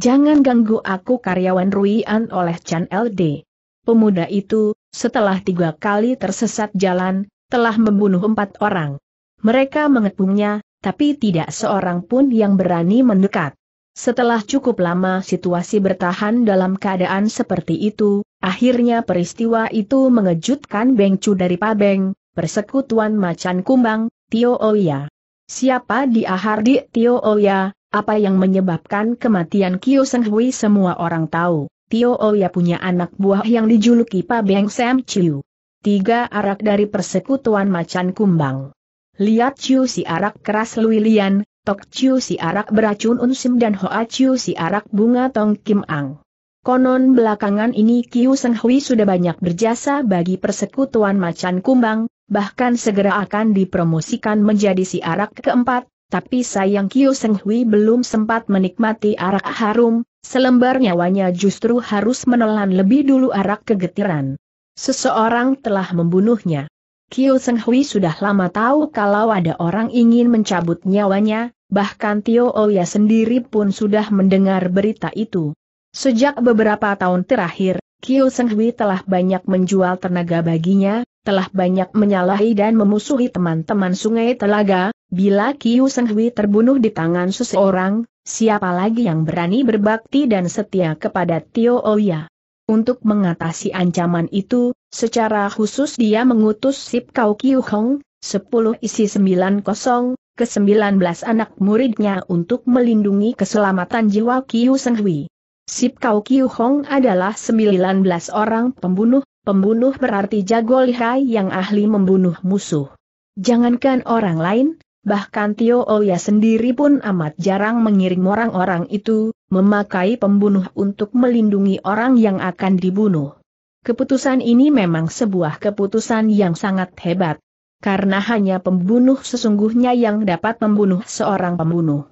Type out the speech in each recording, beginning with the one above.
Jangan ganggu aku karyawan Ruian oleh Chan LD. Pemuda itu, setelah tiga kali tersesat jalan, telah membunuh empat orang. Mereka mengepungnya, tapi tidak seorang pun yang berani mendekat. Setelah cukup lama situasi bertahan dalam keadaan seperti itu, akhirnya peristiwa itu mengejutkan Beng Chu dari Pabeng, persekutuan macan kumbang, Tio Oya. Siapa di Ahardi Tio Oya, apa yang menyebabkan kematian Kyo Seng Hui semua orang tahu. Tio Oya punya anak buah yang dijuluki Pa Beng Sam Chiu. Tiga arak dari persekutuan macan kumbang. Lihat Chiu si arak keras Lui Lian, Tok Chiu si arak beracun unsim dan Hoa Chiu si arak bunga Tong Kim Ang. Konon belakangan ini Kyu Seng Hui sudah banyak berjasa bagi persekutuan macan kumbang, bahkan segera akan dipromosikan menjadi si arak keempat, tapi sayang Kyo Seng Hui belum sempat menikmati arak harum, selembar nyawanya justru harus menelan lebih dulu arak kegetiran. Seseorang telah membunuhnya. Kyo Seng Hui sudah lama tahu kalau ada orang ingin mencabut nyawanya, bahkan Tio Oya sendiri pun sudah mendengar berita itu. Sejak beberapa tahun terakhir, Kyo Seng Hui telah banyak menjual tenaga baginya, telah banyak menyalahi dan memusuhi teman-teman sungai telaga, Bila Kiu Seng Hui terbunuh di tangan seseorang, siapa lagi yang berani berbakti dan setia kepada Tio Oya? Untuk mengatasi ancaman itu, secara khusus dia mengutus Sip Kau Kiu Hong, 10 isi 90, ke 19 anak muridnya untuk melindungi keselamatan jiwa Kiu Seng Hui. Sip Kau Kiu Hong adalah 19 orang pembunuh, pembunuh berarti jago lihai yang ahli membunuh musuh. Jangankan orang lain, Bahkan Tio Oya sendiri pun amat jarang mengiring orang-orang itu, memakai pembunuh untuk melindungi orang yang akan dibunuh. Keputusan ini memang sebuah keputusan yang sangat hebat. Karena hanya pembunuh sesungguhnya yang dapat membunuh seorang pembunuh.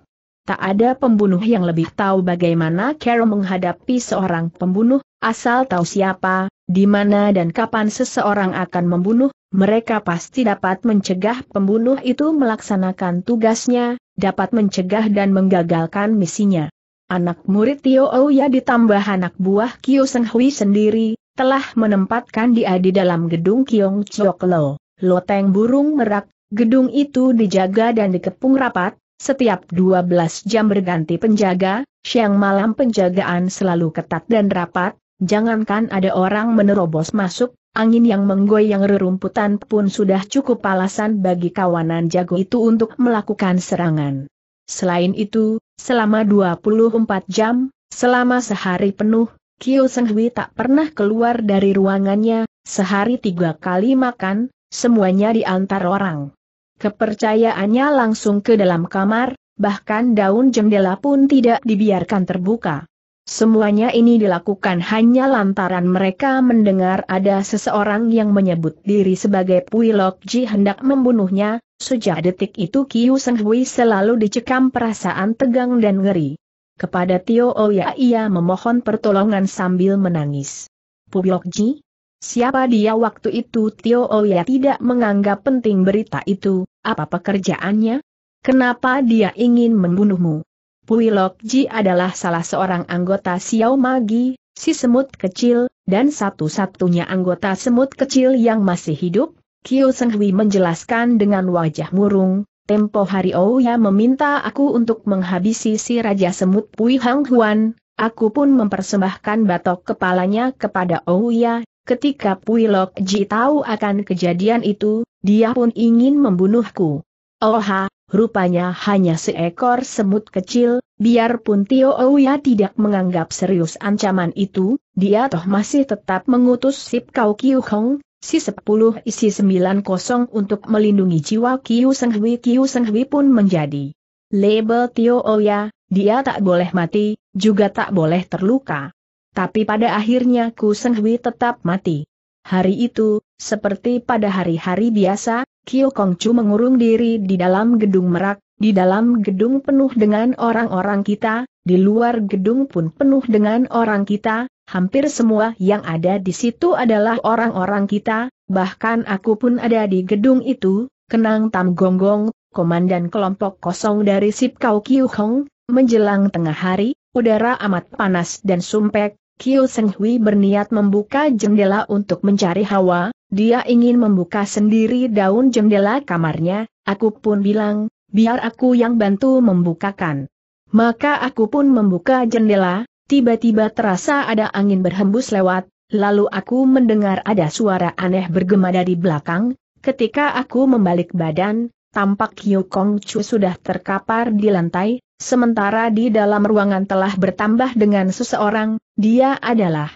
Tak ada pembunuh yang lebih tahu bagaimana Carol menghadapi seorang pembunuh, asal tahu siapa, di mana dan kapan seseorang akan membunuh, mereka pasti dapat mencegah pembunuh itu melaksanakan tugasnya, dapat mencegah dan menggagalkan misinya. Anak murid Tio Ouya ditambah anak buah Kyo Seng Hui sendiri, telah menempatkan dia di dalam gedung Kyong Chok Lo, loteng burung merak, gedung itu dijaga dan dikepung rapat, setiap 12 jam berganti penjaga, siang malam penjagaan selalu ketat dan rapat, jangankan ada orang menerobos masuk, angin yang menggoyang rerumputan pun sudah cukup alasan bagi kawanan jago itu untuk melakukan serangan. Selain itu, selama 24 jam, selama sehari penuh, Kyo Seng tak pernah keluar dari ruangannya, sehari tiga kali makan, semuanya diantar orang. Kepercayaannya langsung ke dalam kamar, bahkan daun jendela pun tidak dibiarkan terbuka. Semuanya ini dilakukan hanya lantaran mereka mendengar ada seseorang yang menyebut diri sebagai Pui Lok Ji hendak membunuhnya, sejak detik itu Kiu Seng Hui selalu dicekam perasaan tegang dan ngeri. Kepada Tio Oya oh ia memohon pertolongan sambil menangis. Pui Lok Ji? Siapa dia waktu itu Tio Oya oh tidak menganggap penting berita itu, apa pekerjaannya? Kenapa dia ingin membunuhmu? Pui Ji adalah salah seorang anggota Xiao Magi, si semut kecil, dan satu-satunya anggota semut kecil yang masih hidup, Qiu Seng Hui menjelaskan dengan wajah murung, tempo hari Ouya meminta aku untuk menghabisi si Raja Semut Pui Hang Huan, aku pun mempersembahkan batok kepalanya kepada Ouya, ketika Pui Lok Ji tahu akan kejadian itu, dia pun ingin membunuhku. Oha, rupanya hanya seekor semut kecil, biarpun Tio Ouya tidak menganggap serius ancaman itu, dia toh masih tetap mengutus Sip Kau Kiu Hong, si sepuluh isi sembilan kosong untuk melindungi jiwa Kiu Senghui Kiu Senghui pun menjadi label Tio Ouya, dia tak boleh mati, juga tak boleh terluka. Tapi pada akhirnya Ku Senghui tetap mati. Hari itu, seperti pada hari-hari biasa, Kio Kong Chu mengurung diri di dalam gedung merak, di dalam gedung penuh dengan orang-orang kita, di luar gedung pun penuh dengan orang kita, hampir semua yang ada di situ adalah orang-orang kita, bahkan aku pun ada di gedung itu, Kenang Tam Gonggong, komandan kelompok kosong dari Sip Kau Kiu Hong, menjelang tengah hari, udara amat panas dan sumpek, Kiu Seng Hui berniat membuka jendela untuk mencari hawa, dia ingin membuka sendiri daun jendela kamarnya, aku pun bilang, biar aku yang bantu membukakan. Maka aku pun membuka jendela, tiba-tiba terasa ada angin berhembus lewat, lalu aku mendengar ada suara aneh bergema dari belakang, ketika aku membalik badan, tampak Yu Kong Chu sudah terkapar di lantai, sementara di dalam ruangan telah bertambah dengan seseorang, dia adalah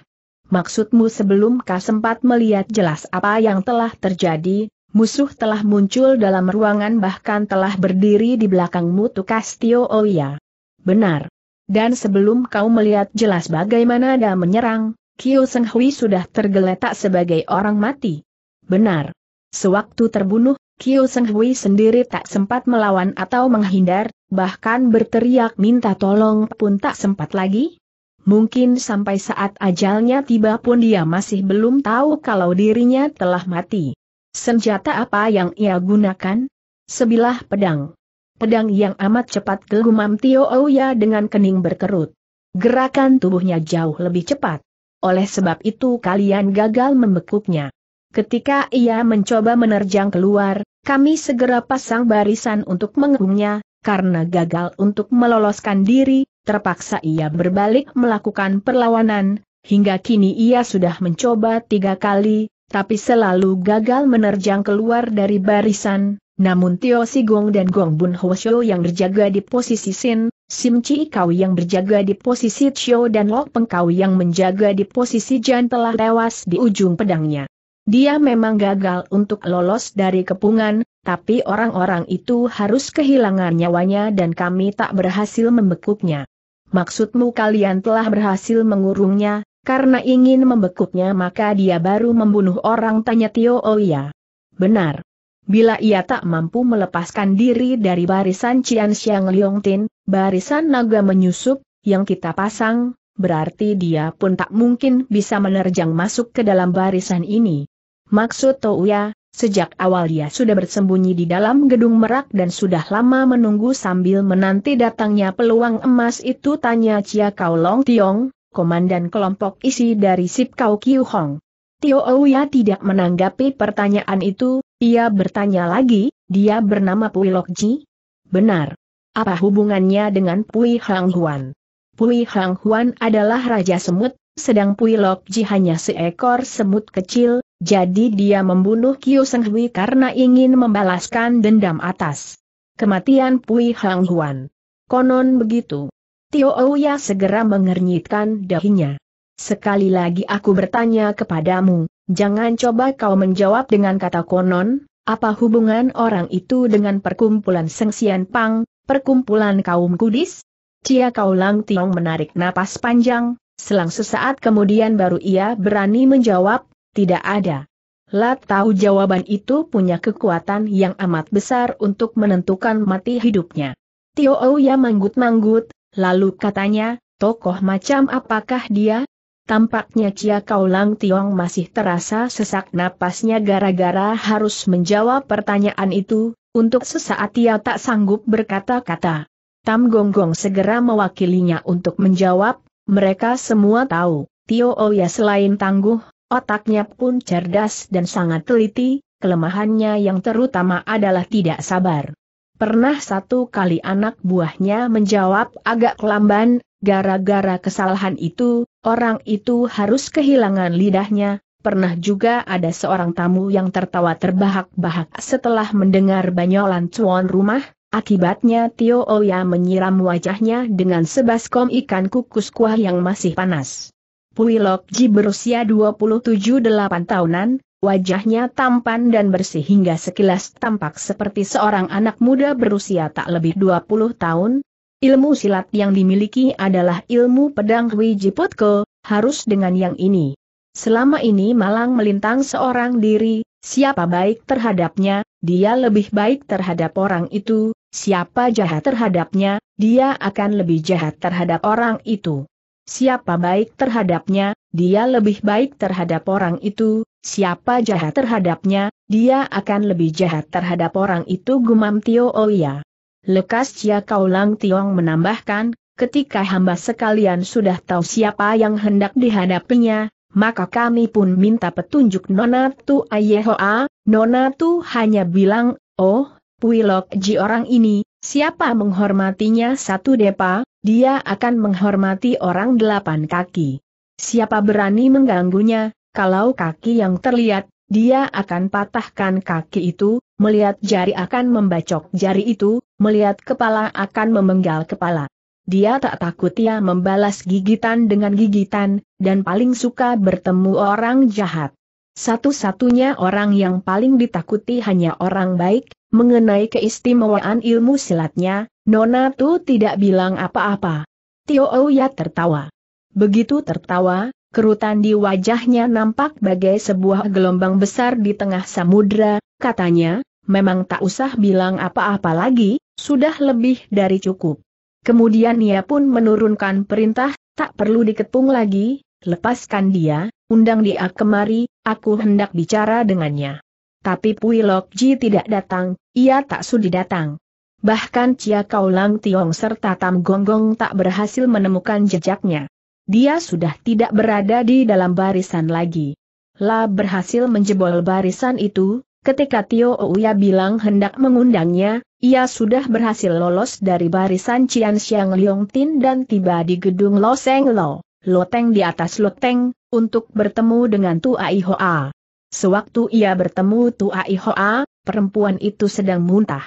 maksudmu sebelum kau sempat melihat jelas apa yang telah terjadi, musuh telah muncul dalam ruangan bahkan telah berdiri di belakangmu tukas Tio Oya. Oh Benar. Dan sebelum kau melihat jelas bagaimana dia menyerang, Kyo Seng Hui sudah tergeletak sebagai orang mati. Benar. Sewaktu terbunuh, Kyo Seng Hui sendiri tak sempat melawan atau menghindar, bahkan berteriak minta tolong pun tak sempat lagi, Mungkin sampai saat ajalnya tiba pun dia masih belum tahu kalau dirinya telah mati. Senjata apa yang ia gunakan? Sebilah pedang. Pedang yang amat cepat gelumam Tio Ouya dengan kening berkerut. Gerakan tubuhnya jauh lebih cepat. Oleh sebab itu kalian gagal membekuknya. Ketika ia mencoba menerjang keluar, kami segera pasang barisan untuk mengepungnya, karena gagal untuk meloloskan diri, terpaksa ia berbalik melakukan perlawanan, hingga kini ia sudah mencoba tiga kali, tapi selalu gagal menerjang keluar dari barisan, namun Tio Si Gong dan Gong Bun Hwasyo yang berjaga di posisi Sin, Sim Chi Kau yang berjaga di posisi Chio dan Lok Peng Kau yang menjaga di posisi Jan telah tewas di ujung pedangnya. Dia memang gagal untuk lolos dari kepungan, tapi orang-orang itu harus kehilangan nyawanya dan kami tak berhasil membekuknya. Maksudmu kalian telah berhasil mengurungnya, karena ingin membekuknya maka dia baru membunuh orang tanya Tio Oya. Benar. Bila ia tak mampu melepaskan diri dari barisan Cian Xiang Tin, barisan naga menyusup, yang kita pasang, berarti dia pun tak mungkin bisa menerjang masuk ke dalam barisan ini. Maksud Tio Oya? Sejak awal dia sudah bersembunyi di dalam gedung merak dan sudah lama menunggu sambil menanti datangnya peluang emas itu tanya Chia Kau Long Tiong, komandan kelompok isi dari Sip Kau Kiu Hong. Tio Ouya tidak menanggapi pertanyaan itu, ia bertanya lagi, dia bernama Pui Lok Ji? Benar. Apa hubungannya dengan Pui Hang Huan? Pui Hang Huan adalah Raja Semut, sedang Pui Lok Ji hanya seekor semut kecil, jadi dia membunuh Kiu Seng Hui karena ingin membalaskan dendam atas kematian Pui Hang Huan. Konon begitu. Tio Ouya segera mengernyitkan dahinya. Sekali lagi aku bertanya kepadamu, jangan coba kau menjawab dengan kata konon, apa hubungan orang itu dengan perkumpulan Seng Sian Pang, perkumpulan kaum kudis? Cia Kaulang Tiong menarik napas panjang, Selang sesaat kemudian baru ia berani menjawab, tidak ada. Lat tahu jawaban itu punya kekuatan yang amat besar untuk menentukan mati hidupnya. Tio Ouya manggut-manggut, lalu katanya, tokoh macam apakah dia? Tampaknya Cia Kaulang Tiong masih terasa sesak napasnya gara-gara harus menjawab pertanyaan itu, untuk sesaat ia tak sanggup berkata-kata. Tam Gonggong segera mewakilinya untuk menjawab, mereka semua tahu, Tio Oya selain tangguh, otaknya pun cerdas dan sangat teliti, kelemahannya yang terutama adalah tidak sabar. Pernah satu kali anak buahnya menjawab agak kelamban, gara-gara kesalahan itu, orang itu harus kehilangan lidahnya, Pernah juga ada seorang tamu yang tertawa terbahak-bahak setelah mendengar banyolan cuan rumah, Akibatnya Tio Oya menyiram wajahnya dengan sebaskom ikan kukus kuah yang masih panas. Pui Lok Ji berusia 27-8 tahunan, wajahnya tampan dan bersih hingga sekilas tampak seperti seorang anak muda berusia tak lebih 20 tahun. Ilmu silat yang dimiliki adalah ilmu pedang Hui Jiputko, harus dengan yang ini. Selama ini malang melintang seorang diri, siapa baik terhadapnya, dia lebih baik terhadap orang itu, Siapa jahat terhadapnya, dia akan lebih jahat terhadap orang itu. Siapa baik terhadapnya, dia lebih baik terhadap orang itu, siapa jahat terhadapnya, dia akan lebih jahat terhadap orang itu gumam Tio Oya. Oh Lekas Chia Kaulang Tiong menambahkan, ketika hamba sekalian sudah tahu siapa yang hendak dihadapinya, maka kami pun minta petunjuk Nona Tu Ayehoa, Nona Tu hanya bilang, oh, Puilok Ji orang ini, siapa menghormatinya satu depa, dia akan menghormati orang delapan kaki. Siapa berani mengganggunya, kalau kaki yang terlihat, dia akan patahkan kaki itu, melihat jari akan membacok jari itu, melihat kepala akan memenggal kepala. Dia tak takut ia membalas gigitan dengan gigitan, dan paling suka bertemu orang jahat. Satu-satunya orang yang paling ditakuti hanya orang baik, mengenai keistimewaan ilmu silatnya, Nona Tu tidak bilang apa-apa. Tio Ouya tertawa. Begitu tertawa, kerutan di wajahnya nampak bagai sebuah gelombang besar di tengah samudra, katanya, memang tak usah bilang apa-apa lagi, sudah lebih dari cukup. Kemudian ia pun menurunkan perintah, tak perlu diketung lagi, lepaskan dia, undang dia kemari, Aku hendak bicara dengannya. Tapi Pui Lok Ji tidak datang, ia tak sudi datang. Bahkan Cia Kaulang Lang Tiong serta Tam Gonggong tak berhasil menemukan jejaknya. Dia sudah tidak berada di dalam barisan lagi. La berhasil menjebol barisan itu, ketika Tio Ouya bilang hendak mengundangnya, ia sudah berhasil lolos dari barisan Cian Xiang Leong Tin dan tiba di gedung Loseng Lo. Loteng di atas loteng, untuk bertemu dengan Tuai Hoa. Sewaktu ia bertemu Tuai Hoa, perempuan itu sedang muntah.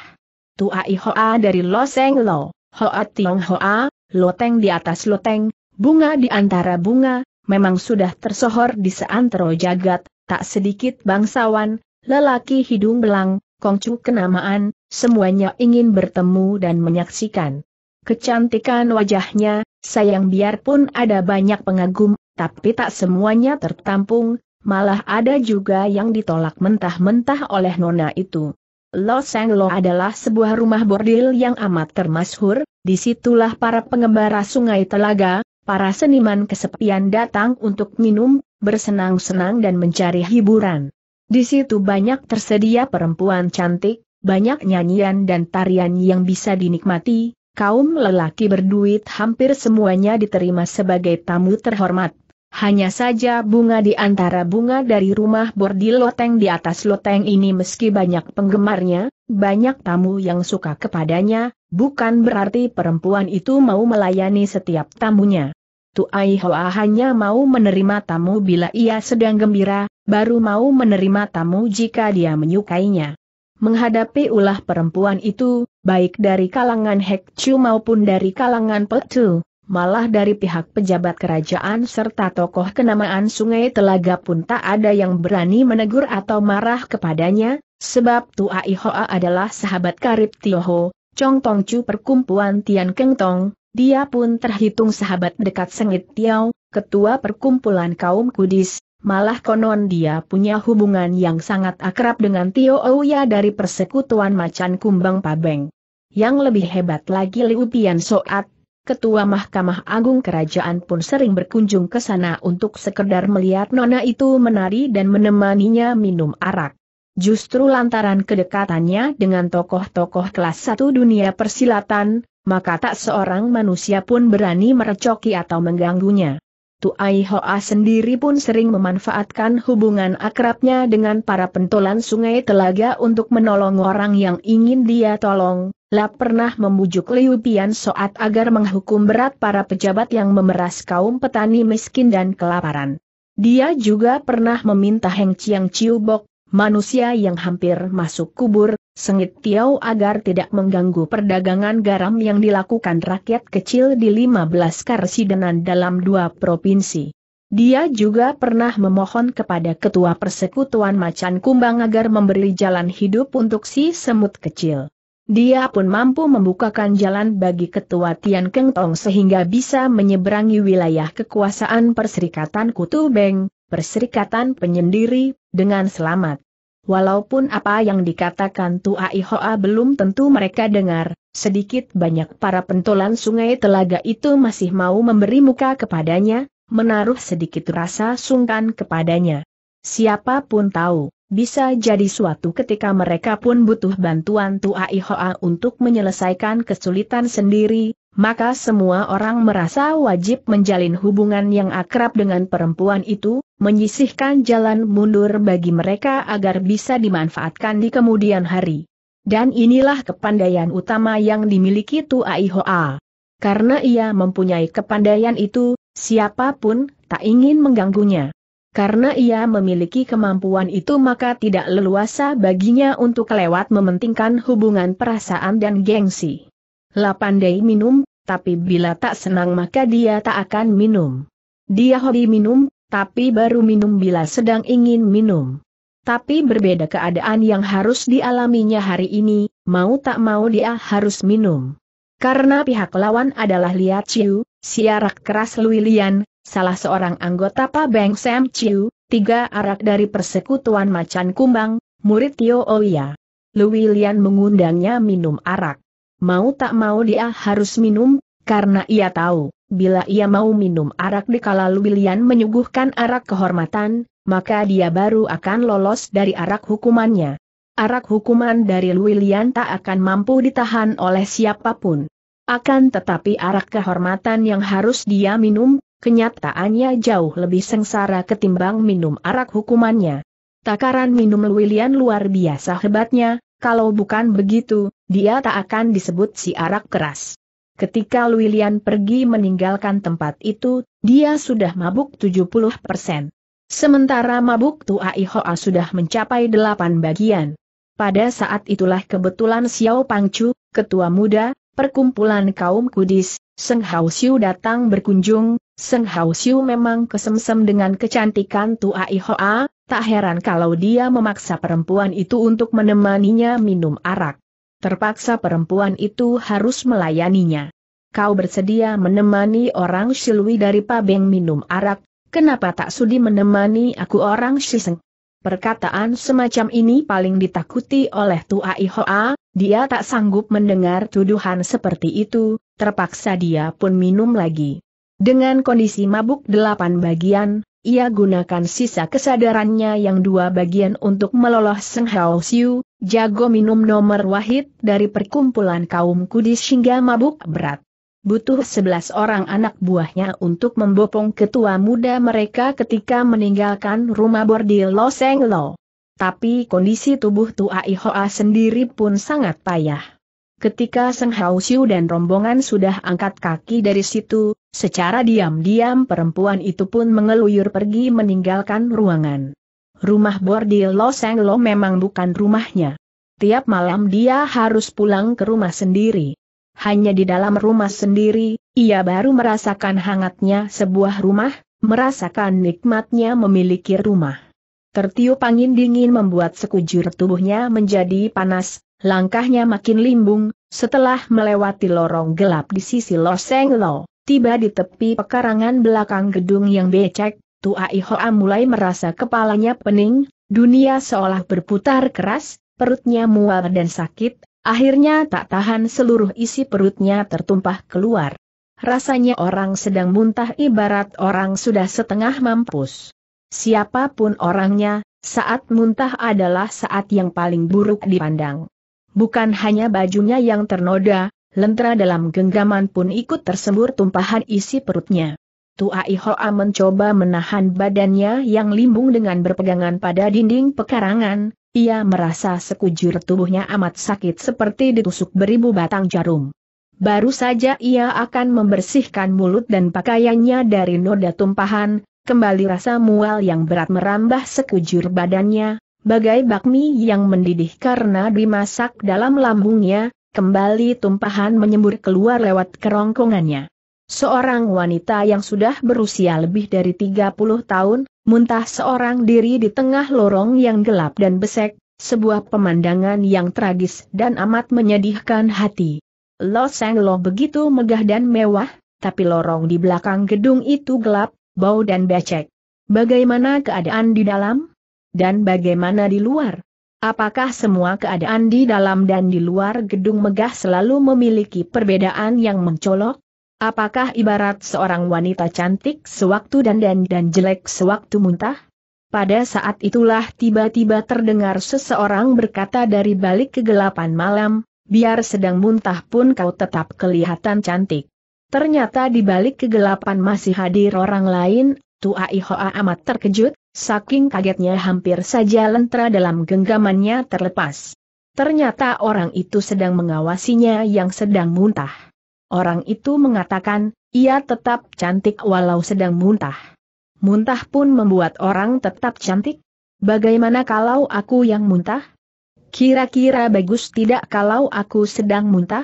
Tuai Hoa dari Loseng Lo, Hoa Tiong Hoa, loteng di atas loteng, bunga di antara bunga, memang sudah tersohor di seantero jagat, tak sedikit bangsawan, lelaki hidung belang, kongcu kenamaan, semuanya ingin bertemu dan menyaksikan. Kecantikan wajahnya, sayang biarpun ada banyak pengagum, tapi tak semuanya tertampung, malah ada juga yang ditolak mentah-mentah oleh nona itu. Loseng Lo adalah sebuah rumah bordil yang amat termasyhur, disitulah para pengembara sungai telaga, para seniman kesepian datang untuk minum, bersenang-senang dan mencari hiburan. Di situ banyak tersedia perempuan cantik, banyak nyanyian dan tarian yang bisa dinikmati, kaum lelaki berduit hampir semuanya diterima sebagai tamu terhormat. Hanya saja bunga di antara bunga dari rumah bordil loteng di atas loteng ini meski banyak penggemarnya, banyak tamu yang suka kepadanya, bukan berarti perempuan itu mau melayani setiap tamunya. Tuai Hoa hanya mau menerima tamu bila ia sedang gembira, baru mau menerima tamu jika dia menyukainya. Menghadapi ulah perempuan itu, baik dari kalangan Chu maupun dari kalangan Petu, Malah dari pihak pejabat kerajaan serta tokoh kenamaan sungai Telaga pun tak ada yang berani menegur atau marah kepadanya, sebab Tua Ihoa adalah sahabat karib Tioho, Chong Tong Chu perkumpulan Tian Keng Tong, dia pun terhitung sahabat dekat Sengit Tiao, ketua perkumpulan kaum kudis, malah konon dia punya hubungan yang sangat akrab dengan Tio Ouya dari persekutuan macan kumbang Pabeng. Yang lebih hebat lagi Liu Pian Soat, Ketua Mahkamah Agung Kerajaan pun sering berkunjung ke sana untuk sekedar melihat nona itu menari dan menemaninya minum arak. Justru lantaran kedekatannya dengan tokoh-tokoh kelas satu dunia persilatan, maka tak seorang manusia pun berani merecoki atau mengganggunya. Tuai Hoa sendiri pun sering memanfaatkan hubungan akrabnya dengan para pentolan sungai telaga untuk menolong orang yang ingin dia tolong, La pernah membujuk Liu Pian Soat agar menghukum berat para pejabat yang memeras kaum petani miskin dan kelaparan. Dia juga pernah meminta Heng Chiang Chiu Bok, manusia yang hampir masuk kubur, sengit Tiau agar tidak mengganggu perdagangan garam yang dilakukan rakyat kecil di 15 karsidenan dalam dua provinsi. Dia juga pernah memohon kepada ketua persekutuan macan kumbang agar memberi jalan hidup untuk si semut kecil. Dia pun mampu membukakan jalan bagi ketua Tian Keng Tong sehingga bisa menyeberangi wilayah kekuasaan Perserikatan Kutu Beng, Perserikatan Penyendiri, dengan selamat. Walaupun apa yang dikatakan Tuai Hoa belum tentu mereka dengar, sedikit banyak para pentolan sungai telaga itu masih mau memberi muka kepadanya, menaruh sedikit rasa sungkan kepadanya. Siapapun tahu, bisa jadi suatu ketika mereka pun butuh bantuan Tuai Hoa untuk menyelesaikan kesulitan sendiri, maka semua orang merasa wajib menjalin hubungan yang akrab dengan perempuan itu, menyisihkan jalan mundur bagi mereka agar bisa dimanfaatkan di kemudian hari. Dan inilah kepandaian utama yang dimiliki Tuai Hoa. Karena ia mempunyai kepandaian itu, siapapun tak ingin mengganggunya. Karena ia memiliki kemampuan itu maka tidak leluasa baginya untuk lewat mementingkan hubungan perasaan dan gengsi. Lapandai minum, tapi bila tak senang maka dia tak akan minum. Dia hobi minum, tapi baru minum bila sedang ingin minum. Tapi berbeda keadaan yang harus dialaminya hari ini, mau tak mau dia harus minum. Karena pihak lawan adalah Liat Chiu, siarak keras Lui Lian, salah seorang anggota Pabeng Sam Chiu, tiga arak dari persekutuan macan kumbang, murid Tio Oya. Oh Luwilian mengundangnya minum arak. Mau tak mau dia harus minum, karena ia tahu, bila ia mau minum arak dikala Lu Luwilian menyuguhkan arak kehormatan, maka dia baru akan lolos dari arak hukumannya. Arak hukuman dari Luwilian tak akan mampu ditahan oleh siapapun. Akan tetapi arak kehormatan yang harus dia minum, kenyataannya jauh lebih sengsara ketimbang minum arak hukumannya. Takaran minum Luilian luar biasa hebatnya, kalau bukan begitu, dia tak akan disebut si arak keras. Ketika Luilian pergi meninggalkan tempat itu, dia sudah mabuk 70 persen. Sementara mabuk Tua Ihoa sudah mencapai delapan bagian. Pada saat itulah kebetulan Xiao Pangcu, ketua muda, perkumpulan kaum kudis, Seng Hao Xiu datang berkunjung, Seng Haosiu memang kesemsem dengan kecantikan Tua Ihoa, tak heran kalau dia memaksa perempuan itu untuk menemaninya minum arak. Terpaksa perempuan itu harus melayaninya. Kau bersedia menemani orang Silwi dari Pabeng minum arak, kenapa tak sudi menemani aku orang Shiseng? Perkataan semacam ini paling ditakuti oleh Tua Ihoa, dia tak sanggup mendengar tuduhan seperti itu, terpaksa dia pun minum lagi. Dengan kondisi mabuk delapan bagian, ia gunakan sisa kesadarannya yang dua bagian untuk meloloh Seng Hao Siu, jago minum nomor wahid dari perkumpulan kaum kudis hingga mabuk berat. Butuh sebelas orang anak buahnya untuk membopong ketua muda mereka ketika meninggalkan rumah bordil Lo Seng Lo. Tapi kondisi tubuh Tua Ihoa sendiri pun sangat payah. Ketika Seng Hausiu dan rombongan sudah angkat kaki dari situ, secara diam-diam perempuan itu pun mengeluyur pergi meninggalkan ruangan. Rumah bordil Lo Seng Lo memang bukan rumahnya. Tiap malam dia harus pulang ke rumah sendiri. Hanya di dalam rumah sendiri, ia baru merasakan hangatnya sebuah rumah, merasakan nikmatnya memiliki rumah. Tertiup angin dingin membuat sekujur tubuhnya menjadi panas, Langkahnya makin limbung, setelah melewati lorong gelap di sisi Loseng Lo, tiba di tepi pekarangan belakang gedung yang becek, Tua Hoa mulai merasa kepalanya pening, dunia seolah berputar keras, perutnya mual dan sakit, akhirnya tak tahan seluruh isi perutnya tertumpah keluar. Rasanya orang sedang muntah ibarat orang sudah setengah mampus. Siapapun orangnya, saat muntah adalah saat yang paling buruk dipandang. Bukan hanya bajunya yang ternoda, lentera dalam genggaman pun ikut tersembur tumpahan isi perutnya. Tua Ihoa mencoba menahan badannya yang limbung dengan berpegangan pada dinding pekarangan, ia merasa sekujur tubuhnya amat sakit seperti ditusuk beribu batang jarum. Baru saja ia akan membersihkan mulut dan pakaiannya dari noda tumpahan, Kembali rasa mual yang berat merambah sekujur badannya, bagai bakmi yang mendidih karena dimasak dalam lambungnya, kembali tumpahan menyembur keluar lewat kerongkongannya. Seorang wanita yang sudah berusia lebih dari 30 tahun, muntah seorang diri di tengah lorong yang gelap dan besek, sebuah pemandangan yang tragis dan amat menyedihkan hati. Los lo begitu megah dan mewah, tapi lorong di belakang gedung itu gelap, bau dan becek. Bagaimana keadaan di dalam? Dan bagaimana di luar? Apakah semua keadaan di dalam dan di luar gedung megah selalu memiliki perbedaan yang mencolok? Apakah ibarat seorang wanita cantik sewaktu dandan dan jelek sewaktu muntah? Pada saat itulah tiba-tiba terdengar seseorang berkata dari balik kegelapan malam, biar sedang muntah pun kau tetap kelihatan cantik. Ternyata di balik kegelapan masih hadir orang lain, Tua Ihoa amat terkejut, Saking kagetnya hampir saja lentera dalam genggamannya terlepas. Ternyata orang itu sedang mengawasinya yang sedang muntah. Orang itu mengatakan, ia tetap cantik walau sedang muntah. Muntah pun membuat orang tetap cantik? Bagaimana kalau aku yang muntah? Kira-kira bagus tidak kalau aku sedang muntah?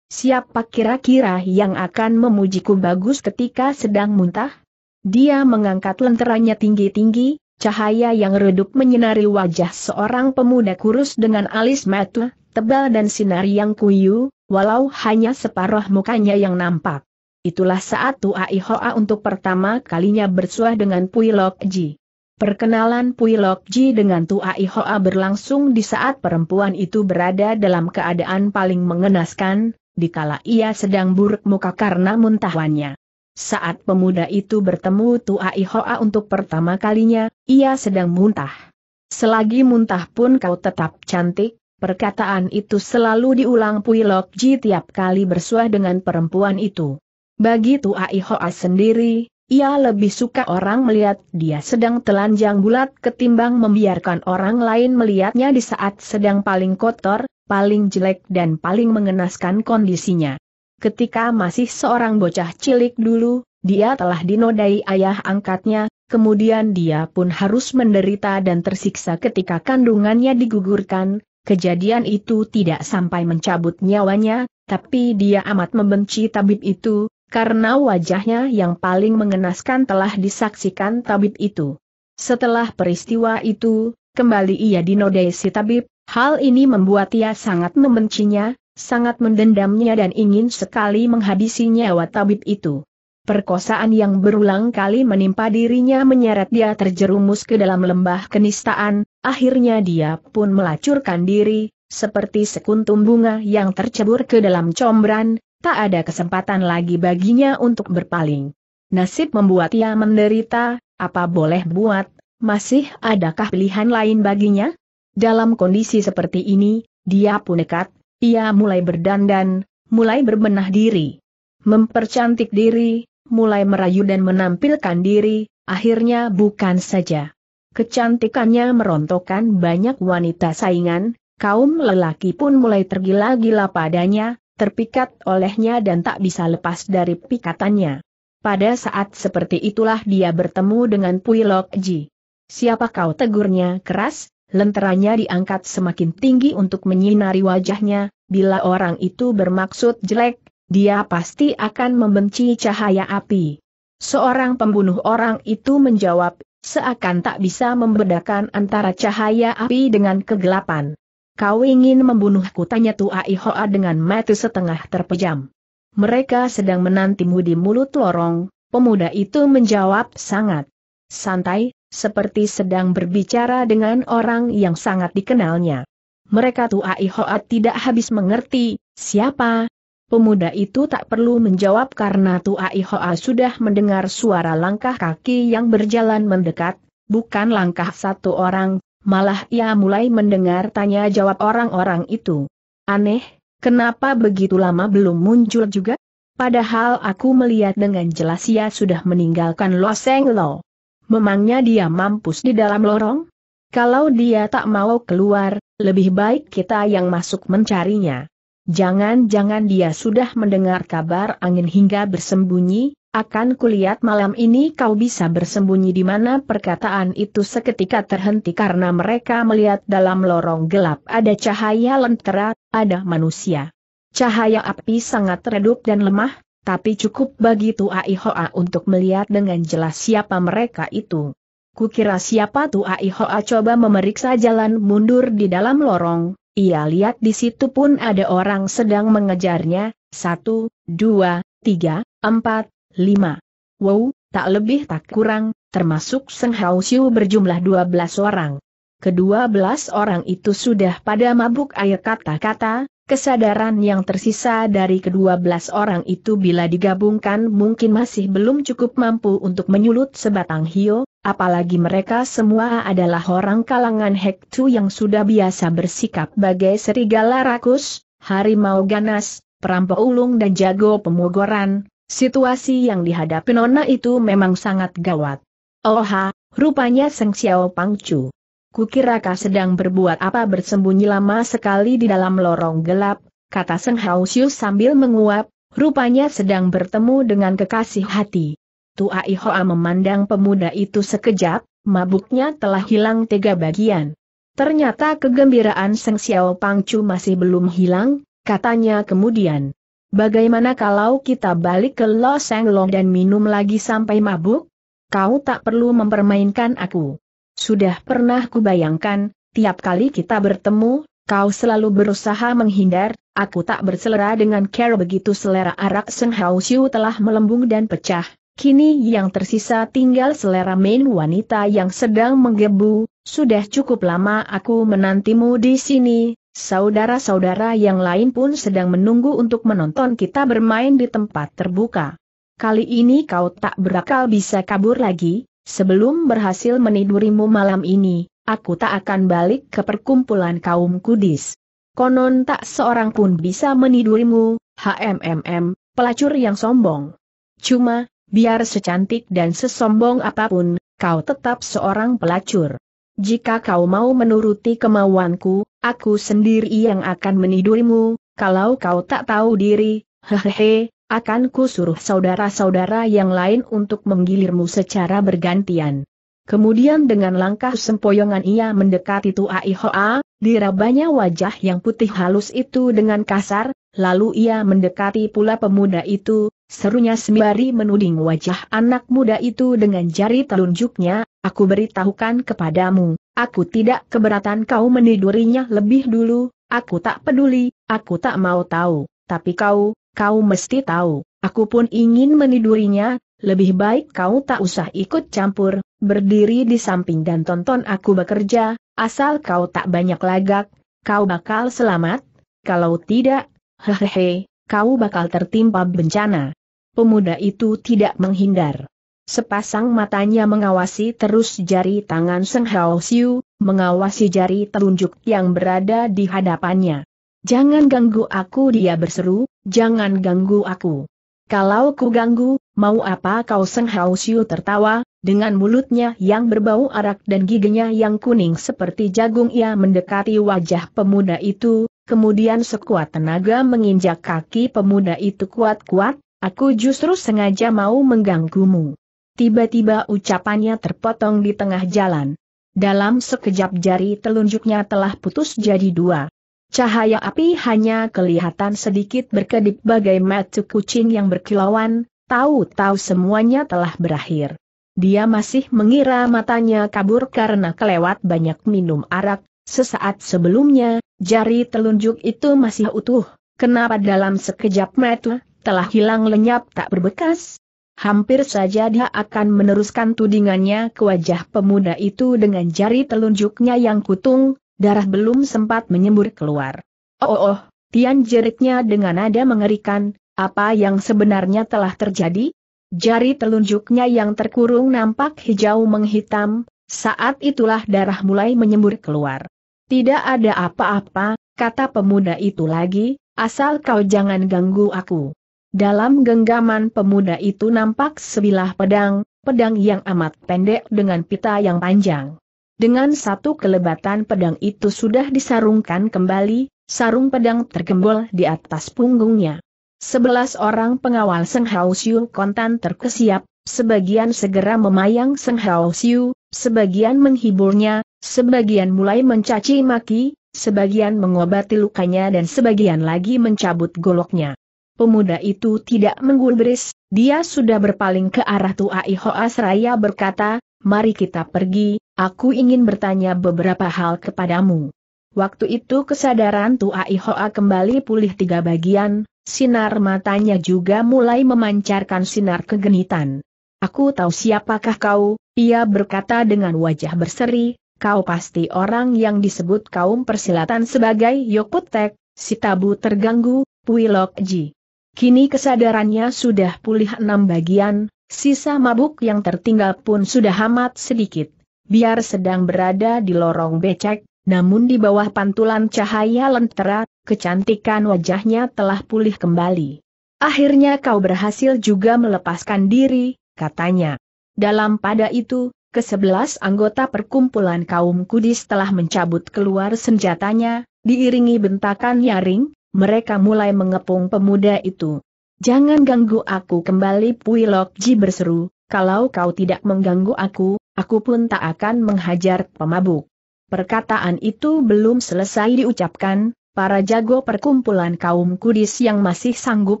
Siapa kira-kira yang akan memujiku bagus ketika sedang muntah? Dia mengangkat lenteranya tinggi-tinggi, cahaya yang redup menyinari wajah seorang pemuda kurus dengan alis mata, tebal dan sinar yang kuyu, walau hanya separuh mukanya yang nampak. Itulah saat Tuai Hoa untuk pertama kalinya bersuah dengan Pui Lok Ji. Perkenalan Pui Lok Ji dengan Tuai Hoa berlangsung di saat perempuan itu berada dalam keadaan paling mengenaskan, dikala ia sedang buruk muka karena muntahannya. Saat pemuda itu bertemu Tua Ihoa untuk pertama kalinya, ia sedang muntah. Selagi muntah pun kau tetap cantik, perkataan itu selalu diulang Pui Lok Ji tiap kali bersuah dengan perempuan itu. Bagi Tua Ihoa sendiri, ia lebih suka orang melihat dia sedang telanjang bulat ketimbang membiarkan orang lain melihatnya di saat sedang paling kotor, paling jelek dan paling mengenaskan kondisinya ketika masih seorang bocah cilik dulu, dia telah dinodai ayah angkatnya, kemudian dia pun harus menderita dan tersiksa ketika kandungannya digugurkan, kejadian itu tidak sampai mencabut nyawanya, tapi dia amat membenci tabib itu, karena wajahnya yang paling mengenaskan telah disaksikan tabib itu. Setelah peristiwa itu, kembali ia dinodai si tabib, hal ini membuat ia sangat membencinya, sangat mendendamnya dan ingin sekali menghabisi nyawa tabib itu. Perkosaan yang berulang kali menimpa dirinya menyeret dia terjerumus ke dalam lembah kenistaan, akhirnya dia pun melacurkan diri, seperti sekuntum bunga yang tercebur ke dalam combran, tak ada kesempatan lagi baginya untuk berpaling. Nasib membuat ia menderita, apa boleh buat, masih adakah pilihan lain baginya? Dalam kondisi seperti ini, dia pun nekat, ia mulai berdandan, mulai berbenah diri, mempercantik diri, mulai merayu dan menampilkan diri, akhirnya bukan saja. Kecantikannya merontokkan banyak wanita saingan, kaum lelaki pun mulai tergila-gila padanya, terpikat olehnya dan tak bisa lepas dari pikatannya. Pada saat seperti itulah dia bertemu dengan Lok Ji. Siapa kau tegurnya keras, lenteranya diangkat semakin tinggi untuk menyinari wajahnya, bila orang itu bermaksud jelek, dia pasti akan membenci cahaya api. Seorang pembunuh orang itu menjawab, seakan tak bisa membedakan antara cahaya api dengan kegelapan. Kau ingin membunuhku tanya Tua Hoa dengan mata setengah terpejam. Mereka sedang menantimu di mulut lorong, pemuda itu menjawab sangat santai, seperti sedang berbicara dengan orang yang sangat dikenalnya. Mereka tua Hoat tidak habis mengerti, siapa? Pemuda itu tak perlu menjawab karena tua Hoat sudah mendengar suara langkah kaki yang berjalan mendekat, bukan langkah satu orang, malah ia mulai mendengar tanya jawab orang-orang itu. Aneh, kenapa begitu lama belum muncul juga? Padahal aku melihat dengan jelas ia sudah meninggalkan Loseng Lo. Memangnya dia mampus di dalam lorong? Kalau dia tak mau keluar, lebih baik kita yang masuk mencarinya. Jangan-jangan dia sudah mendengar kabar angin hingga bersembunyi, akan kulihat malam ini kau bisa bersembunyi di mana perkataan itu seketika terhenti karena mereka melihat dalam lorong gelap ada cahaya lentera, ada manusia. Cahaya api sangat redup dan lemah, tapi cukup bagi Tua Ihoa untuk melihat dengan jelas siapa mereka itu. Kukira siapa Tua Ihoa coba memeriksa jalan mundur di dalam lorong, ia lihat di situ pun ada orang sedang mengejarnya, satu, dua, tiga, empat, lima. Wow, tak lebih tak kurang, termasuk Seng Hao Xiu berjumlah dua belas orang. Kedua belas orang itu sudah pada mabuk air kata-kata, Kesadaran yang tersisa dari kedua belas orang itu bila digabungkan mungkin masih belum cukup mampu untuk menyulut sebatang hio, apalagi mereka semua adalah orang kalangan Hektu yang sudah biasa bersikap bagai serigala rakus, harimau ganas, perampok ulung dan jago pemogoran, situasi yang dihadapi Nona itu memang sangat gawat. Oha, rupanya Seng Xiao Pangcu. Kukira kau sedang berbuat apa bersembunyi lama sekali di dalam lorong gelap, kata Seng Hausius sambil menguap, rupanya sedang bertemu dengan kekasih hati. Tua Ihoa memandang pemuda itu sekejap, mabuknya telah hilang tiga bagian. Ternyata kegembiraan Seng Xiao Pangcu masih belum hilang, katanya kemudian. Bagaimana kalau kita balik ke Los Angeles dan minum lagi sampai mabuk? Kau tak perlu mempermainkan aku. Sudah pernah kubayangkan, tiap kali kita bertemu, kau selalu berusaha menghindar, aku tak berselera dengan Carol begitu selera arak Sun Haoxiu telah melembung dan pecah. Kini yang tersisa tinggal selera main wanita yang sedang menggebu, sudah cukup lama aku menantimu di sini, saudara-saudara yang lain pun sedang menunggu untuk menonton kita bermain di tempat terbuka. Kali ini kau tak berakal bisa kabur lagi, Sebelum berhasil menidurimu malam ini, aku tak akan balik ke perkumpulan kaum kudis. Konon tak seorang pun bisa menidurimu, HMMM, pelacur yang sombong. Cuma, biar secantik dan sesombong apapun, kau tetap seorang pelacur. Jika kau mau menuruti kemauanku, aku sendiri yang akan menidurimu, kalau kau tak tahu diri, hehehe, akan ku suruh saudara-saudara yang lain untuk menggilirmu secara bergantian. Kemudian dengan langkah sempoyongan ia mendekati tua ihoa, dirabanya wajah yang putih halus itu dengan kasar, lalu ia mendekati pula pemuda itu, serunya sembari menuding wajah anak muda itu dengan jari telunjuknya, aku beritahukan kepadamu, aku tidak keberatan kau menidurinya lebih dulu, Aku tak peduli, aku tak mau tahu, tapi kau, Kau mesti tahu, aku pun ingin menidurinya, lebih baik kau tak usah ikut campur, berdiri di samping dan tonton aku bekerja, asal kau tak banyak lagak, kau bakal selamat, kalau tidak, hehehe, kau bakal tertimpa bencana. Pemuda itu tidak menghindar. Sepasang matanya mengawasi terus jari tangan Seng Hao Siu, mengawasi jari telunjuk yang berada di hadapannya. Jangan ganggu aku dia berseru, jangan ganggu aku. Kalau ku ganggu, mau apa kau Seng Hao Xiu tertawa, dengan mulutnya yang berbau arak dan giginya yang kuning seperti jagung ia mendekati wajah pemuda itu, kemudian sekuat tenaga menginjak kaki pemuda itu kuat-kuat, aku justru sengaja mau mengganggumu. Tiba-tiba ucapannya terpotong di tengah jalan. Dalam sekejap jari telunjuknya telah putus jadi dua. Cahaya api hanya kelihatan sedikit berkedip bagai mata kucing yang berkilauan, tahu-tahu semuanya telah berakhir. Dia masih mengira matanya kabur karena kelewat banyak minum arak, sesaat sebelumnya, jari telunjuk itu masih utuh, kenapa dalam sekejap mata, telah hilang lenyap tak berbekas? Hampir saja dia akan meneruskan tudingannya ke wajah pemuda itu dengan jari telunjuknya yang kutung, Darah belum sempat menyembur keluar. Oh oh oh, Tian jeritnya dengan nada mengerikan, apa yang sebenarnya telah terjadi? Jari telunjuknya yang terkurung nampak hijau menghitam, saat itulah darah mulai menyembur keluar. Tidak ada apa-apa, kata pemuda itu lagi, asal kau jangan ganggu aku. Dalam genggaman pemuda itu nampak sebilah pedang, pedang yang amat pendek dengan pita yang panjang. Dengan satu kelebatan pedang itu sudah disarungkan kembali, sarung pedang tergembol di atas punggungnya. Sebelas orang pengawal Seng Hao Siu kontan terkesiap, sebagian segera memayang Seng Hao Siu, sebagian menghiburnya, sebagian mulai mencaci maki, sebagian mengobati lukanya dan sebagian lagi mencabut goloknya. Pemuda itu tidak menggulbris, dia sudah berpaling ke arah Tuai Hoa Seraya berkata, mari kita pergi, Aku ingin bertanya beberapa hal kepadamu. Waktu itu kesadaran Tua Hoa kembali pulih tiga bagian, sinar matanya juga mulai memancarkan sinar kegenitan. Aku tahu siapakah kau, ia berkata dengan wajah berseri, kau pasti orang yang disebut kaum persilatan sebagai Yokutek, si tabu terganggu, Lok Ji. Kini kesadarannya sudah pulih enam bagian, sisa mabuk yang tertinggal pun sudah amat sedikit biar sedang berada di lorong becek, namun di bawah pantulan cahaya lentera, kecantikan wajahnya telah pulih kembali. Akhirnya kau berhasil juga melepaskan diri, katanya. Dalam pada itu, kesebelas anggota perkumpulan kaum kudis telah mencabut keluar senjatanya, diiringi bentakan nyaring, mereka mulai mengepung pemuda itu. Jangan ganggu aku kembali Lok Ji berseru, kalau kau tidak mengganggu aku, Aku pun tak akan menghajar pemabuk. Perkataan itu belum selesai diucapkan, para jago perkumpulan kaum kudis yang masih sanggup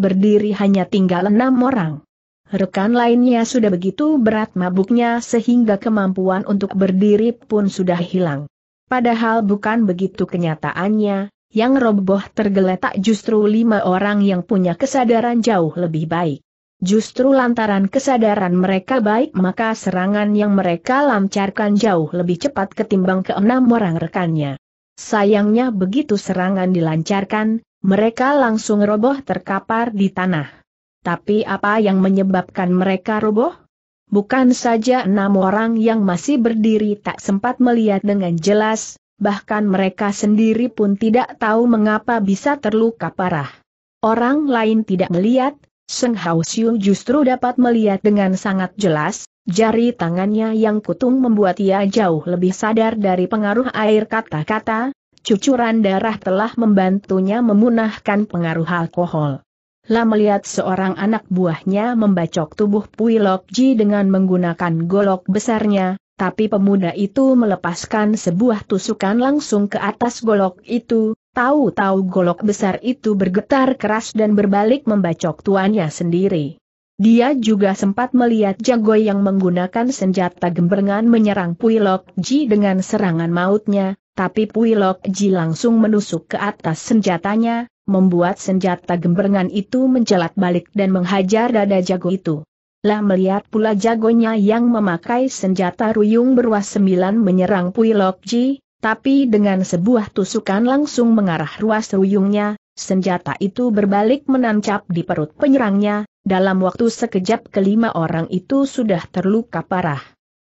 berdiri hanya tinggal enam orang. Rekan lainnya sudah begitu berat mabuknya sehingga kemampuan untuk berdiri pun sudah hilang. Padahal bukan begitu kenyataannya, yang roboh tergeletak justru lima orang yang punya kesadaran jauh lebih baik. Justru lantaran kesadaran mereka baik maka serangan yang mereka lancarkan jauh lebih cepat ketimbang keenam orang rekannya. Sayangnya begitu serangan dilancarkan, mereka langsung roboh terkapar di tanah. Tapi apa yang menyebabkan mereka roboh? Bukan saja enam orang yang masih berdiri tak sempat melihat dengan jelas, bahkan mereka sendiri pun tidak tahu mengapa bisa terluka parah. Orang lain tidak melihat, Seng Hao Xiu justru dapat melihat dengan sangat jelas, jari tangannya yang kutung membuat ia jauh lebih sadar dari pengaruh air kata-kata, cucuran darah telah membantunya memunahkan pengaruh alkohol. Lah melihat seorang anak buahnya membacok tubuh Pui Lok Ji dengan menggunakan golok besarnya, tapi pemuda itu melepaskan sebuah tusukan langsung ke atas golok itu, Tahu-tahu golok besar itu bergetar keras dan berbalik membacok tuannya sendiri. Dia juga sempat melihat jago yang menggunakan senjata gemberengan menyerang Puilok Ji dengan serangan mautnya, tapi Puilok Ji langsung menusuk ke atas senjatanya, membuat senjata gemberengan itu menjelat balik dan menghajar dada Jago itu. Lah melihat pula jagonya yang memakai senjata ruyung beruas sembilan menyerang Puilok Ji, tapi dengan sebuah tusukan langsung mengarah ruas ruyungnya, senjata itu berbalik menancap di perut penyerangnya, dalam waktu sekejap kelima orang itu sudah terluka parah.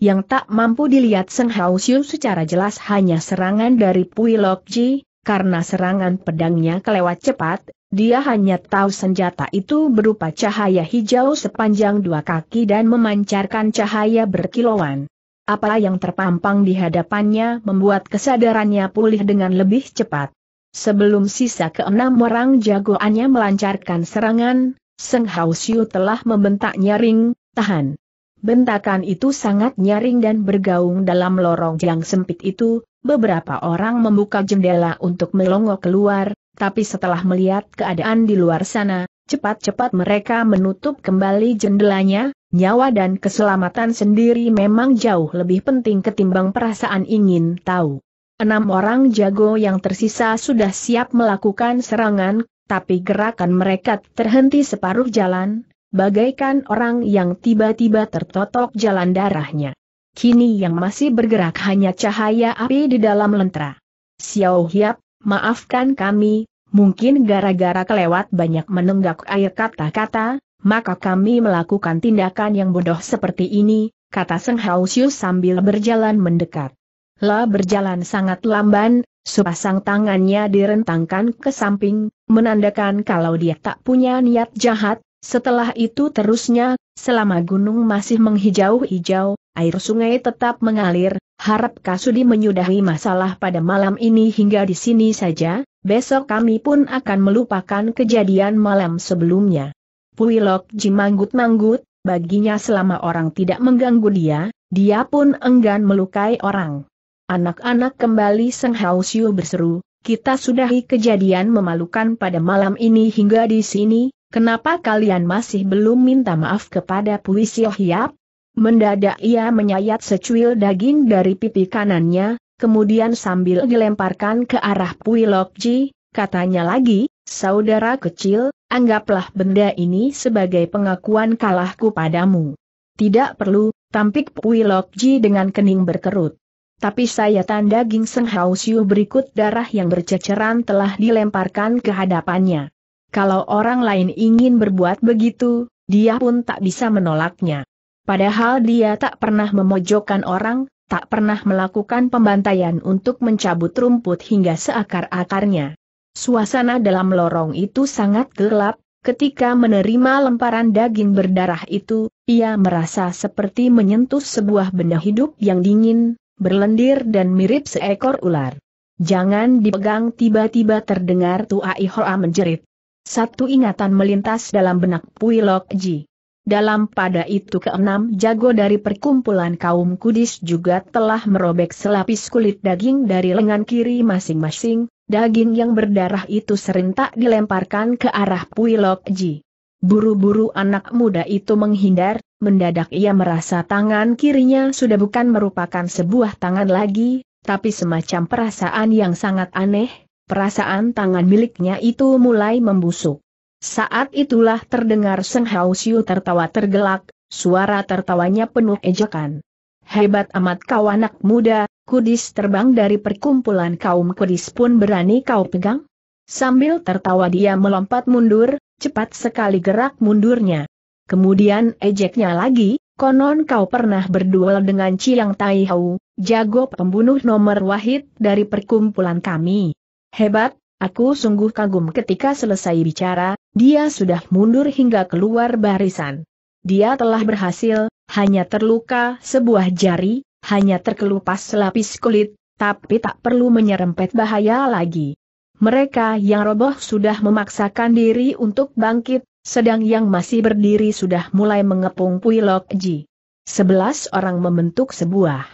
Yang tak mampu dilihat Seng Hao secara jelas hanya serangan dari Pui Lok Ji, karena serangan pedangnya kelewat cepat, dia hanya tahu senjata itu berupa cahaya hijau sepanjang dua kaki dan memancarkan cahaya berkilauan. Apa yang terpampang di hadapannya membuat kesadarannya pulih dengan lebih cepat. Sebelum sisa keenam orang jagoannya melancarkan serangan, Seng Hao Xiu telah membentak nyaring, tahan. Bentakan itu sangat nyaring dan bergaung dalam lorong yang sempit itu, beberapa orang membuka jendela untuk melongo keluar, tapi setelah melihat keadaan di luar sana, cepat-cepat mereka menutup kembali jendelanya, nyawa dan keselamatan sendiri memang jauh lebih penting ketimbang perasaan ingin tahu. Enam orang jago yang tersisa sudah siap melakukan serangan, tapi gerakan mereka terhenti separuh jalan, bagaikan orang yang tiba-tiba tertotok jalan darahnya. Kini yang masih bergerak hanya cahaya api di dalam lentera. Xiao Hiap, maafkan kami, mungkin gara-gara kelewat banyak menenggak air kata-kata, maka kami melakukan tindakan yang bodoh seperti ini, kata Seng Hausius sambil berjalan mendekat. La berjalan sangat lamban, sepasang tangannya direntangkan ke samping, menandakan kalau dia tak punya niat jahat, setelah itu terusnya, selama gunung masih menghijau-hijau, air sungai tetap mengalir, harap Kasudi menyudahi masalah pada malam ini hingga di sini saja, besok kami pun akan melupakan kejadian malam sebelumnya. Puilok Ji manggut-manggut, baginya selama orang tidak mengganggu dia, dia pun enggan melukai orang. Anak-anak kembali Seng Hao Xiu berseru, kita sudahi kejadian memalukan pada malam ini hingga di sini, kenapa kalian masih belum minta maaf kepada Pui Xiao Hiap? Mendadak ia menyayat secuil daging dari pipi kanannya, kemudian sambil dilemparkan ke arah Pui Ji, katanya lagi, Saudara kecil, anggaplah benda ini sebagai pengakuan kalahku padamu. Tidak perlu, tampik Pui Ji dengan kening berkerut. Tapi saya tanda gingseng hausyu berikut darah yang berceceran telah dilemparkan ke hadapannya. Kalau orang lain ingin berbuat begitu, dia pun tak bisa menolaknya. Padahal dia tak pernah memojokkan orang, tak pernah melakukan pembantaian untuk mencabut rumput hingga seakar-akarnya. Suasana dalam lorong itu sangat gelap, Ketika menerima lemparan daging berdarah itu, ia merasa seperti menyentuh sebuah benda hidup yang dingin, berlendir dan mirip seekor ular. Jangan dipegang tiba-tiba terdengar Tuai Ihoa menjerit. Satu ingatan melintas dalam benak Pui Lok Ji. Dalam pada itu keenam jago dari perkumpulan kaum kudis juga telah merobek selapis kulit daging dari lengan kiri masing-masing, daging yang berdarah itu serentak dilemparkan ke arah Puilok Ji. Buru-buru anak muda itu menghindar, mendadak ia merasa tangan kirinya sudah bukan merupakan sebuah tangan lagi, tapi semacam perasaan yang sangat aneh, perasaan tangan miliknya itu mulai membusuk. Saat itulah terdengar Seng Hao Xiu tertawa tergelak, suara tertawanya penuh ejekan. Hebat amat kau anak muda, Kudis terbang dari perkumpulan kaum kudis pun berani kau pegang? Sambil tertawa dia melompat mundur, cepat sekali gerak mundurnya. Kemudian ejeknya lagi, konon kau pernah berduel dengan Ciang Tai Hau, jago pembunuh nomor wahid dari perkumpulan kami. Hebat, aku sungguh kagum ketika selesai bicara, dia sudah mundur hingga keluar barisan. Dia telah berhasil, hanya terluka sebuah jari, hanya terkelupas selapis kulit, tapi tak perlu menyerempet bahaya lagi. Mereka yang roboh sudah memaksakan diri untuk bangkit, sedang yang masih berdiri sudah mulai mengepung Puilok Ji. Sebelas orang membentuk sebuah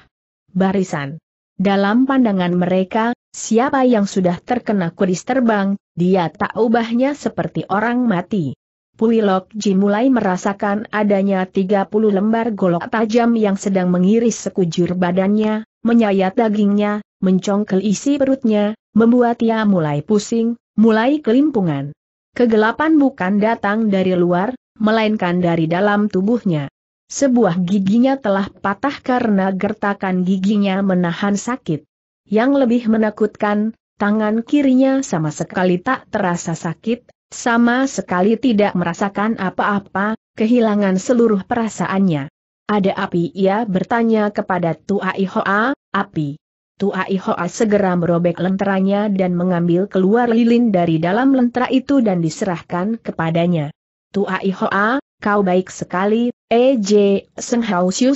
barisan. Dalam pandangan mereka, siapa yang sudah terkena kudis terbang, dia tak ubahnya seperti orang mati. Puilok Ji mulai merasakan adanya 30 lembar golok tajam yang sedang mengiris sekujur badannya, menyayat dagingnya, mencongkel isi perutnya, membuat ia mulai pusing, mulai kelimpungan. Kegelapan bukan datang dari luar, melainkan dari dalam tubuhnya. Sebuah giginya telah patah karena gertakan giginya menahan sakit. Yang lebih menakutkan, tangan kirinya sama sekali tak terasa sakit, sama sekali tidak merasakan apa-apa, kehilangan seluruh perasaannya. Ada api ia bertanya kepada Tua Ihoa, api. Tua Ihoa segera merobek lenteranya dan mengambil keluar lilin dari dalam lentera itu dan diserahkan kepadanya. Tua Ihoa, kau baik sekali, EJ eh, Seng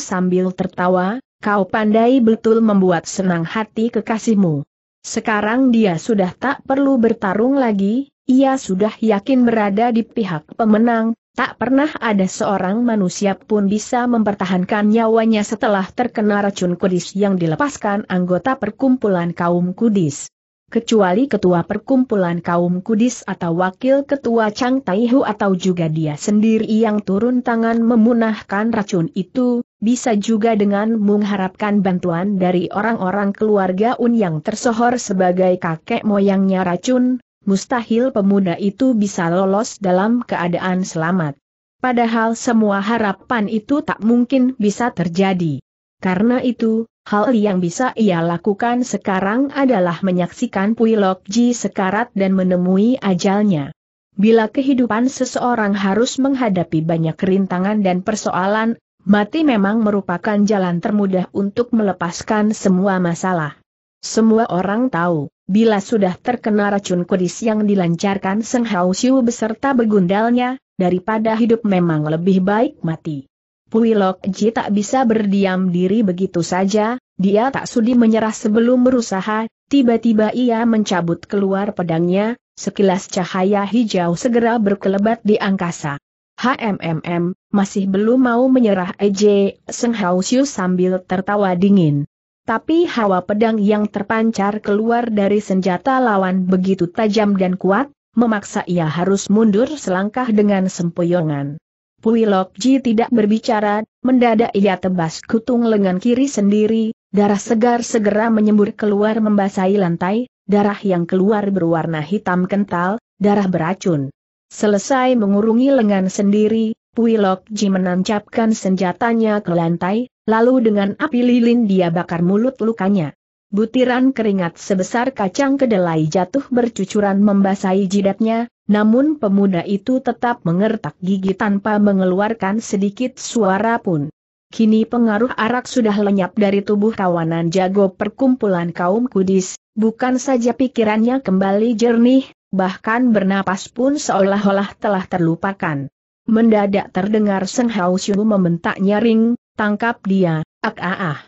sambil tertawa, kau pandai betul membuat senang hati kekasihmu. Sekarang dia sudah tak perlu bertarung lagi, ia sudah yakin berada di pihak pemenang, tak pernah ada seorang manusia pun bisa mempertahankan nyawanya setelah terkena racun kudis yang dilepaskan anggota perkumpulan kaum kudis. Kecuali ketua perkumpulan kaum kudis atau wakil ketua Chang Taihu atau juga dia sendiri yang turun tangan memunahkan racun itu, bisa juga dengan mengharapkan bantuan dari orang-orang keluarga Un yang tersohor sebagai kakek moyangnya racun, mustahil pemuda itu bisa lolos dalam keadaan selamat. Padahal semua harapan itu tak mungkin bisa terjadi. Karena itu, hal yang bisa ia lakukan sekarang adalah menyaksikan Puilok Ji sekarat dan menemui ajalnya. Bila kehidupan seseorang harus menghadapi banyak rintangan dan persoalan, mati memang merupakan jalan termudah untuk melepaskan semua masalah. Semua orang tahu, bila sudah terkena racun kudis yang dilancarkan Seng Hao Xiu beserta begundalnya, daripada hidup memang lebih baik mati. Pui Lok Ji tak bisa berdiam diri begitu saja, dia tak sudi menyerah sebelum berusaha, tiba-tiba ia mencabut keluar pedangnya, sekilas cahaya hijau segera berkelebat di angkasa. HMMM, masih belum mau menyerah EJ, Seng Hao Xiu sambil tertawa dingin. Tapi hawa pedang yang terpancar keluar dari senjata lawan begitu tajam dan kuat, memaksa ia harus mundur selangkah dengan sempoyongan. Puilok Ji tidak berbicara, mendadak ia tebas kutung lengan kiri sendiri, darah segar segera menyembur keluar membasahi lantai, darah yang keluar berwarna hitam kental, darah beracun. Selesai mengurungi lengan sendiri, Puilok Ji menancapkan senjatanya ke lantai, Lalu dengan api lilin dia bakar mulut lukanya. Butiran keringat sebesar kacang kedelai jatuh bercucuran membasahi jidatnya, namun pemuda itu tetap mengertak gigi tanpa mengeluarkan sedikit suara pun. Kini pengaruh arak sudah lenyap dari tubuh kawanan jago perkumpulan kaum kudis, bukan saja pikirannya kembali jernih, bahkan bernapas pun seolah-olah telah terlupakan. Mendadak terdengar Seng Hao Xiu membentak nyaring, Tangkap dia, ak ah ah.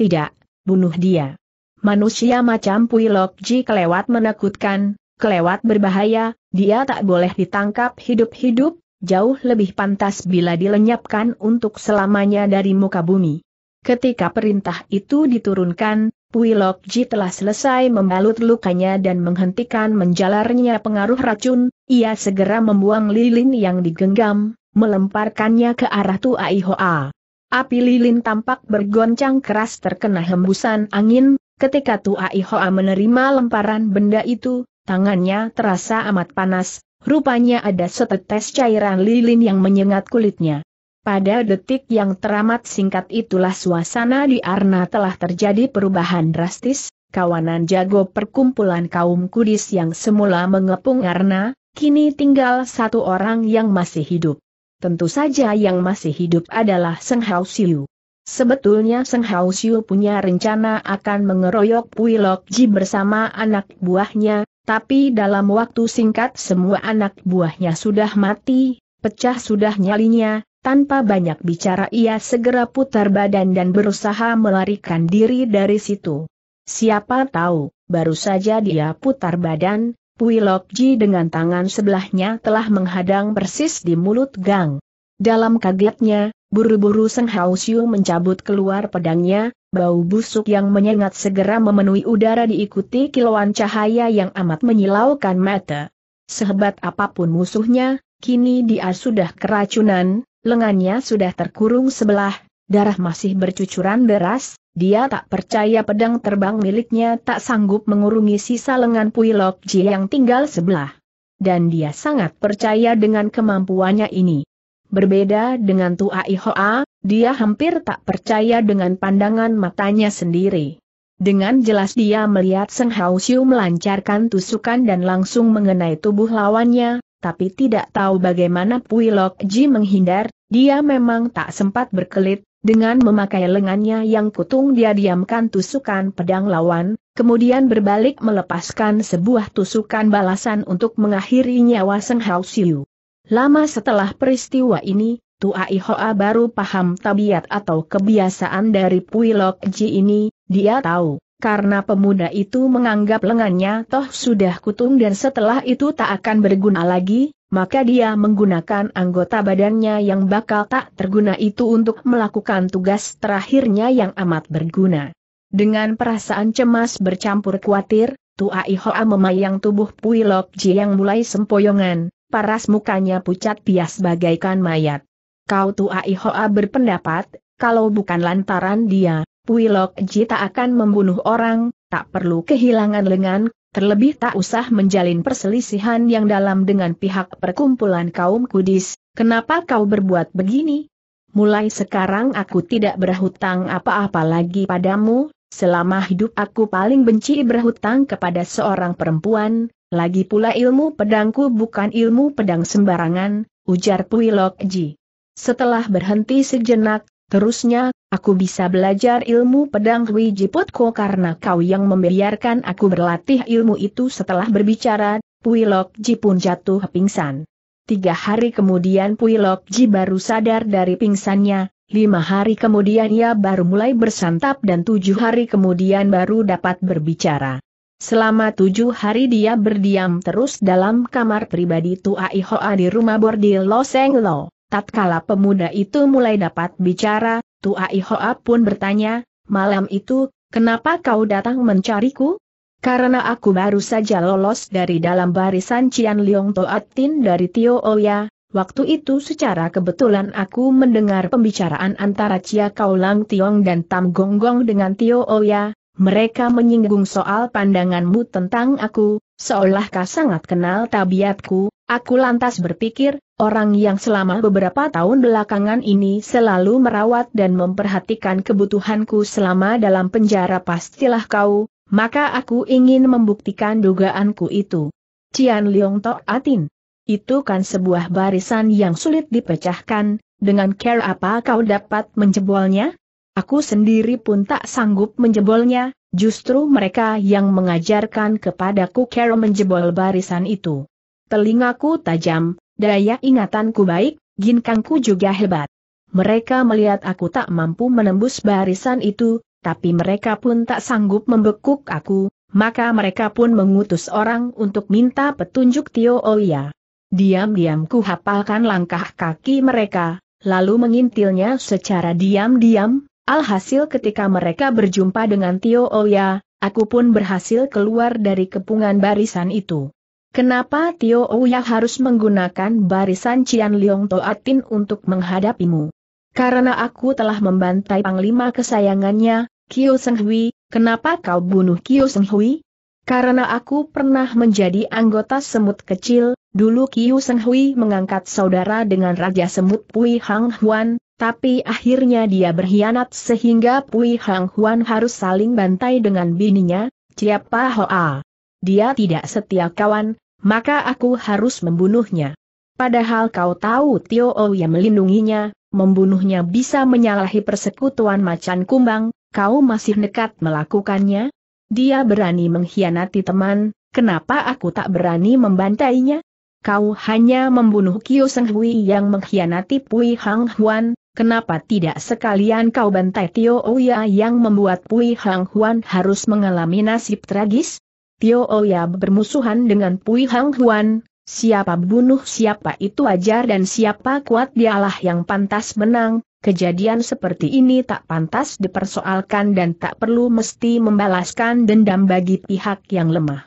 Tidak, bunuh dia. Manusia macam Puilok Ji kelewat menakutkan, kelewat berbahaya, dia tak boleh ditangkap hidup-hidup, jauh lebih pantas bila dilenyapkan untuk selamanya dari muka bumi. Ketika perintah itu diturunkan, Puilok Ji telah selesai membalut lukanya dan menghentikan menjalarnya pengaruh racun, ia segera membuang lilin yang digenggam, melemparkannya ke arah Tuaihoa. Api lilin tampak bergoncang keras terkena hembusan angin, ketika Tuai Hoa menerima lemparan benda itu, tangannya terasa amat panas, rupanya ada setetes cairan lilin yang menyengat kulitnya. Pada detik yang teramat singkat itulah suasana di Arna telah terjadi perubahan drastis, kawanan jago perkumpulan kaum kudis yang semula mengepung Arna, kini tinggal satu orang yang masih hidup tentu saja yang masih hidup adalah Seng Hao Siu. Sebetulnya Seng Hao Siu punya rencana akan mengeroyok Pui Lok Ji bersama anak buahnya, tapi dalam waktu singkat semua anak buahnya sudah mati, pecah sudah nyalinya, tanpa banyak bicara ia segera putar badan dan berusaha melarikan diri dari situ. Siapa tahu, baru saja dia putar badan, Pui Lok Ji dengan tangan sebelahnya telah menghadang persis di mulut gang. Dalam kagetnya, buru-buru Seng Hao mencabut keluar pedangnya, bau busuk yang menyengat segera memenuhi udara diikuti kilauan cahaya yang amat menyilaukan mata. Sehebat apapun musuhnya, kini dia sudah keracunan, lengannya sudah terkurung sebelah, darah masih bercucuran deras, dia tak percaya pedang terbang miliknya tak sanggup mengurungi sisa lengan Puilok Ji yang tinggal sebelah. Dan dia sangat percaya dengan kemampuannya ini. Berbeda dengan Tua Hoa, dia hampir tak percaya dengan pandangan matanya sendiri. Dengan jelas dia melihat Seng Haosiu melancarkan tusukan dan langsung mengenai tubuh lawannya, tapi tidak tahu bagaimana Puilok Ji menghindar, dia memang tak sempat berkelit, dengan memakai lengannya yang kutung dia diamkan tusukan pedang lawan, kemudian berbalik melepaskan sebuah tusukan balasan untuk mengakhiri nyawa Seng Hao Siu. Lama setelah peristiwa ini, Tuai Hoa baru paham tabiat atau kebiasaan dari Puilok Ji ini, dia tahu karena pemuda itu menganggap lengannya toh sudah kutung dan setelah itu tak akan berguna lagi, maka dia menggunakan anggota badannya yang bakal tak terguna itu untuk melakukan tugas terakhirnya yang amat berguna. Dengan perasaan cemas bercampur khawatir, Tua Ihoa memayang tubuh Pui Lok Ji yang mulai sempoyongan, paras mukanya pucat pias bagaikan mayat. Kau Tua Ihoa berpendapat, kalau bukan lantaran dia, Ji tak akan membunuh orang, tak perlu kehilangan lengan, terlebih tak usah menjalin perselisihan yang dalam dengan pihak perkumpulan kaum kudis, kenapa kau berbuat begini? Mulai sekarang aku tidak berhutang apa-apa lagi padamu, selama hidup aku paling benci berhutang kepada seorang perempuan, lagi pula ilmu pedangku bukan ilmu pedang sembarangan, ujar Puilok Ji. Setelah berhenti sejenak, terusnya Aku bisa belajar ilmu pedang Hui Jiputko karena kau yang membiarkan aku berlatih ilmu itu setelah berbicara, Puilok Ji pun jatuh pingsan. Tiga hari kemudian Puilok Ji baru sadar dari pingsannya, lima hari kemudian ia baru mulai bersantap dan tujuh hari kemudian baru dapat berbicara. Selama tujuh hari dia berdiam terus dalam kamar pribadi tua ihoa di rumah bordil Loseng Lo. Tatkala pemuda itu mulai dapat bicara, Tuai Ihoa pun bertanya, malam itu, kenapa kau datang mencariku? Karena aku baru saja lolos dari dalam barisan Cian Liong Toatin dari Tio Oya, oh waktu itu secara kebetulan aku mendengar pembicaraan antara Cia Kaulang Tiong dan Tam Gonggong dengan Tio Oya, oh mereka menyinggung soal pandanganmu tentang aku, seolah kau sangat kenal tabiatku, Aku lantas berpikir, orang yang selama beberapa tahun belakangan ini selalu merawat dan memperhatikan kebutuhanku selama dalam penjara pastilah kau, maka aku ingin membuktikan dugaanku itu. Cian Liong Tok Atin. Itu kan sebuah barisan yang sulit dipecahkan, dengan care apa kau dapat menjebolnya? Aku sendiri pun tak sanggup menjebolnya, justru mereka yang mengajarkan kepadaku care menjebol barisan itu telingaku tajam, daya ingatanku baik, ginkangku juga hebat. Mereka melihat aku tak mampu menembus barisan itu, tapi mereka pun tak sanggup membekuk aku, maka mereka pun mengutus orang untuk minta petunjuk Tio Oya. Diam-diam ku hafalkan langkah kaki mereka, lalu mengintilnya secara diam-diam, alhasil ketika mereka berjumpa dengan Tio Oya, aku pun berhasil keluar dari kepungan barisan itu. Kenapa Tio Ouya harus menggunakan barisan Cian Liong Toatin untuk menghadapimu? Karena aku telah membantai panglima kesayangannya, Kyo Seng Hui, kenapa kau bunuh Kyo Seng Hui? Karena aku pernah menjadi anggota semut kecil, dulu Kyo Seng Hui mengangkat saudara dengan Raja Semut Pui Hang Huan, tapi akhirnya dia berkhianat sehingga Pui Hang Huan harus saling bantai dengan bininya, Siapa Hoa. Dia tidak setia kawan, maka aku harus membunuhnya. Padahal kau tahu Tio O oh melindunginya, membunuhnya bisa menyalahi persekutuan macan kumbang, kau masih nekat melakukannya? Dia berani mengkhianati teman, kenapa aku tak berani membantainya? Kau hanya membunuh Kyo Seng Hui yang mengkhianati Pui Hang Huan, kenapa tidak sekalian kau bantai Tio Oya oh yang membuat Pui Hang Huan harus mengalami nasib tragis? Tio Oya bermusuhan dengan Pui Hang Huan, siapa bunuh siapa itu ajar dan siapa kuat dialah yang pantas menang, kejadian seperti ini tak pantas dipersoalkan dan tak perlu mesti membalaskan dendam bagi pihak yang lemah.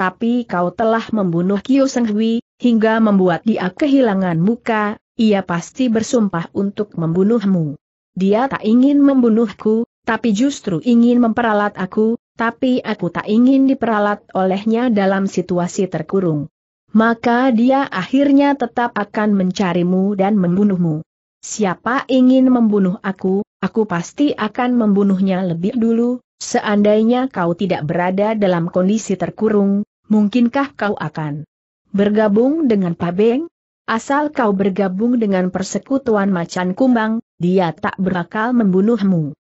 Tapi kau telah membunuh Kyo Seng Hui, hingga membuat dia kehilangan muka, ia pasti bersumpah untuk membunuhmu. Dia tak ingin membunuhku, tapi justru ingin memperalat aku, tapi aku tak ingin diperalat olehnya dalam situasi terkurung. Maka dia akhirnya tetap akan mencarimu dan membunuhmu. Siapa ingin membunuh aku, aku pasti akan membunuhnya lebih dulu, seandainya kau tidak berada dalam kondisi terkurung, mungkinkah kau akan bergabung dengan Pabeng? Asal kau bergabung dengan persekutuan macan kumbang, dia tak berakal membunuhmu.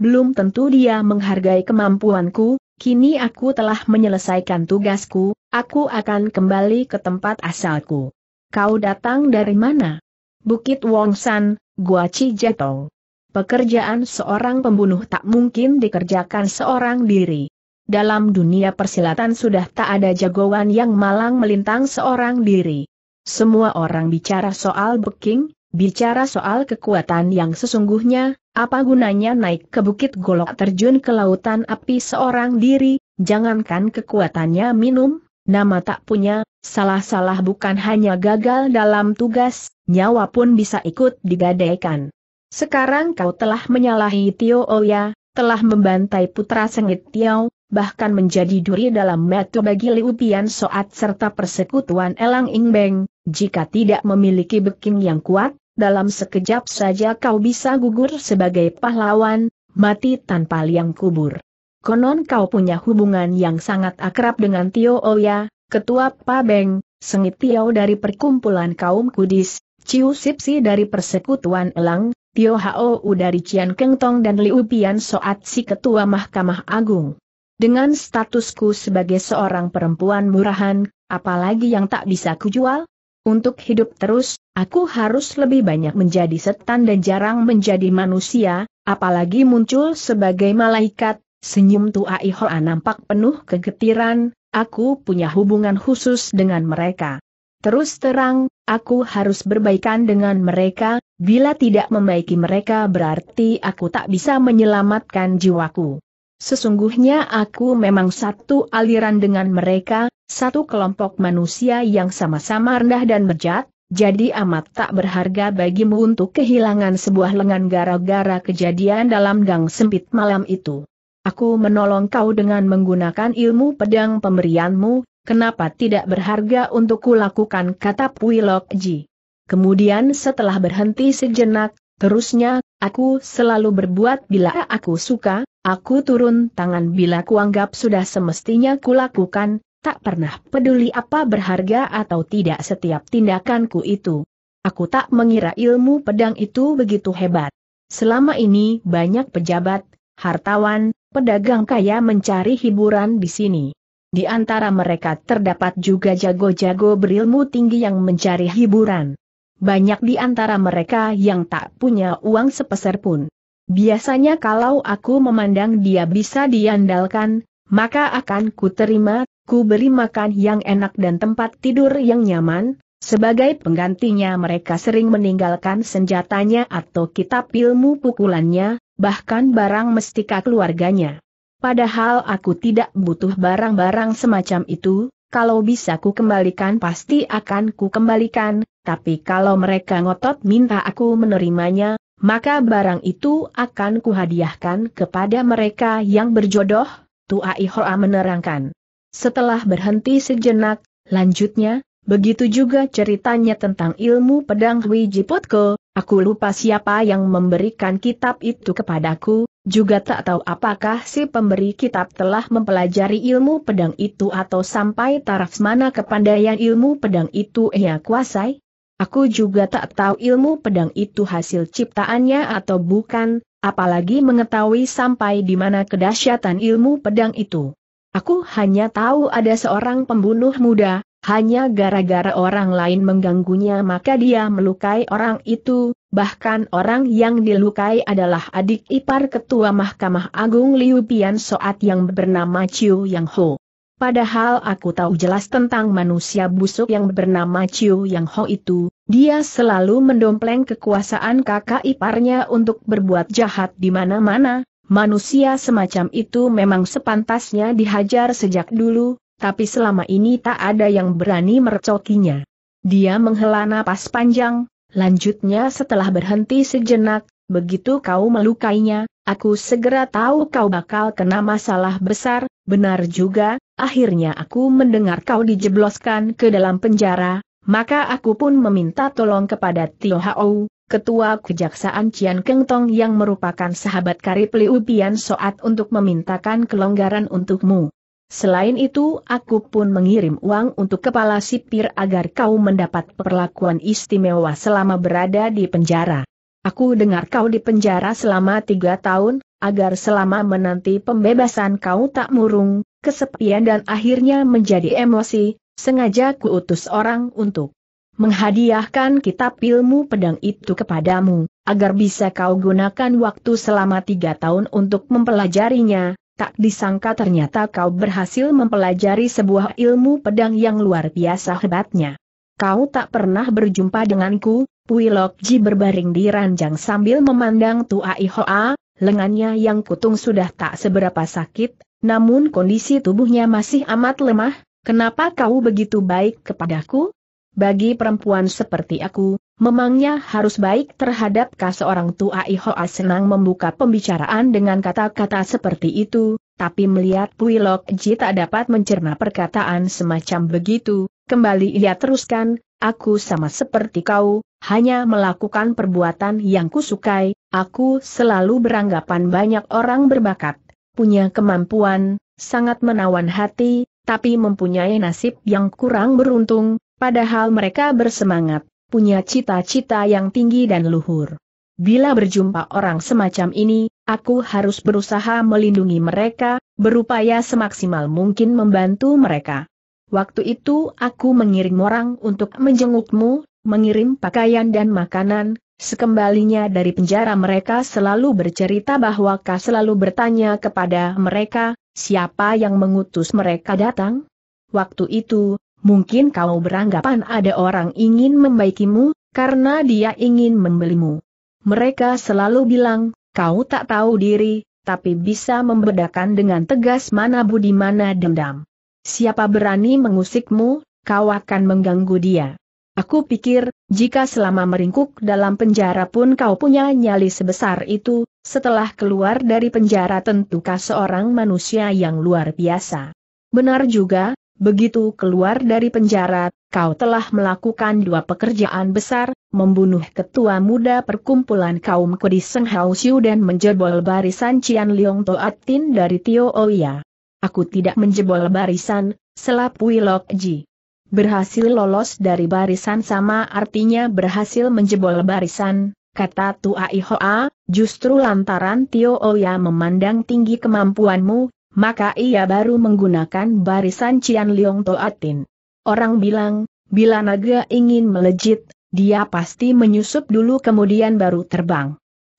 Belum tentu dia menghargai kemampuanku, kini aku telah menyelesaikan tugasku, aku akan kembali ke tempat asalku. Kau datang dari mana? Bukit Wongsan, Gua Cijetong. Pekerjaan seorang pembunuh tak mungkin dikerjakan seorang diri. Dalam dunia persilatan sudah tak ada jagoan yang malang melintang seorang diri. Semua orang bicara soal beking, Bicara soal kekuatan yang sesungguhnya, apa gunanya naik ke bukit golok terjun ke lautan api seorang diri, jangankan kekuatannya minum, nama tak punya, salah-salah bukan hanya gagal dalam tugas, nyawa pun bisa ikut digadaikan. Sekarang kau telah menyalahi Tio Oya, telah membantai putra sengit Tiao, bahkan menjadi duri dalam metu bagi Liupian Soat serta persekutuan Elang Ingbeng, jika tidak memiliki beking yang kuat, dalam sekejap saja kau bisa gugur sebagai pahlawan, mati tanpa liang kubur. Konon kau punya hubungan yang sangat akrab dengan Tio Oya, oh ketua Pabeng, Sengit Tio dari perkumpulan kaum Kudis, Ciu Sipsi dari persekutuan Elang, Tio Hao dari Cian Kengtong dan Liu Pian Soat si ketua Mahkamah Agung. Dengan statusku sebagai seorang perempuan murahan, apalagi yang tak bisa kujual? Untuk hidup terus, aku harus lebih banyak menjadi setan dan jarang menjadi manusia, apalagi muncul sebagai malaikat, senyum tua Ihoa nampak penuh kegetiran, aku punya hubungan khusus dengan mereka. Terus terang, aku harus berbaikan dengan mereka, bila tidak membaiki mereka berarti aku tak bisa menyelamatkan jiwaku. Sesungguhnya aku memang satu aliran dengan mereka, satu kelompok manusia yang sama-sama rendah dan bejat, jadi amat tak berharga bagimu untuk kehilangan sebuah lengan gara-gara kejadian dalam gang sempit malam itu. Aku menolong kau dengan menggunakan ilmu pedang pemberianmu, kenapa tidak berharga untuk kulakukan kata Puilok Ji. Kemudian setelah berhenti sejenak, terusnya, aku selalu berbuat bila aku suka, Aku turun tangan bila kuanggap sudah semestinya kulakukan, tak pernah peduli apa berharga atau tidak setiap tindakanku itu. Aku tak mengira ilmu pedang itu begitu hebat. Selama ini banyak pejabat, hartawan, pedagang kaya mencari hiburan di sini. Di antara mereka terdapat juga jago-jago berilmu tinggi yang mencari hiburan. Banyak di antara mereka yang tak punya uang sepeser pun. Biasanya kalau aku memandang dia bisa diandalkan, maka akan ku terima, ku beri makan yang enak dan tempat tidur yang nyaman, sebagai penggantinya mereka sering meninggalkan senjatanya atau kitab ilmu pukulannya, bahkan barang mestika keluarganya. Padahal aku tidak butuh barang-barang semacam itu, kalau bisa ku kembalikan pasti akan ku kembalikan, tapi kalau mereka ngotot minta aku menerimanya, maka barang itu akan kuhadiahkan kepada mereka yang berjodoh, Tua Ihoa menerangkan. Setelah berhenti sejenak, lanjutnya, begitu juga ceritanya tentang ilmu pedang Hui Jipotko, aku lupa siapa yang memberikan kitab itu kepadaku, juga tak tahu apakah si pemberi kitab telah mempelajari ilmu pedang itu atau sampai taraf mana kepandaian ilmu pedang itu ia kuasai, Aku juga tak tahu ilmu pedang itu hasil ciptaannya atau bukan, apalagi mengetahui sampai di mana kedahsyatan ilmu pedang itu. Aku hanya tahu ada seorang pembunuh muda, hanya gara-gara orang lain mengganggunya maka dia melukai orang itu, bahkan orang yang dilukai adalah adik ipar ketua Mahkamah Agung Liu Pian Soat yang bernama Chiu Yang Ho. Padahal aku tahu jelas tentang manusia busuk yang bernama Chiu Yang Ho itu, dia selalu mendompleng kekuasaan kakak iparnya untuk berbuat jahat di mana-mana, manusia semacam itu memang sepantasnya dihajar sejak dulu, tapi selama ini tak ada yang berani mercokinya. Dia menghela napas panjang, lanjutnya setelah berhenti sejenak, begitu kau melukainya, aku segera tahu kau bakal kena masalah besar, Benar juga, akhirnya aku mendengar kau dijebloskan ke dalam penjara, maka aku pun meminta tolong kepada Tio Hao, ketua kejaksaan Cian Keng Tong yang merupakan sahabat karib Liu Pian Soat untuk memintakan kelonggaran untukmu. Selain itu aku pun mengirim uang untuk kepala sipir agar kau mendapat perlakuan istimewa selama berada di penjara. Aku dengar kau di penjara selama tiga tahun, agar selama menanti pembebasan kau tak murung, kesepian dan akhirnya menjadi emosi, sengaja kuutus orang untuk menghadiahkan kitab ilmu pedang itu kepadamu, agar bisa kau gunakan waktu selama tiga tahun untuk mempelajarinya, tak disangka ternyata kau berhasil mempelajari sebuah ilmu pedang yang luar biasa hebatnya. Kau tak pernah berjumpa denganku, Puilok Ji berbaring di ranjang sambil memandang Tua Ihoa, lengannya yang kutung sudah tak seberapa sakit, namun kondisi tubuhnya masih amat lemah, kenapa kau begitu baik kepadaku? Bagi perempuan seperti aku, memangnya harus baik terhadap kas seorang tua Ihoa senang membuka pembicaraan dengan kata-kata seperti itu, tapi melihat Puilok Ji tak dapat mencerna perkataan semacam begitu, kembali ia teruskan, aku sama seperti kau, hanya melakukan perbuatan yang kusukai, aku selalu beranggapan banyak orang berbakat, punya kemampuan, sangat menawan hati, tapi mempunyai nasib yang kurang beruntung, padahal mereka bersemangat, punya cita-cita yang tinggi dan luhur. Bila berjumpa orang semacam ini, aku harus berusaha melindungi mereka, berupaya semaksimal mungkin membantu mereka. Waktu itu aku mengirim orang untuk menjengukmu mengirim pakaian dan makanan, Sekembalinya dari penjara mereka selalu bercerita bahwa Ka selalu bertanya kepada mereka, siapa yang mengutus mereka datang? Waktu itu, mungkin kau beranggapan ada orang ingin membaikimu, karena dia ingin membelimu. Mereka selalu bilang, kau tak tahu diri, tapi bisa membedakan dengan tegas mana budi mana dendam. Siapa berani mengusikmu, kau akan mengganggu dia. Aku pikir, jika selama meringkuk dalam penjara pun kau punya nyali sebesar itu, setelah keluar dari penjara tentukah seorang manusia yang luar biasa. Benar juga, begitu keluar dari penjara, kau telah melakukan dua pekerjaan besar, membunuh ketua muda perkumpulan kaum Kudi Seng dan menjebol barisan Cian Liong Tin dari Tio Oya. Aku tidak menjebol barisan, selapui Lok Ji berhasil lolos dari barisan sama artinya berhasil menjebol barisan, kata Tua Ihoa, justru lantaran Tio Oya memandang tinggi kemampuanmu, maka ia baru menggunakan barisan Cian Liong Toatin. Orang bilang, bila naga ingin melejit, dia pasti menyusup dulu kemudian baru terbang.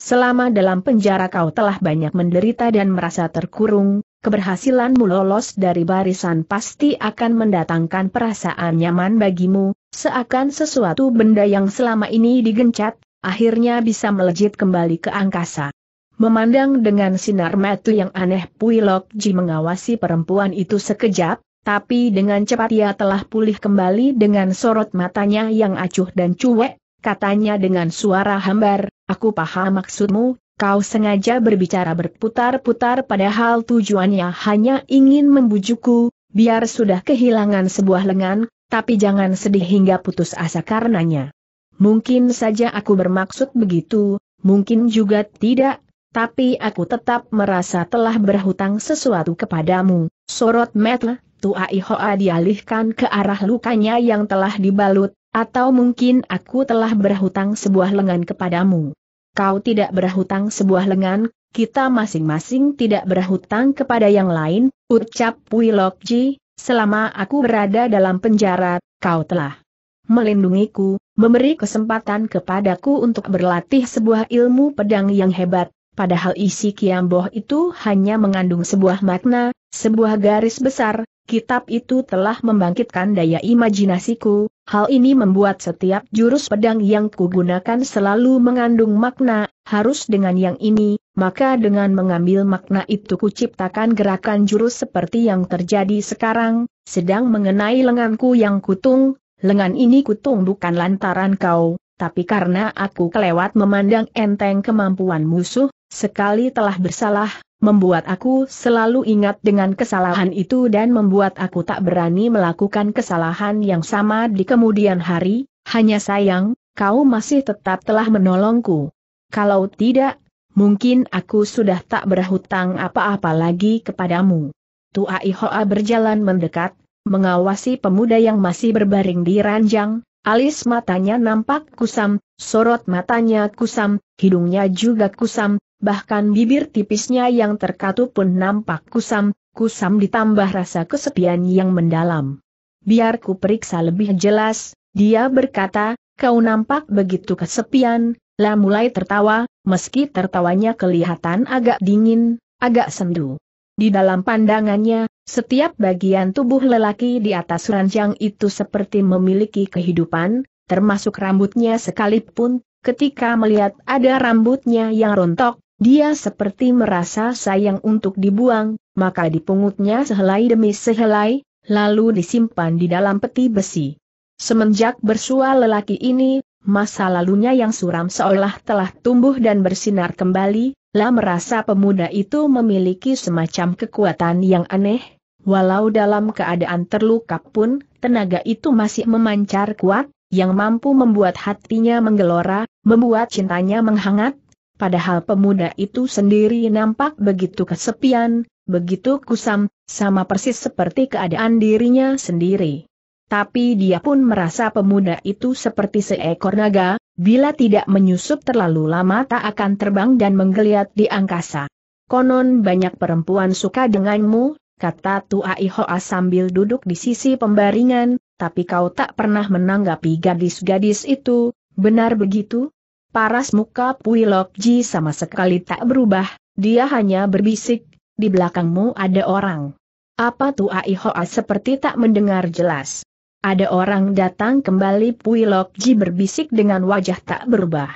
Selama dalam penjara kau telah banyak menderita dan merasa terkurung, keberhasilanmu lolos dari barisan pasti akan mendatangkan perasaan nyaman bagimu, seakan sesuatu benda yang selama ini digencat, akhirnya bisa melejit kembali ke angkasa. Memandang dengan sinar mata yang aneh Puilok Ji mengawasi perempuan itu sekejap, tapi dengan cepat ia telah pulih kembali dengan sorot matanya yang acuh dan cuek, katanya dengan suara hambar, Aku paham maksudmu, kau sengaja berbicara berputar-putar padahal tujuannya hanya ingin membujukku, biar sudah kehilangan sebuah lengan, tapi jangan sedih hingga putus asa karenanya. Mungkin saja aku bermaksud begitu, mungkin juga tidak, tapi aku tetap merasa telah berhutang sesuatu kepadamu. Sorot Metla, Tuai Hoa dialihkan ke arah lukanya yang telah dibalut, atau mungkin aku telah berhutang sebuah lengan kepadamu kau tidak berhutang sebuah lengan, kita masing-masing tidak berhutang kepada yang lain, ucap Wilokji, selama aku berada dalam penjara, kau telah melindungiku, memberi kesempatan kepadaku untuk berlatih sebuah ilmu pedang yang hebat, padahal isi Kiamboh itu hanya mengandung sebuah makna, sebuah garis besar, kitab itu telah membangkitkan daya imajinasiku, Hal ini membuat setiap jurus pedang yang kugunakan selalu mengandung makna, harus dengan yang ini, maka dengan mengambil makna itu kuciptakan gerakan jurus seperti yang terjadi sekarang, sedang mengenai lenganku yang kutung, lengan ini kutung bukan lantaran kau, tapi karena aku kelewat memandang enteng kemampuan musuh, sekali telah bersalah, membuat aku selalu ingat dengan kesalahan itu dan membuat aku tak berani melakukan kesalahan yang sama di kemudian hari, hanya sayang, kau masih tetap telah menolongku. Kalau tidak, mungkin aku sudah tak berhutang apa-apa lagi kepadamu. Tuai Hoa berjalan mendekat, mengawasi pemuda yang masih berbaring di ranjang, Alis matanya nampak kusam, sorot matanya kusam, hidungnya juga kusam, bahkan bibir tipisnya yang terkatup pun nampak kusam, kusam ditambah rasa kesepian yang mendalam. Biar ku periksa lebih jelas, dia berkata, kau nampak begitu kesepian, lah mulai tertawa, meski tertawanya kelihatan agak dingin, agak sendu. Di dalam pandangannya, setiap bagian tubuh lelaki di atas ranjang itu seperti memiliki kehidupan, termasuk rambutnya sekalipun, ketika melihat ada rambutnya yang rontok, dia seperti merasa sayang untuk dibuang, maka dipungutnya sehelai demi sehelai, lalu disimpan di dalam peti besi. Semenjak bersua lelaki ini, masa lalunya yang suram seolah telah tumbuh dan bersinar kembali, lah merasa pemuda itu memiliki semacam kekuatan yang aneh, walau dalam keadaan terluka pun, tenaga itu masih memancar kuat, yang mampu membuat hatinya menggelora, membuat cintanya menghangat, padahal pemuda itu sendiri nampak begitu kesepian, begitu kusam, sama persis seperti keadaan dirinya sendiri. Tapi dia pun merasa pemuda itu seperti seekor naga, Bila tidak menyusup terlalu lama tak akan terbang dan menggeliat di angkasa. Konon banyak perempuan suka denganmu, kata Tua Ihoa sambil duduk di sisi pembaringan, tapi kau tak pernah menanggapi gadis-gadis itu, benar begitu? Paras muka Puilok Ji sama sekali tak berubah, dia hanya berbisik, di belakangmu ada orang. Apa Tua Ihoa seperti tak mendengar jelas? Ada orang datang kembali Pui Lok berbisik dengan wajah tak berubah.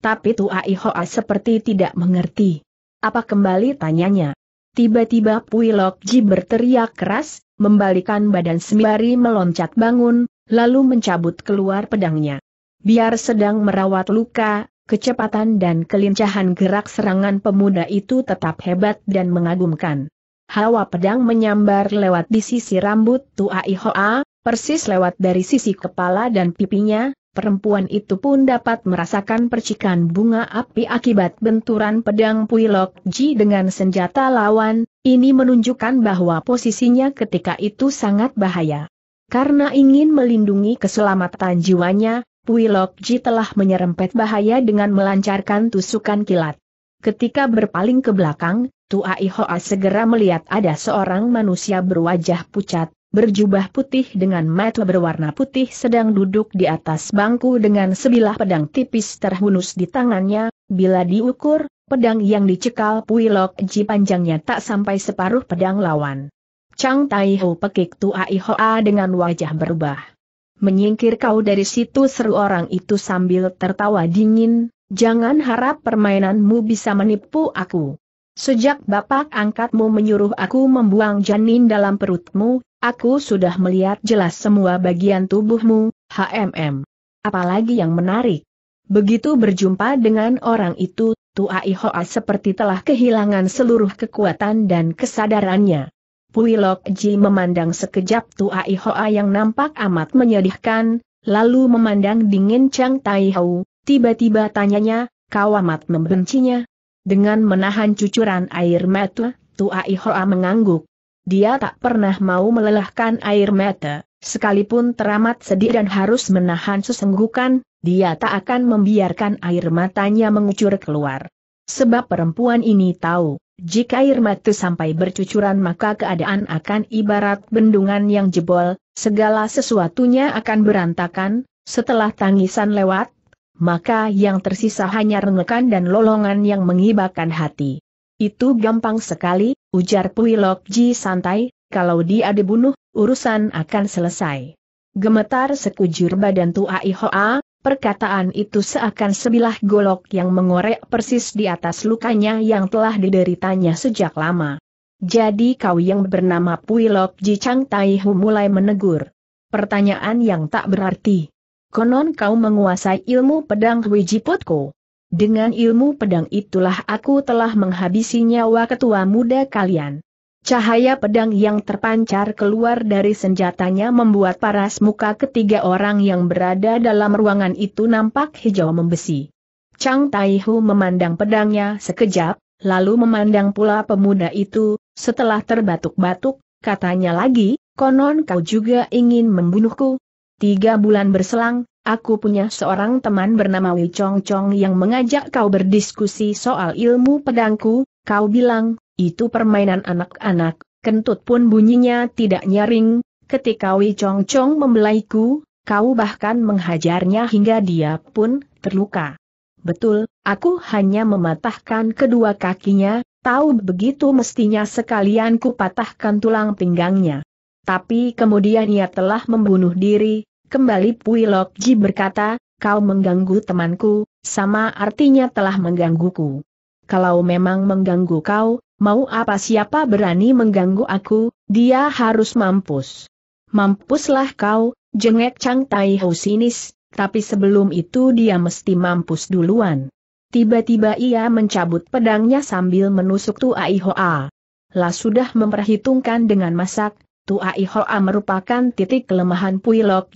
Tapi Tuai Hoa seperti tidak mengerti. Apa kembali tanyanya? Tiba-tiba Pui Lok berteriak keras, membalikan badan sembari meloncat bangun, lalu mencabut keluar pedangnya. Biar sedang merawat luka, kecepatan dan kelincahan gerak serangan pemuda itu tetap hebat dan mengagumkan. Hawa pedang menyambar lewat di sisi rambut Tuai Hoa, persis lewat dari sisi kepala dan pipinya, perempuan itu pun dapat merasakan percikan bunga api akibat benturan pedang Puilok Ji dengan senjata lawan, ini menunjukkan bahwa posisinya ketika itu sangat bahaya. Karena ingin melindungi keselamatan jiwanya, Puilok Ji telah menyerempet bahaya dengan melancarkan tusukan kilat. Ketika berpaling ke belakang, Tua Ihoa segera melihat ada seorang manusia berwajah pucat, berjubah putih dengan mata berwarna putih sedang duduk di atas bangku dengan sebilah pedang tipis terhunus di tangannya, bila diukur, pedang yang dicekal Puilok Ji panjangnya tak sampai separuh pedang lawan. Chang Tai Ho pekik tua ihoa dengan wajah berubah. Menyingkir kau dari situ seru orang itu sambil tertawa dingin, jangan harap permainanmu bisa menipu aku. Sejak bapak angkatmu menyuruh aku membuang janin dalam perutmu, Aku sudah melihat jelas semua bagian tubuhmu, HMM. Apalagi yang menarik. Begitu berjumpa dengan orang itu, Tuai Hoa seperti telah kehilangan seluruh kekuatan dan kesadarannya. Puilok Ji memandang sekejap Tuai Hoa yang nampak amat menyedihkan, lalu memandang dingin Chang Tai Hau. tiba-tiba tanyanya, kau amat membencinya. Dengan menahan cucuran air mata, Tuai Hoa mengangguk. Dia tak pernah mau melelahkan air mata, sekalipun teramat sedih dan harus menahan sesenggukan, dia tak akan membiarkan air matanya mengucur keluar. Sebab perempuan ini tahu, jika air mata sampai bercucuran maka keadaan akan ibarat bendungan yang jebol, segala sesuatunya akan berantakan, setelah tangisan lewat, maka yang tersisa hanya rengekan dan lolongan yang mengibakan hati. Itu gampang sekali, ujar Puilok Ji santai, kalau dia dibunuh, urusan akan selesai. Gemetar sekujur badan tua Ihoa, perkataan itu seakan sebilah golok yang mengorek persis di atas lukanya yang telah dideritanya sejak lama. Jadi kau yang bernama Puilok Ji Chang Taihu mulai menegur. Pertanyaan yang tak berarti. Konon kau menguasai ilmu pedang Wijiputku. Dengan ilmu pedang itulah aku telah menghabisi nyawa ketua muda kalian. Cahaya pedang yang terpancar keluar dari senjatanya membuat paras muka ketiga orang yang berada dalam ruangan itu nampak hijau membesi. Chang Taihu memandang pedangnya sekejap, lalu memandang pula pemuda itu, setelah terbatuk-batuk, katanya lagi, konon kau juga ingin membunuhku. Tiga bulan berselang, Aku punya seorang teman bernama Wei Chong Chong yang mengajak kau berdiskusi soal ilmu pedangku, kau bilang, itu permainan anak-anak, kentut pun bunyinya tidak nyaring, ketika Wei Chong Chong membelaiku, kau bahkan menghajarnya hingga dia pun terluka. Betul, aku hanya mematahkan kedua kakinya, tahu begitu mestinya sekalian patahkan tulang pinggangnya. Tapi kemudian ia telah membunuh diri, Kembali Ji berkata, kau mengganggu temanku, sama artinya telah menggangguku. Kalau memang mengganggu kau, mau apa siapa berani mengganggu aku, dia harus mampus. Mampuslah kau, jengek Chang Tai Ho sinis, tapi sebelum itu dia mesti mampus duluan. Tiba-tiba ia mencabut pedangnya sambil menusuk Tu Ai Hoa. Lah sudah memperhitungkan dengan masak, Tuai Hoa merupakan titik kelemahan Pui Lok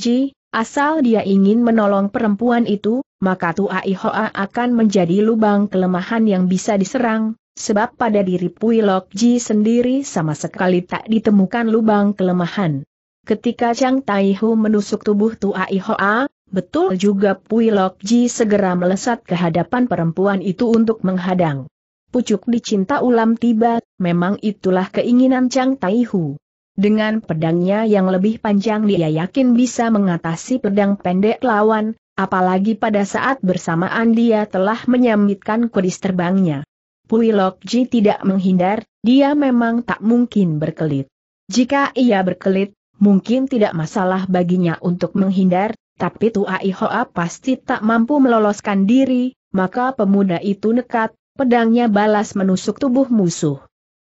asal dia ingin menolong perempuan itu, maka Tua Hoa akan menjadi lubang kelemahan yang bisa diserang, sebab pada diri Pui Lok sendiri sama sekali tak ditemukan lubang kelemahan. Ketika Chang Taihu menusuk tubuh Tua Hoa, betul juga Pui Lok segera melesat ke hadapan perempuan itu untuk menghadang. Pucuk dicinta ulam tiba, memang itulah keinginan Chang Taihu. Dengan pedangnya yang lebih panjang dia yakin bisa mengatasi pedang pendek lawan, apalagi pada saat bersamaan dia telah menyambitkan kuris terbangnya. Pui Lok tidak menghindar, dia memang tak mungkin berkelit. Jika ia berkelit, mungkin tidak masalah baginya untuk menghindar, tapi Tua Ihoa pasti tak mampu meloloskan diri, maka pemuda itu nekat, pedangnya balas menusuk tubuh musuh.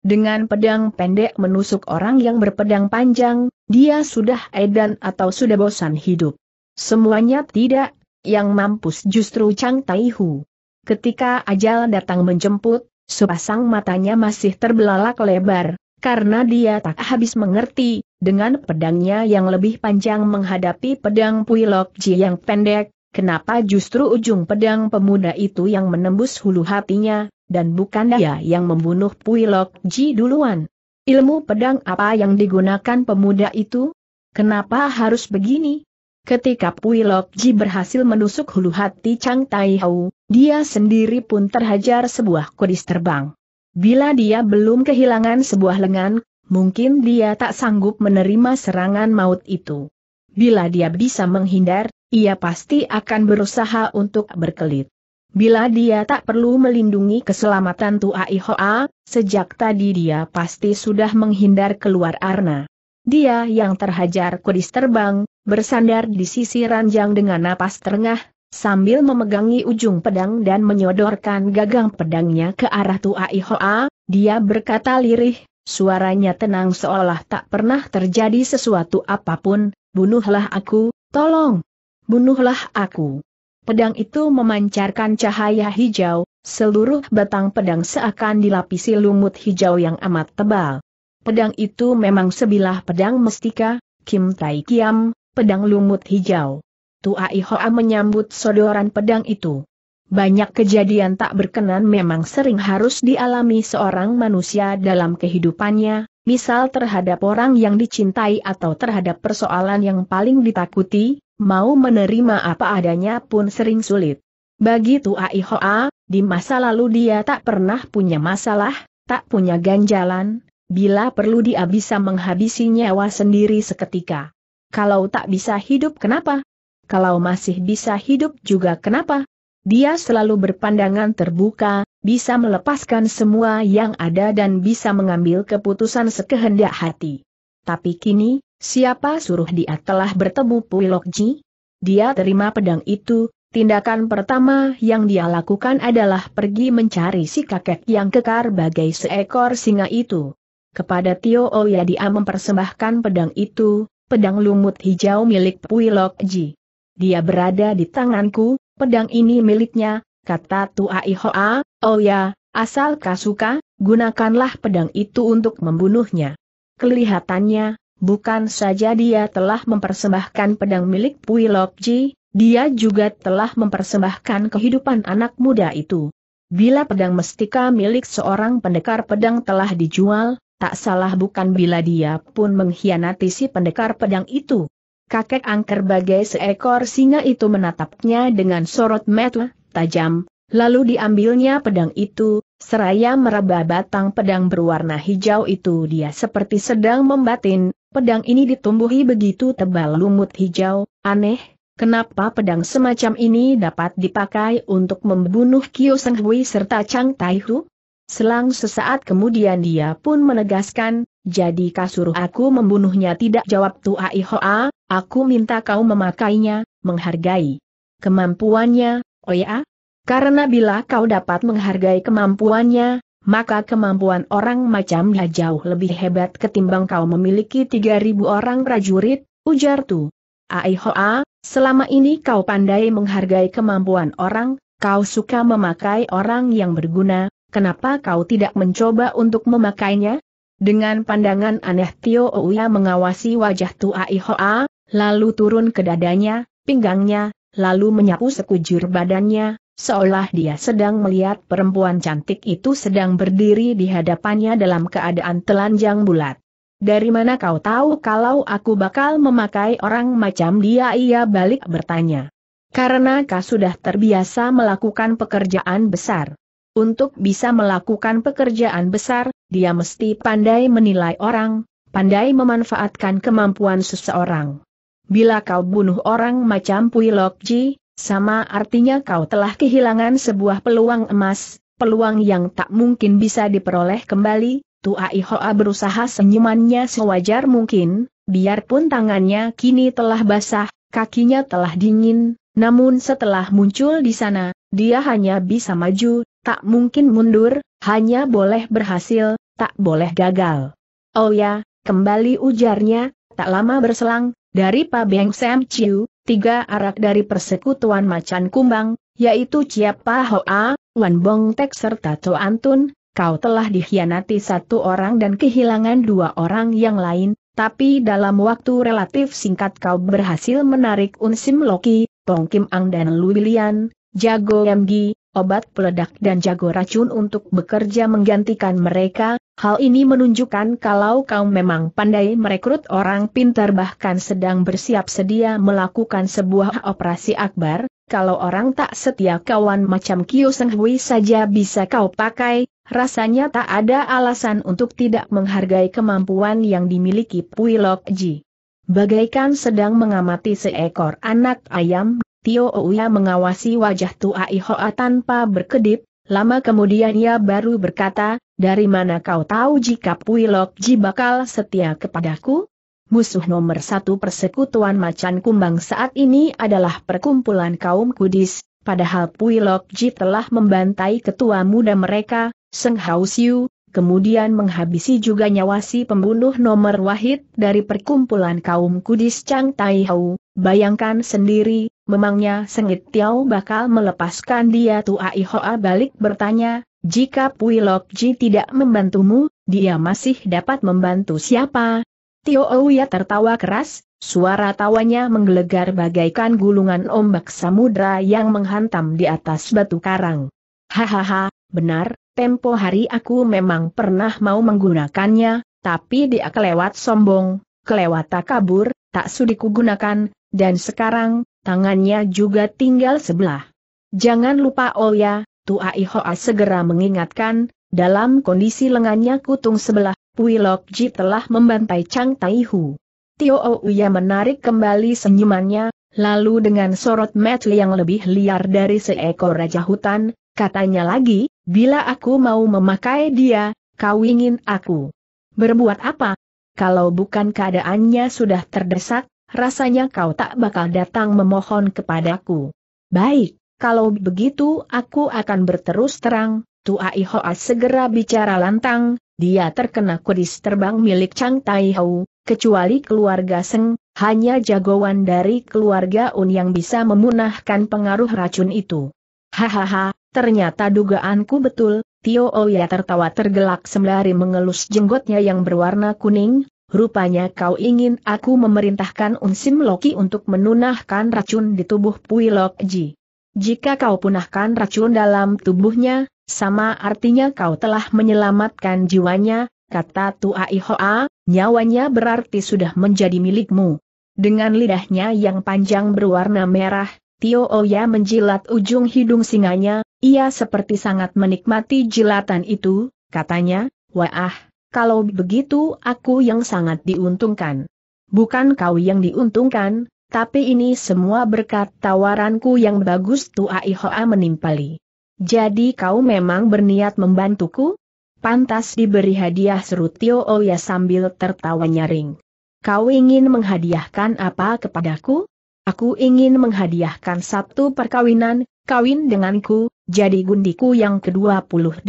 Dengan pedang pendek menusuk orang yang berpedang panjang, dia sudah edan atau sudah bosan hidup. Semuanya tidak, yang mampus justru Chang Taihu. Ketika ajal datang menjemput, sepasang matanya masih terbelalak lebar, karena dia tak habis mengerti, dengan pedangnya yang lebih panjang menghadapi pedang Puilok Ji yang pendek, Kenapa justru ujung pedang pemuda itu yang menembus hulu hatinya, dan bukan dia yang membunuh Puilok Ji duluan. Ilmu pedang apa yang digunakan pemuda itu? Kenapa harus begini? Ketika Puilok Ji berhasil menusuk hulu hati Chang Tai Hau, dia sendiri pun terhajar sebuah kudis terbang. Bila dia belum kehilangan sebuah lengan, mungkin dia tak sanggup menerima serangan maut itu. Bila dia bisa menghindar, ia pasti akan berusaha untuk berkelit. Bila dia tak perlu melindungi keselamatan Tuai Hoa, sejak tadi dia pasti sudah menghindar keluar arna. Dia yang terhajar kudis terbang, bersandar di sisi ranjang dengan napas terengah, sambil memegangi ujung pedang dan menyodorkan gagang pedangnya ke arah Tuai Hoa, dia berkata lirih, suaranya tenang seolah tak pernah terjadi sesuatu apapun, bunuhlah aku, tolong, bunuhlah aku. Pedang itu memancarkan cahaya hijau, seluruh batang pedang seakan dilapisi lumut hijau yang amat tebal. Pedang itu memang sebilah pedang mestika, Kim Tai Kiam, pedang lumut hijau. Tua Ihoa menyambut sodoran pedang itu. Banyak kejadian tak berkenan memang sering harus dialami seorang manusia dalam kehidupannya, misal terhadap orang yang dicintai atau terhadap persoalan yang paling ditakuti, mau menerima apa adanya pun sering sulit. Bagi Tua Ihoa, di masa lalu dia tak pernah punya masalah, tak punya ganjalan, bila perlu dia bisa menghabisi nyawa sendiri seketika. Kalau tak bisa hidup kenapa? Kalau masih bisa hidup juga kenapa? Dia selalu berpandangan terbuka, bisa melepaskan semua yang ada dan bisa mengambil keputusan sekehendak hati. Tapi kini, siapa suruh dia telah bertemu Puilokji? Dia terima pedang itu, tindakan pertama yang dia lakukan adalah pergi mencari si kakek yang kekar bagai seekor singa itu. Kepada Tio Oya dia mempersembahkan pedang itu, pedang lumut hijau milik Puilokji. Dia berada di tanganku, pedang ini miliknya, kata Tua Ihoa, oh ya, asal kasuka, gunakanlah pedang itu untuk membunuhnya. Kelihatannya, bukan saja dia telah mempersembahkan pedang milik Pui Lopji, dia juga telah mempersembahkan kehidupan anak muda itu. Bila pedang mestika milik seorang pendekar pedang telah dijual, tak salah bukan bila dia pun mengkhianati si pendekar pedang itu. Kakek angker bagai seekor singa itu menatapnya dengan sorot mata, tajam, lalu diambilnya pedang itu, seraya meraba batang pedang berwarna hijau itu dia seperti sedang membatin, pedang ini ditumbuhi begitu tebal lumut hijau, aneh, kenapa pedang semacam ini dapat dipakai untuk membunuh Kyo Seng Hui serta Chang Tai Hu? Selang sesaat kemudian dia pun menegaskan, jadi kasuruh aku membunuhnya tidak jawab Tuai Hoa, aku minta kau memakainya, menghargai kemampuannya, Oh ya? Karena bila kau dapat menghargai kemampuannya, maka kemampuan orang macam dia jauh lebih hebat ketimbang kau memiliki 3.000 orang prajurit, ujar Tu. Aihoa, selama ini kau pandai menghargai kemampuan orang, kau suka memakai orang yang berguna, kenapa kau tidak mencoba untuk memakainya? Dengan pandangan aneh Tio Ouya mengawasi wajah tu Aihoa, lalu turun ke dadanya, pinggangnya, lalu menyapu sekujur badannya, seolah dia sedang melihat perempuan cantik itu sedang berdiri di hadapannya dalam keadaan telanjang bulat. Dari mana kau tahu kalau aku bakal memakai orang macam dia? Ia balik bertanya. Karena kau sudah terbiasa melakukan pekerjaan besar. Untuk bisa melakukan pekerjaan besar, dia mesti pandai menilai orang, pandai memanfaatkan kemampuan seseorang. Bila kau bunuh orang macam Pui Lokji, sama artinya kau telah kehilangan sebuah peluang emas, peluang yang tak mungkin bisa diperoleh kembali, Tuai Hoa berusaha senyumannya sewajar mungkin, biarpun tangannya kini telah basah, kakinya telah dingin, namun setelah muncul di sana, dia hanya bisa maju, tak mungkin mundur, hanya boleh berhasil, tak boleh gagal. Oh ya, kembali ujarnya, tak lama berselang, dari Pabeng Sam Chiu, tiga arak dari persekutuan macan kumbang, yaitu Ciapa Hoa, Wan Bong Tek serta To Antun, kau telah dikhianati satu orang dan kehilangan dua orang yang lain, tapi dalam waktu relatif singkat kau berhasil menarik Unsim Loki, Tong Kim Ang dan Luilian, Jago Yamgi, obat peledak dan jago racun untuk bekerja menggantikan mereka, hal ini menunjukkan kalau kau memang pandai merekrut orang pintar bahkan sedang bersiap sedia melakukan sebuah operasi akbar, kalau orang tak setia kawan macam Kyo Seng saja bisa kau pakai, rasanya tak ada alasan untuk tidak menghargai kemampuan yang dimiliki Pui Lok Ji. Bagaikan sedang mengamati seekor anak ayam Tio Ouya mengawasi wajah Tua Ihoa tanpa berkedip, lama kemudian ia baru berkata, dari mana kau tahu jika Lok Ji bakal setia kepadaku? Musuh nomor satu persekutuan macan kumbang saat ini adalah perkumpulan kaum kudis, padahal Lok Ji telah membantai ketua muda mereka, Seng Hao Siu, kemudian menghabisi juga nyawa si pembunuh nomor wahid dari perkumpulan kaum kudis Chang Tai Hau, bayangkan sendiri, memangnya Sengit Tiao bakal melepaskan dia Tuai Hoa balik bertanya, jika Pui Lok Ji tidak membantumu, dia masih dapat membantu siapa? Tio Ouya tertawa keras, suara tawanya menggelegar bagaikan gulungan ombak samudra yang menghantam di atas batu karang. Hahaha, Benar, tempo hari aku memang pernah mau menggunakannya, tapi dia kelewat sombong, kelewat tak kabur, tak sudi kugunakan, dan sekarang, tangannya juga tinggal sebelah. Jangan lupa Olya, oh Tua Hoa segera mengingatkan, dalam kondisi lengannya kutung sebelah, Puilok Ji telah membantai Chang Tai Hu. Tio Ouya menarik kembali senyumannya, lalu dengan sorot mata yang lebih liar dari seekor raja hutan, katanya lagi, Bila aku mau memakai dia, kau ingin aku berbuat apa? Kalau bukan keadaannya sudah terdesak, rasanya kau tak bakal datang memohon kepadaku. Baik, kalau begitu aku akan berterus terang, Tuai Hoa segera bicara lantang, dia terkena kudis terbang milik Chang Tai Hou, kecuali keluarga Seng, hanya jagoan dari keluarga Un yang bisa memunahkan pengaruh racun itu. Hahaha, Ternyata dugaanku betul, Tio Oya tertawa tergelak sembari mengelus jenggotnya yang berwarna kuning, rupanya kau ingin aku memerintahkan Unsim Loki untuk menunahkan racun di tubuh Pui Lokji. Jika kau punahkan racun dalam tubuhnya, sama artinya kau telah menyelamatkan jiwanya, kata Tua Ihoa, nyawanya berarti sudah menjadi milikmu. Dengan lidahnya yang panjang berwarna merah, Tio Oya menjilat ujung hidung singanya, ia seperti sangat menikmati jilatan itu, katanya, wah, kalau begitu aku yang sangat diuntungkan. Bukan kau yang diuntungkan, tapi ini semua berkat tawaranku yang bagus Tua Ihoa menimpali. Jadi kau memang berniat membantuku? Pantas diberi hadiah seru Tio Oya sambil tertawa nyaring. Kau ingin menghadiahkan apa kepadaku? Aku ingin menghadiahkan satu perkawinan, kawin denganku, jadi gundiku yang ke-28.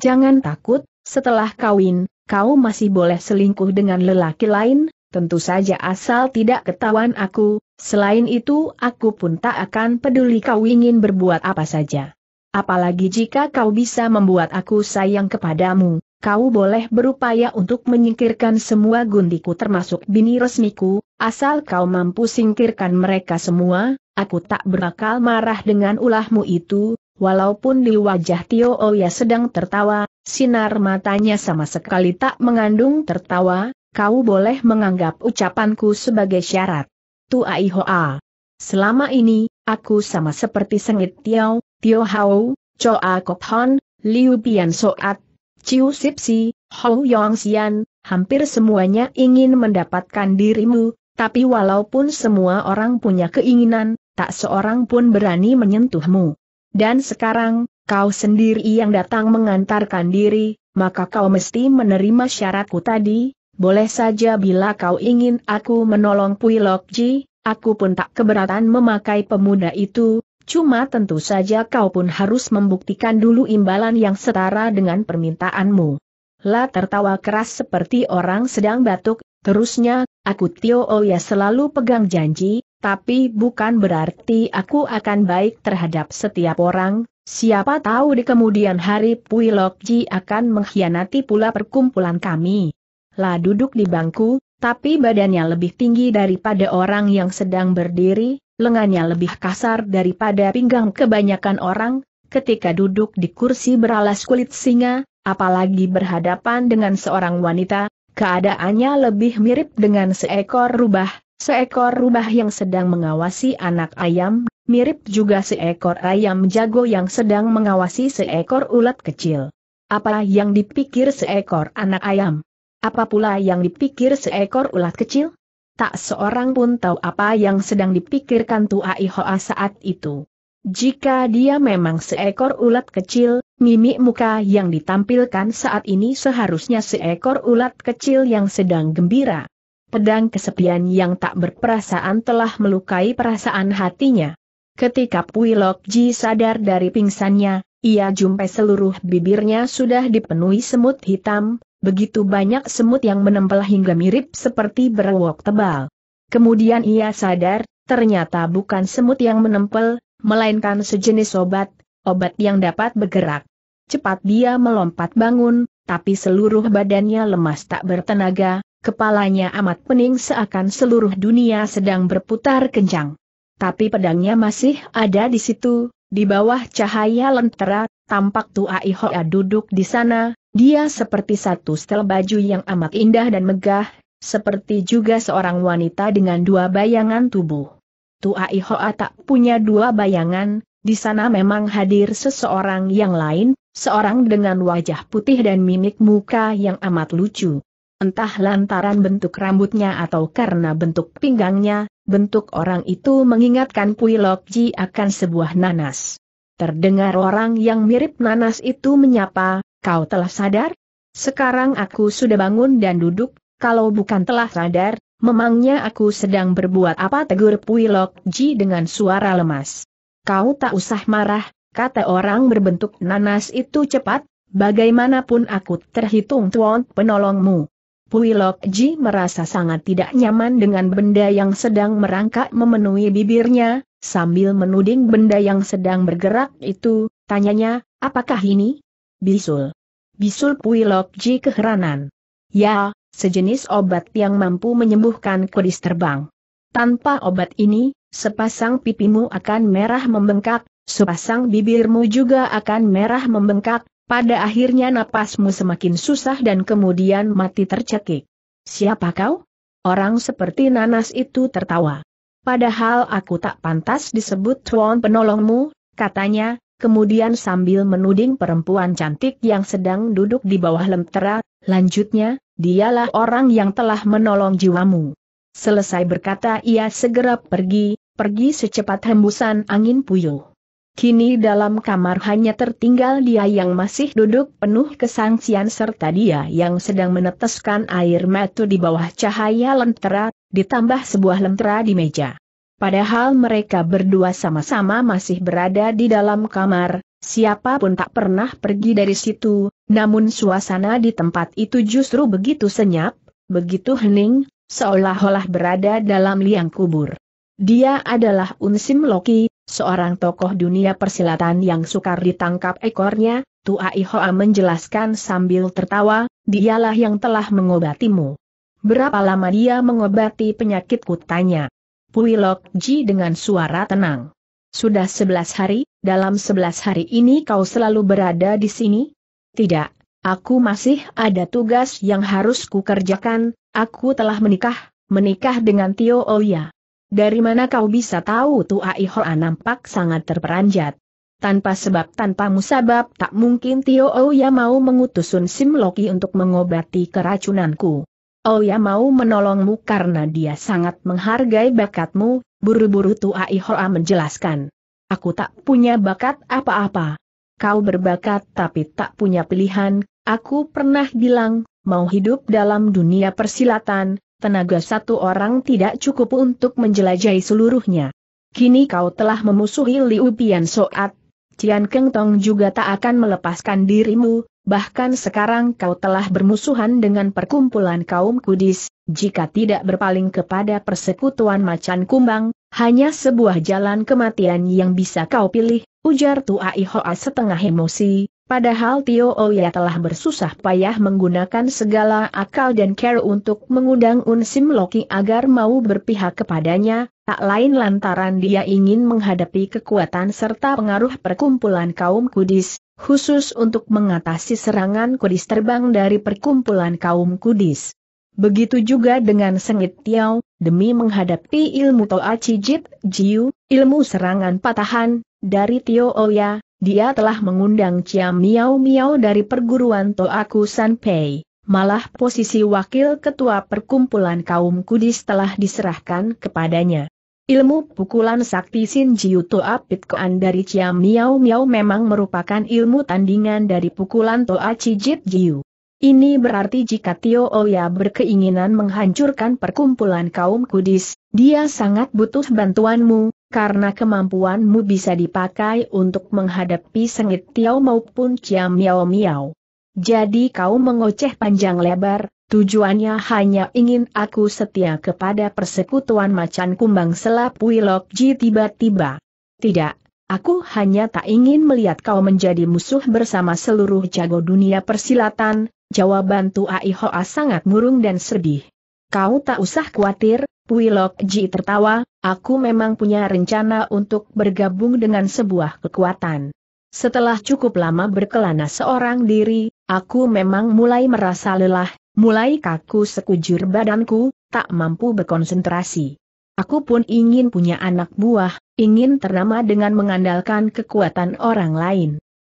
Jangan takut, setelah kawin, kau masih boleh selingkuh dengan lelaki lain, tentu saja asal tidak ketahuan aku, selain itu aku pun tak akan peduli kau ingin berbuat apa saja. Apalagi jika kau bisa membuat aku sayang kepadamu, kau boleh berupaya untuk menyingkirkan semua gundiku termasuk bini resmiku, asal kau mampu singkirkan mereka semua, aku tak berakal marah dengan ulahmu itu, walaupun di wajah Tio Oya sedang tertawa, sinar matanya sama sekali tak mengandung tertawa, kau boleh menganggap ucapanku sebagai syarat. Tu Aihoa. Selama ini, aku sama seperti sengit Tiao, Tio Hao, Choa Kok Hon, Liu Pian Soat, Chiu Sipsi, Hou Yong Xian, hampir semuanya ingin mendapatkan dirimu, tapi walaupun semua orang punya keinginan, tak seorang pun berani menyentuhmu. Dan sekarang, kau sendiri yang datang mengantarkan diri, maka kau mesti menerima syaratku tadi, boleh saja bila kau ingin aku menolong Pui Lokji, aku pun tak keberatan memakai pemuda itu, cuma tentu saja kau pun harus membuktikan dulu imbalan yang setara dengan permintaanmu. La tertawa keras seperti orang sedang batuk, terusnya, aku Tio Oya selalu pegang janji, tapi bukan berarti aku akan baik terhadap setiap orang, siapa tahu di kemudian hari Pui Lok akan mengkhianati pula perkumpulan kami. La duduk di bangku, tapi badannya lebih tinggi daripada orang yang sedang berdiri, lengannya lebih kasar daripada pinggang kebanyakan orang, ketika duduk di kursi beralas kulit singa, apalagi berhadapan dengan seorang wanita, keadaannya lebih mirip dengan seekor rubah, Seekor rubah yang sedang mengawasi anak ayam, mirip juga seekor ayam jago yang sedang mengawasi seekor ulat kecil. Apa yang dipikir seekor anak ayam? Apa pula yang dipikir seekor ulat kecil? Tak seorang pun tahu apa yang sedang dipikirkan Tuai Hoa saat itu. Jika dia memang seekor ulat kecil, mimik muka yang ditampilkan saat ini seharusnya seekor ulat kecil yang sedang gembira pedang kesepian yang tak berperasaan telah melukai perasaan hatinya. Ketika Puilok Ji sadar dari pingsannya, ia jumpai seluruh bibirnya sudah dipenuhi semut hitam, begitu banyak semut yang menempel hingga mirip seperti berwok tebal. Kemudian ia sadar, ternyata bukan semut yang menempel, melainkan sejenis obat, obat yang dapat bergerak. Cepat dia melompat bangun, tapi seluruh badannya lemas tak bertenaga, Kepalanya amat pening seakan seluruh dunia sedang berputar kencang. Tapi pedangnya masih ada di situ, di bawah cahaya lentera, tampak Tua Ihoa duduk di sana, dia seperti satu setel baju yang amat indah dan megah, seperti juga seorang wanita dengan dua bayangan tubuh. Tua Ihoa tak punya dua bayangan, di sana memang hadir seseorang yang lain, seorang dengan wajah putih dan mimik muka yang amat lucu. Entah lantaran bentuk rambutnya atau karena bentuk pinggangnya, bentuk orang itu mengingatkan Pui Lok Ji akan sebuah nanas. Terdengar orang yang mirip nanas itu menyapa, kau telah sadar? Sekarang aku sudah bangun dan duduk, kalau bukan telah sadar, memangnya aku sedang berbuat apa tegur Pui Lok Ji dengan suara lemas. Kau tak usah marah, kata orang berbentuk nanas itu cepat, bagaimanapun aku terhitung tuan penolongmu. Puilok Ji merasa sangat tidak nyaman dengan benda yang sedang merangkak memenuhi bibirnya, sambil menuding benda yang sedang bergerak itu, tanyanya, apakah ini? Bisul. Bisul Puilok Ji keheranan. Ya, sejenis obat yang mampu menyembuhkan kudis terbang. Tanpa obat ini, sepasang pipimu akan merah membengkak, sepasang bibirmu juga akan merah membengkak, pada akhirnya napasmu semakin susah dan kemudian mati tercekik. Siapa kau? Orang seperti nanas itu tertawa. Padahal aku tak pantas disebut tuan penolongmu, katanya, kemudian sambil menuding perempuan cantik yang sedang duduk di bawah lentera, lanjutnya, dialah orang yang telah menolong jiwamu. Selesai berkata ia segera pergi, pergi secepat hembusan angin puyuh. Kini dalam kamar hanya tertinggal dia yang masih duduk penuh kesangsian serta dia yang sedang meneteskan air mata di bawah cahaya lentera, ditambah sebuah lentera di meja. Padahal mereka berdua sama-sama masih berada di dalam kamar, Siapapun tak pernah pergi dari situ, namun suasana di tempat itu justru begitu senyap, begitu hening, seolah-olah berada dalam liang kubur. Dia adalah Unsim Loki, seorang tokoh dunia persilatan yang sukar ditangkap ekornya, Tuai Hoa menjelaskan sambil tertawa, dialah yang telah mengobatimu. Berapa lama dia mengobati penyakitku tanya. Puilok Ji dengan suara tenang. Sudah sebelas hari, dalam sebelas hari ini kau selalu berada di sini? Tidak, aku masih ada tugas yang harus kukerjakan, aku telah menikah, menikah dengan Tio Oya. Dari mana kau bisa tahu Tua Ihoa nampak sangat terperanjat. Tanpa sebab tanpa musabab tak mungkin Tio Ouya mau mengutus Sun Sim Loki untuk mengobati keracunanku. Ouya mau menolongmu karena dia sangat menghargai bakatmu, buru-buru Tua Ihoa menjelaskan. Aku tak punya bakat apa-apa. Kau berbakat tapi tak punya pilihan, aku pernah bilang, mau hidup dalam dunia persilatan, tenaga satu orang tidak cukup untuk menjelajahi seluruhnya. Kini kau telah memusuhi Liu Pian Soat, Cian Keng Tong juga tak akan melepaskan dirimu, bahkan sekarang kau telah bermusuhan dengan perkumpulan kaum kudis, jika tidak berpaling kepada persekutuan macan kumbang, hanya sebuah jalan kematian yang bisa kau pilih, ujar Tua Hoa setengah emosi, Padahal Tio Oya telah bersusah payah menggunakan segala akal dan care untuk mengundang Unsim Loki agar mau berpihak kepadanya, tak lain lantaran dia ingin menghadapi kekuatan serta pengaruh perkumpulan kaum kudis, khusus untuk mengatasi serangan kudis terbang dari perkumpulan kaum kudis. Begitu juga dengan Sengit Tiao, demi menghadapi ilmu Toa Cijip Jiu, ilmu serangan patahan, dari Tio Oya, dia telah mengundang Chia Miao Miao dari perguruan Toaku Sanpei. Malah posisi wakil ketua perkumpulan kaum kudis telah diserahkan kepadanya. Ilmu pukulan sakti Sin Jiu Toa Pitkoan dari Chia Miao Miao memang merupakan ilmu tandingan dari pukulan Toa Cijit Jiu. Ini berarti jika Tio Oya berkeinginan menghancurkan perkumpulan kaum kudis, dia sangat butuh bantuanmu, karena kemampuanmu bisa dipakai untuk menghadapi sengit Tiao maupun Ciam Miao Miao. Jadi kau mengoceh panjang lebar, tujuannya hanya ingin aku setia kepada persekutuan macan kumbang selap Wilok Ji tiba-tiba. Tidak, aku hanya tak ingin melihat kau menjadi musuh bersama seluruh jago dunia persilatan, jawaban tua Hoa sangat murung dan sedih. Kau tak usah khawatir, Wilok Ji tertawa, aku memang punya rencana untuk bergabung dengan sebuah kekuatan. Setelah cukup lama berkelana seorang diri, aku memang mulai merasa lelah, mulai kaku sekujur badanku, tak mampu berkonsentrasi. Aku pun ingin punya anak buah, ingin ternama dengan mengandalkan kekuatan orang lain.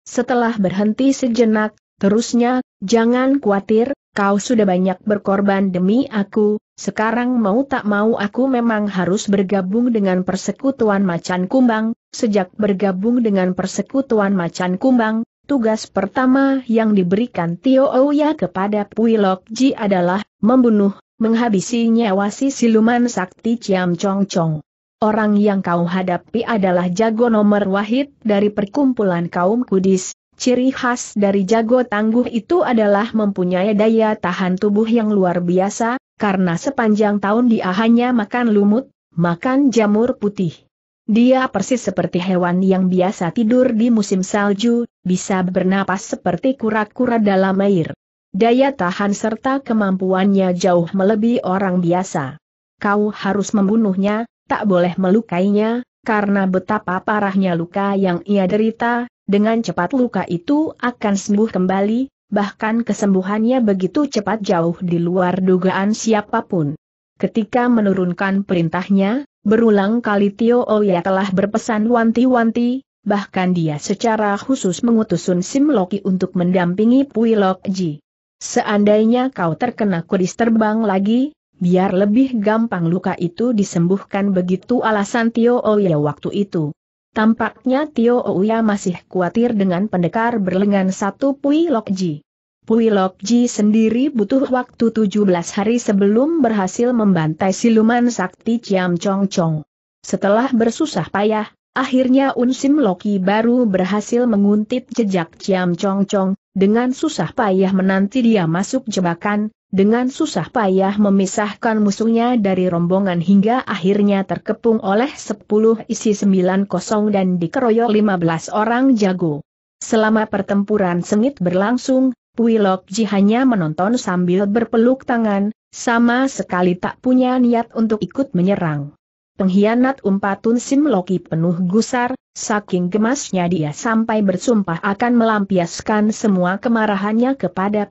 Setelah berhenti sejenak, terusnya, jangan khawatir, kau sudah banyak berkorban demi aku, sekarang mau tak mau aku memang harus bergabung dengan persekutuan macan kumbang, sejak bergabung dengan persekutuan macan kumbang, tugas pertama yang diberikan Tio Ouya kepada Lok Ji adalah, membunuh, menghabisi nyawa si siluman sakti Ciam Chong Chong. Orang yang kau hadapi adalah jago nomor wahid dari perkumpulan kaum kudis, Ciri khas dari jago tangguh itu adalah mempunyai daya tahan tubuh yang luar biasa, karena sepanjang tahun dia hanya makan lumut, makan jamur putih. Dia persis seperti hewan yang biasa tidur di musim salju, bisa bernapas seperti kura-kura dalam air. Daya tahan serta kemampuannya jauh melebihi orang biasa. Kau harus membunuhnya, tak boleh melukainya, karena betapa parahnya luka yang ia derita, dengan cepat luka itu akan sembuh kembali, bahkan kesembuhannya begitu cepat jauh di luar dugaan siapapun. Ketika menurunkan perintahnya, berulang kali Tio Oya telah berpesan wanti-wanti, bahkan dia secara khusus mengutus Sun Sim Loki untuk mendampingi Pui Lok Ji. Seandainya kau terkena kudis terbang lagi, biar lebih gampang luka itu disembuhkan begitu alasan Tio Oya waktu itu. Tampaknya Tio Ouya masih khawatir dengan pendekar berlengan satu Pui Lok Ji. Pui Lok Ji sendiri butuh waktu 17 hari sebelum berhasil membantai siluman sakti Ciam Chong Chong. Setelah bersusah payah, akhirnya Unsim Loki baru berhasil menguntit jejak Ciam Chong Chong, dengan susah payah menanti dia masuk jebakan, dengan susah payah memisahkan musuhnya dari rombongan hingga akhirnya terkepung oleh 10 isi kosong dan dikeroyok 15 orang jago. Selama pertempuran sengit berlangsung, Puilok Ji hanya menonton sambil berpeluk tangan, sama sekali tak punya niat untuk ikut menyerang. Pengkhianat umpatun sim Loki penuh gusar, saking gemasnya dia sampai bersumpah akan melampiaskan semua kemarahannya kepada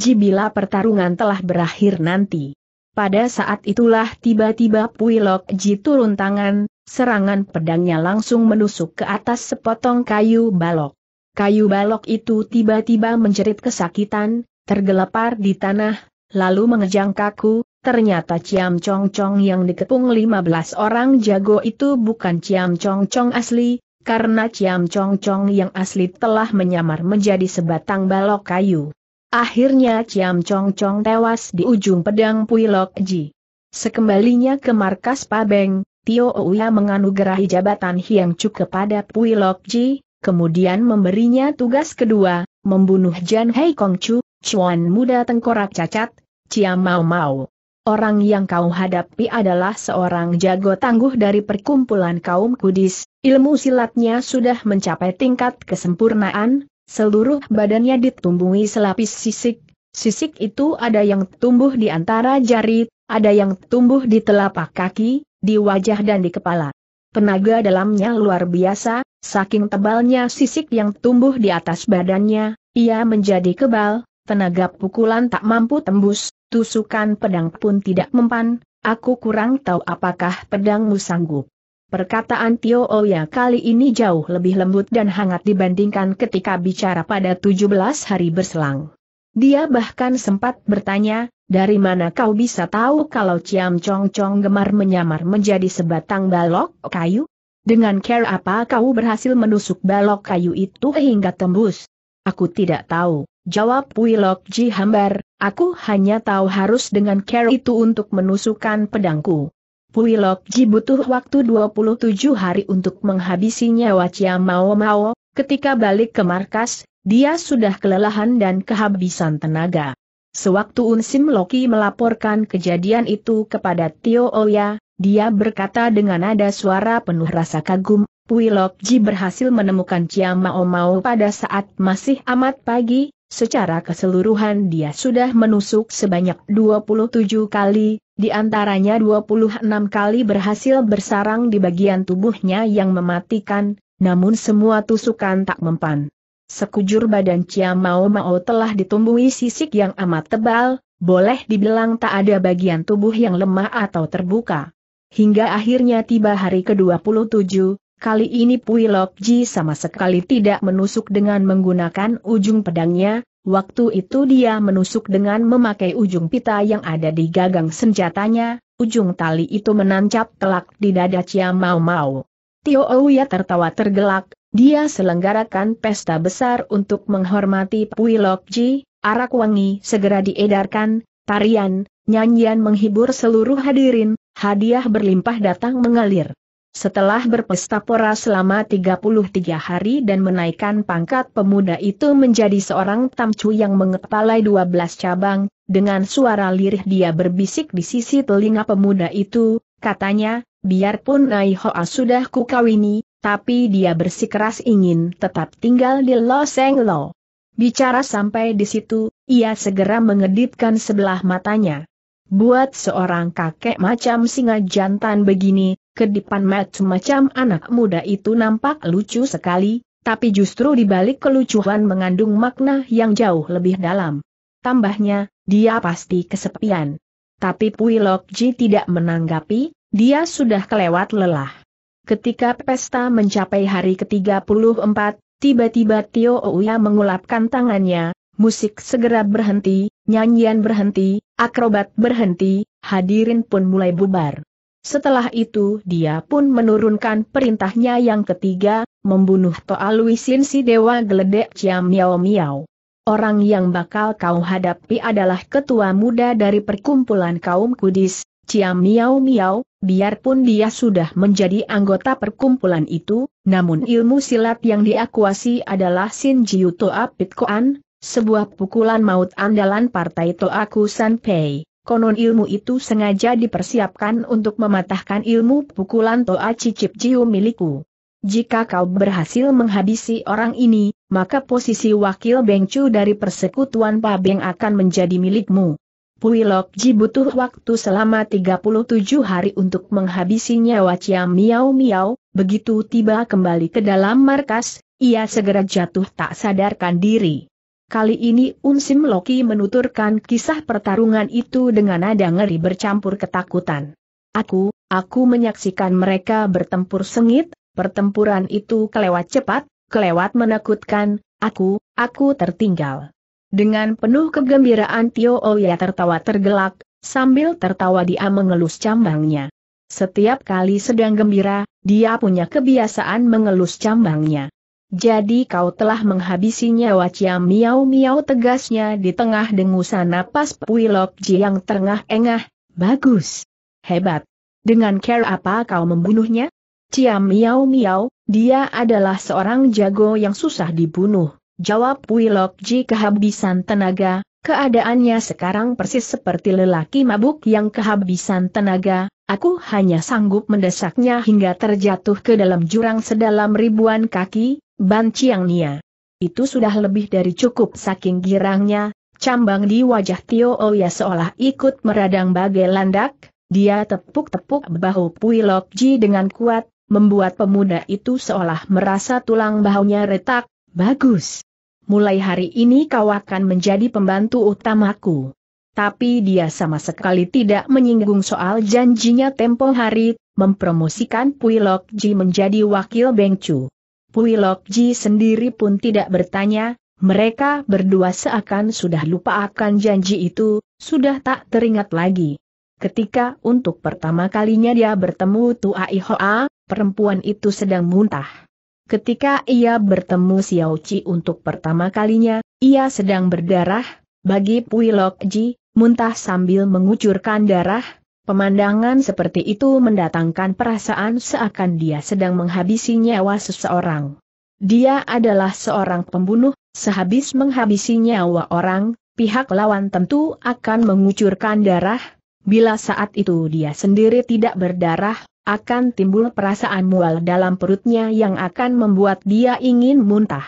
Ji bila pertarungan telah berakhir nanti. Pada saat itulah tiba-tiba Lok Ji turun tangan, serangan pedangnya langsung menusuk ke atas sepotong kayu balok. Kayu balok itu tiba-tiba menjerit kesakitan, tergelepar di tanah, lalu mengejang kaku, ternyata Ciam Chong Chong yang dikepung 15 orang jago itu bukan Ciam Chong Chong asli, karena Ciam Chong Chong yang asli telah menyamar menjadi sebatang balok kayu. Akhirnya Ciam Chong Chong tewas di ujung pedang Lok Ji. Sekembalinya ke markas Pabeng, Tio Ouya menganugerahi jabatan Hiang Chu kepada Lok Ji, kemudian memberinya tugas kedua, membunuh Jan Hei Kong Chu, Chuan muda tengkorak cacat, Cia Mau Mau. Orang yang kau hadapi adalah seorang jago tangguh dari perkumpulan kaum kudis, ilmu silatnya sudah mencapai tingkat kesempurnaan, seluruh badannya ditumbuhi selapis sisik, sisik itu ada yang tumbuh di antara jari, ada yang tumbuh di telapak kaki, di wajah dan di kepala. Tenaga dalamnya luar biasa, saking tebalnya sisik yang tumbuh di atas badannya, ia menjadi kebal, tenaga pukulan tak mampu tembus, tusukan pedang pun tidak mempan, aku kurang tahu apakah pedangmu sanggup. Perkataan Tio Oya kali ini jauh lebih lembut dan hangat dibandingkan ketika bicara pada 17 hari berselang. Dia bahkan sempat bertanya, dari mana kau bisa tahu kalau Ciam Chong Chong gemar menyamar menjadi sebatang balok kayu? Dengan care apa kau berhasil menusuk balok kayu itu hingga tembus? Aku tidak tahu, jawab Wilok Ji Hambar, aku hanya tahu harus dengan care itu untuk menusukkan pedangku. Wilok Ji butuh waktu 27 hari untuk menghabisi nyawa Chia Mao Mao, ketika balik ke markas, dia sudah kelelahan dan kehabisan tenaga. Sewaktu Unsim Loki melaporkan kejadian itu kepada Tio Oya, dia berkata dengan nada suara penuh rasa kagum, Ji berhasil menemukan Chia Mao Mao pada saat masih amat pagi, secara keseluruhan dia sudah menusuk sebanyak 27 kali, di antaranya 26 kali berhasil bersarang di bagian tubuhnya yang mematikan, namun semua tusukan tak mempan. Sekujur badan Mao Mao telah ditumbuhi sisik yang amat tebal, boleh dibilang tak ada bagian tubuh yang lemah atau terbuka. Hingga akhirnya tiba hari ke-27, Kali ini Lok Ji sama sekali tidak menusuk dengan menggunakan ujung pedangnya, waktu itu dia menusuk dengan memakai ujung pita yang ada di gagang senjatanya, ujung tali itu menancap telak di dada Chia Mau Mau. Tio Ouya tertawa tergelak, dia selenggarakan pesta besar untuk menghormati Lok Ji, arak wangi segera diedarkan, tarian, nyanyian menghibur seluruh hadirin, hadiah berlimpah datang mengalir. Setelah berpesta pora selama 33 hari dan menaikkan pangkat pemuda itu menjadi seorang tamcu yang mengepalai 12 cabang, dengan suara lirih dia berbisik di sisi telinga pemuda itu, katanya, biarpun Hoa sudah kukawini, tapi dia bersikeras ingin tetap tinggal di Seng Lo. Bicara sampai di situ, ia segera mengedipkan sebelah matanya. Buat seorang kakek macam singa jantan begini, Kedipan macam macam anak muda itu nampak lucu sekali, tapi justru dibalik kelucuan mengandung makna yang jauh lebih dalam. Tambahnya, dia pasti kesepian. Tapi Pui Lok Ji tidak menanggapi, dia sudah kelewat lelah. Ketika pesta mencapai hari ke-34, tiba-tiba Tio Ouya mengulapkan tangannya, musik segera berhenti, nyanyian berhenti, akrobat berhenti, hadirin pun mulai bubar. Setelah itu dia pun menurunkan perintahnya yang ketiga, membunuh Toa Luisin si Dewa Geledek Ciam Miao Miao. Orang yang bakal kau hadapi adalah ketua muda dari perkumpulan kaum kudis, Ciam Miao Miao, biarpun dia sudah menjadi anggota perkumpulan itu, namun ilmu silat yang diakuasi adalah Sin Jiu Toa Pitkoan, sebuah pukulan maut andalan partai Toa Kusan Pei. Konon ilmu itu sengaja dipersiapkan untuk mematahkan ilmu pukulan Toa Cicip Jiu milikku. Jika kau berhasil menghabisi orang ini, maka posisi wakil Bengcu dari persekutuan Pabeng akan menjadi milikmu. Puilok Ji butuh waktu selama 37 hari untuk menghabisi nyawa Chiam Miao Miao, begitu tiba kembali ke dalam markas, ia segera jatuh tak sadarkan diri. Kali ini Unsim Loki menuturkan kisah pertarungan itu dengan nada ngeri bercampur ketakutan. Aku, aku menyaksikan mereka bertempur sengit, pertempuran itu kelewat cepat, kelewat menakutkan, aku, aku tertinggal. Dengan penuh kegembiraan Tio Oya tertawa tergelak, sambil tertawa dia mengelus cambangnya. Setiap kali sedang gembira, dia punya kebiasaan mengelus cambangnya. Jadi kau telah menghabisi nyawa Ciam Miao Miao tegasnya di tengah dengusan napas Lok Ji yang tengah engah bagus, hebat. Dengan care apa kau membunuhnya? Ciam Miao Miao, dia adalah seorang jago yang susah dibunuh, jawab Lok Ji kehabisan tenaga, keadaannya sekarang persis seperti lelaki mabuk yang kehabisan tenaga, aku hanya sanggup mendesaknya hingga terjatuh ke dalam jurang sedalam ribuan kaki, Ban Chiang Nia. Itu sudah lebih dari cukup saking girangnya, cambang di wajah Tio Oya oh seolah ikut meradang bagai landak, dia tepuk-tepuk bahu Pui Lok Ji dengan kuat, membuat pemuda itu seolah merasa tulang bahunya retak, bagus. Mulai hari ini kau akan menjadi pembantu utamaku. Tapi dia sama sekali tidak menyinggung soal janjinya tempo hari, mempromosikan Pui Lok Ji menjadi wakil Bengcu. Puilok Ji sendiri pun tidak bertanya, mereka berdua seakan sudah lupa akan janji itu, sudah tak teringat lagi. Ketika untuk pertama kalinya dia bertemu Tua Hoa, perempuan itu sedang muntah. Ketika ia bertemu Xiao Chi untuk pertama kalinya, ia sedang berdarah, bagi Puilok Ji, muntah sambil mengucurkan darah, Pemandangan seperti itu mendatangkan perasaan seakan dia sedang menghabisi nyawa seseorang. Dia adalah seorang pembunuh, sehabis menghabisi nyawa orang, pihak lawan tentu akan mengucurkan darah, bila saat itu dia sendiri tidak berdarah, akan timbul perasaan mual dalam perutnya yang akan membuat dia ingin muntah.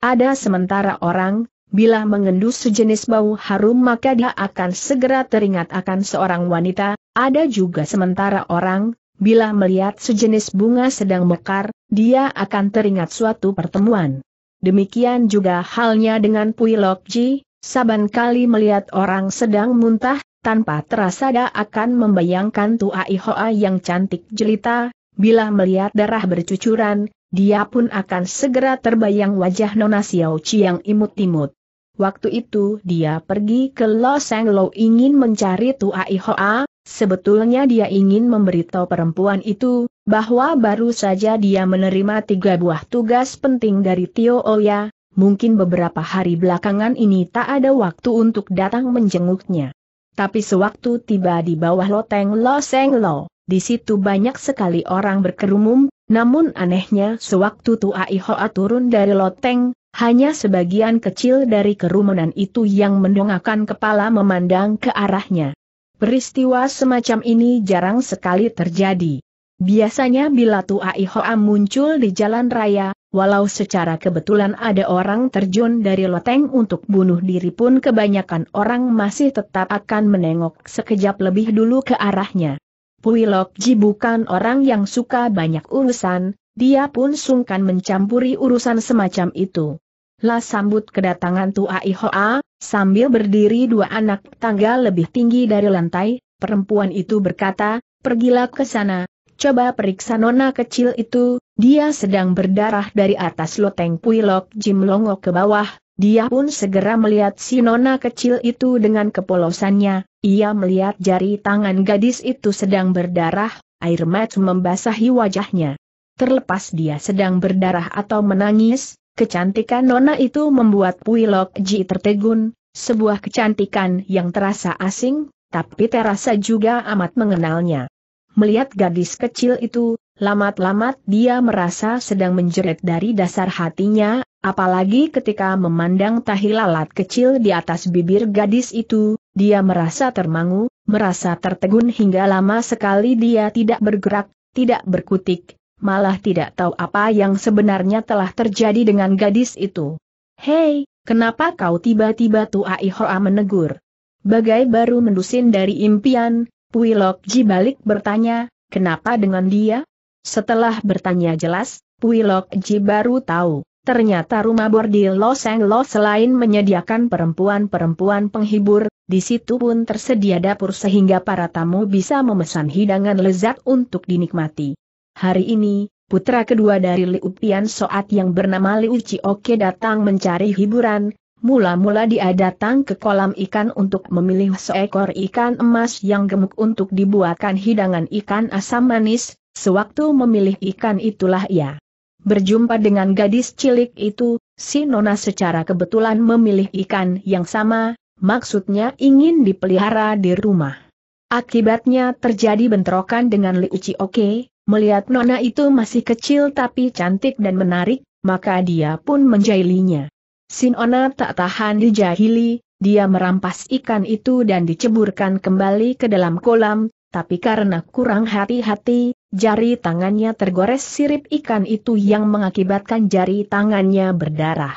Ada sementara orang, Bila mengendus sejenis bau harum maka dia akan segera teringat akan seorang wanita, ada juga sementara orang, bila melihat sejenis bunga sedang mekar, dia akan teringat suatu pertemuan. Demikian juga halnya dengan Pui Lokji, saban kali melihat orang sedang muntah, tanpa terasa dia akan membayangkan Tuai Hoa yang cantik jelita, bila melihat darah bercucuran, dia pun akan segera terbayang wajah Nona Xiao yang imut-imut. Waktu itu dia pergi ke Los Angeles ingin mencari Tuai Hoa, sebetulnya dia ingin memberitahu perempuan itu, bahwa baru saja dia menerima tiga buah tugas penting dari Tio Oya, mungkin beberapa hari belakangan ini tak ada waktu untuk datang menjenguknya. Tapi sewaktu tiba di bawah loteng Los Angeles, di situ banyak sekali orang berkerumum, namun anehnya sewaktu Tuai Hoa turun dari loteng, hanya sebagian kecil dari kerumunan itu yang mendongakkan kepala memandang ke arahnya. Peristiwa semacam ini jarang sekali terjadi. Biasanya bila Tua Ihoa muncul di jalan raya, walau secara kebetulan ada orang terjun dari loteng untuk bunuh diri pun kebanyakan orang masih tetap akan menengok sekejap lebih dulu ke arahnya. Puilok Ji bukan orang yang suka banyak urusan, dia pun sungkan mencampuri urusan semacam itu. Lah sambut kedatangan Tua Ihoa, sambil berdiri dua anak tangga lebih tinggi dari lantai, perempuan itu berkata, pergilah ke sana, coba periksa nona kecil itu, dia sedang berdarah dari atas loteng puilok Jim Longo ke bawah, dia pun segera melihat si nona kecil itu dengan kepolosannya, ia melihat jari tangan gadis itu sedang berdarah, air mata membasahi wajahnya. Terlepas dia sedang berdarah atau menangis, kecantikan Nona itu membuat Puilok Ji tertegun, sebuah kecantikan yang terasa asing, tapi terasa juga amat mengenalnya. Melihat gadis kecil itu, lamat-lamat dia merasa sedang menjerit dari dasar hatinya, apalagi ketika memandang tahi lalat kecil di atas bibir gadis itu, dia merasa termangu, merasa tertegun hingga lama sekali dia tidak bergerak, tidak berkutik, malah tidak tahu apa yang sebenarnya telah terjadi dengan gadis itu. Hei, kenapa kau tiba-tiba Tua Ihoa menegur? Bagai baru mendusin dari impian, Puilok Ji balik bertanya, kenapa dengan dia? Setelah bertanya jelas, Puilok Ji baru tahu, ternyata rumah bordil Los Angeles selain menyediakan perempuan-perempuan penghibur, di situ pun tersedia dapur sehingga para tamu bisa memesan hidangan lezat untuk dinikmati. Hari ini, putra kedua dari Liu Pian Soat yang bernama Liu Chioke datang mencari hiburan, mula-mula dia datang ke kolam ikan untuk memilih seekor ikan emas yang gemuk untuk dibuatkan hidangan ikan asam manis, sewaktu memilih ikan itulah ia. Berjumpa dengan gadis cilik itu, si Nona secara kebetulan memilih ikan yang sama, maksudnya ingin dipelihara di rumah. Akibatnya terjadi bentrokan dengan Liu Chioke, Melihat Nona itu masih kecil tapi cantik dan menarik, maka dia pun menjahilinya. Sinona tak tahan dijahili, dia merampas ikan itu dan diceburkan kembali ke dalam kolam, tapi karena kurang hati-hati, jari tangannya tergores sirip ikan itu yang mengakibatkan jari tangannya berdarah.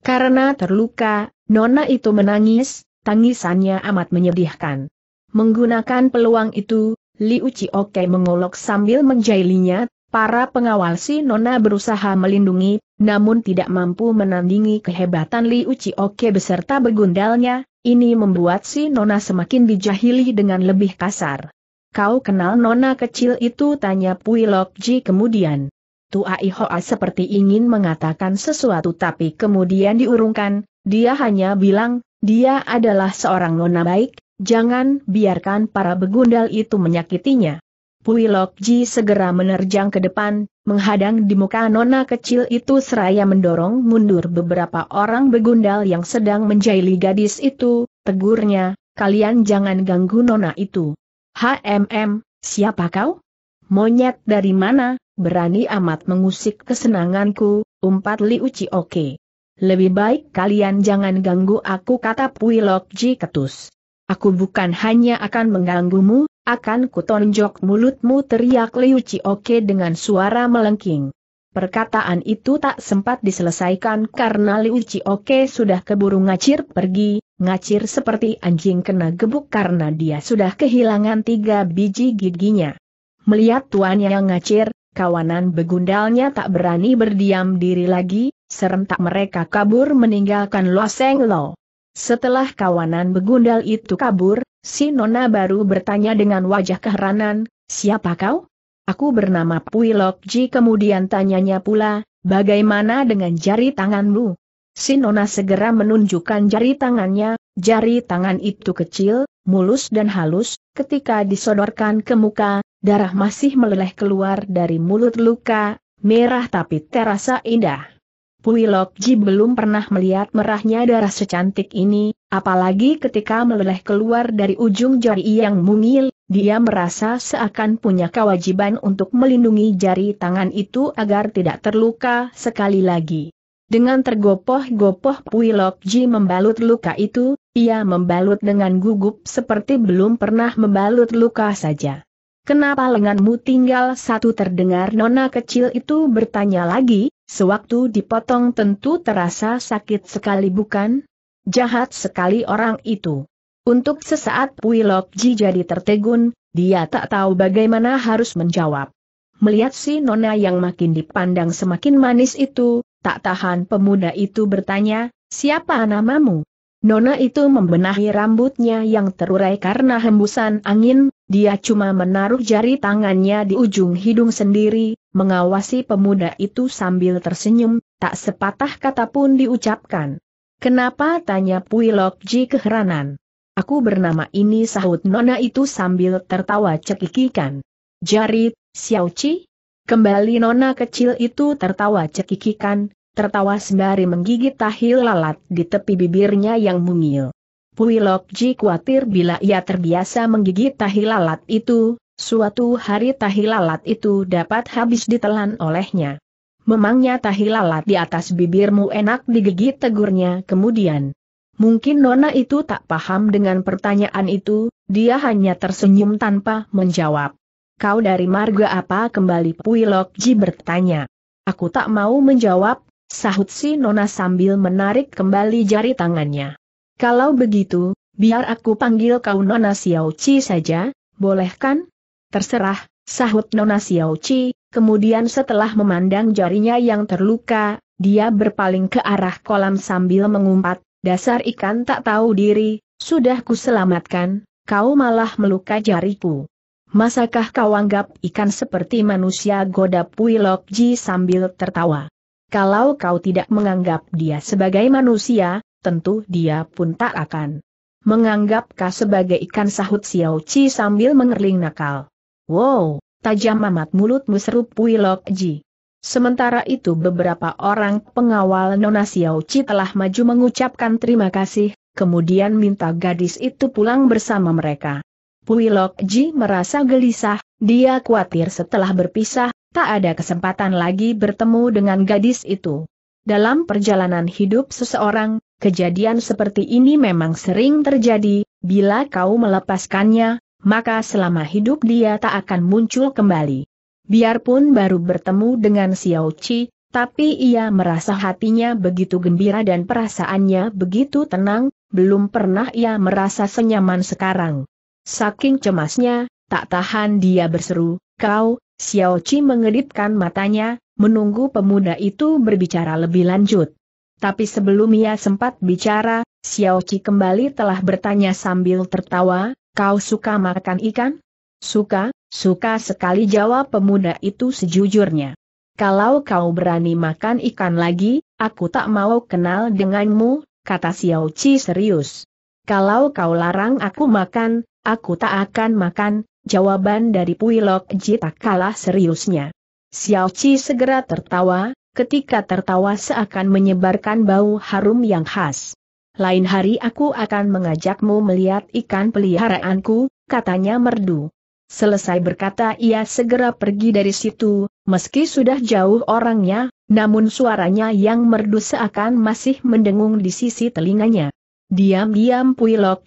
Karena terluka, Nona itu menangis, tangisannya amat menyedihkan. Menggunakan peluang itu, Liu Chioke mengolok sambil menjailinya, para pengawal si Nona berusaha melindungi, namun tidak mampu menandingi kehebatan Liu Chioke beserta begundalnya, ini membuat si Nona semakin dijahili dengan lebih kasar. Kau kenal Nona kecil itu tanya Pui Lok Ji kemudian. Tua Ihoa seperti ingin mengatakan sesuatu tapi kemudian diurungkan, dia hanya bilang, dia adalah seorang Nona baik, Jangan biarkan para begundal itu menyakitinya. Pui Ji segera menerjang ke depan, menghadang di muka nona kecil itu seraya mendorong mundur beberapa orang begundal yang sedang menjaili gadis itu, tegurnya, kalian jangan ganggu nona itu. HMM, siapa kau? Monyet dari mana, berani amat mengusik kesenanganku, umpat Liu uci Oke. Lebih baik kalian jangan ganggu aku kata Pui Ji ketus. Aku bukan hanya akan mengganggumu, akan kutonjok mulutmu teriak Liu Oke dengan suara melengking. Perkataan itu tak sempat diselesaikan karena Liu Oke sudah keburu ngacir pergi, ngacir seperti anjing kena gebuk karena dia sudah kehilangan tiga biji giginya. Melihat tuannya yang ngacir, kawanan begundalnya tak berani berdiam diri lagi, serentak mereka kabur meninggalkan Loseng Lo. Setelah kawanan begundal itu kabur, si Nona baru bertanya dengan wajah keheranan, siapa kau? Aku bernama Pui Lok Ji kemudian tanyanya pula, bagaimana dengan jari tanganmu? Si Nona segera menunjukkan jari tangannya, jari tangan itu kecil, mulus dan halus, ketika disodorkan ke muka, darah masih meleleh keluar dari mulut luka, merah tapi terasa indah. Puilok Ji belum pernah melihat merahnya darah secantik ini, apalagi ketika meleleh keluar dari ujung jari yang mungil, dia merasa seakan punya kewajiban untuk melindungi jari tangan itu agar tidak terluka sekali lagi. Dengan tergopoh-gopoh Puilok Ji membalut luka itu, ia membalut dengan gugup seperti belum pernah membalut luka saja. Kenapa lenganmu tinggal satu terdengar nona kecil itu bertanya lagi, Sewaktu dipotong tentu terasa sakit sekali bukan? Jahat sekali orang itu. Untuk sesaat Wilok Ji jadi tertegun, dia tak tahu bagaimana harus menjawab. Melihat si Nona yang makin dipandang semakin manis itu, tak tahan pemuda itu bertanya, siapa namamu? Nona itu membenahi rambutnya yang terurai karena hembusan angin, dia cuma menaruh jari tangannya di ujung hidung sendiri, mengawasi pemuda itu sambil tersenyum, tak sepatah kata pun diucapkan. Kenapa tanya Pui Ji keheranan? Aku bernama ini sahut nona itu sambil tertawa cekikikan. Jari, Xiao Xiaoqi? Kembali nona kecil itu tertawa cekikikan, tertawa sembari menggigit tahil lalat di tepi bibirnya yang mungil. Puilok Ji khawatir bila ia terbiasa menggigit tahi lalat itu, suatu hari tahi lalat itu dapat habis ditelan olehnya. Memangnya tahi lalat di atas bibirmu enak digigit tegurnya kemudian. Mungkin Nona itu tak paham dengan pertanyaan itu, dia hanya tersenyum tanpa menjawab. Kau dari marga apa kembali Puilok Ji bertanya. Aku tak mau menjawab, sahut si Nona sambil menarik kembali jari tangannya. Kalau begitu, biar aku panggil kau Nona Xiao Chi saja, boleh kan? Terserah, sahut Nona Xiao Chi, kemudian setelah memandang jarinya yang terluka, dia berpaling ke arah kolam sambil mengumpat, dasar ikan tak tahu diri, sudah kuselamatkan, kau malah meluka jariku. Masakah kau anggap ikan seperti manusia goda Puilok Ji sambil tertawa? Kalau kau tidak menganggap dia sebagai manusia, tentu dia pun tak akan menganggap kau sebagai ikan sahut Xiao Chi sambil mengerling nakal. Wow, tajam amat mulutmu seru Pui Lok Ji. Sementara itu beberapa orang pengawal Nona Xiao Chi telah maju mengucapkan terima kasih, kemudian minta gadis itu pulang bersama mereka. Pui Lok Ji merasa gelisah, dia khawatir setelah berpisah, tak ada kesempatan lagi bertemu dengan gadis itu. Dalam perjalanan hidup seseorang, Kejadian seperti ini memang sering terjadi, bila kau melepaskannya, maka selama hidup dia tak akan muncul kembali. Biarpun baru bertemu dengan Xiao Qi, tapi ia merasa hatinya begitu gembira dan perasaannya begitu tenang, belum pernah ia merasa senyaman sekarang. Saking cemasnya, tak tahan dia berseru, kau, Xiao Qi mengedipkan matanya, menunggu pemuda itu berbicara lebih lanjut. Tapi sebelum ia sempat bicara, Xiao Qi kembali telah bertanya sambil tertawa, kau suka makan ikan? Suka, suka sekali jawab pemuda itu sejujurnya. Kalau kau berani makan ikan lagi, aku tak mau kenal denganmu, kata Xiao Qi serius. Kalau kau larang aku makan, aku tak akan makan, jawaban dari Lok Ji tak kalah seriusnya. Xiao Qi segera tertawa, ketika tertawa seakan menyebarkan bau harum yang khas. Lain hari aku akan mengajakmu melihat ikan peliharaanku, katanya merdu. Selesai berkata ia segera pergi dari situ, meski sudah jauh orangnya, namun suaranya yang merdu seakan masih mendengung di sisi telinganya. Diam-diam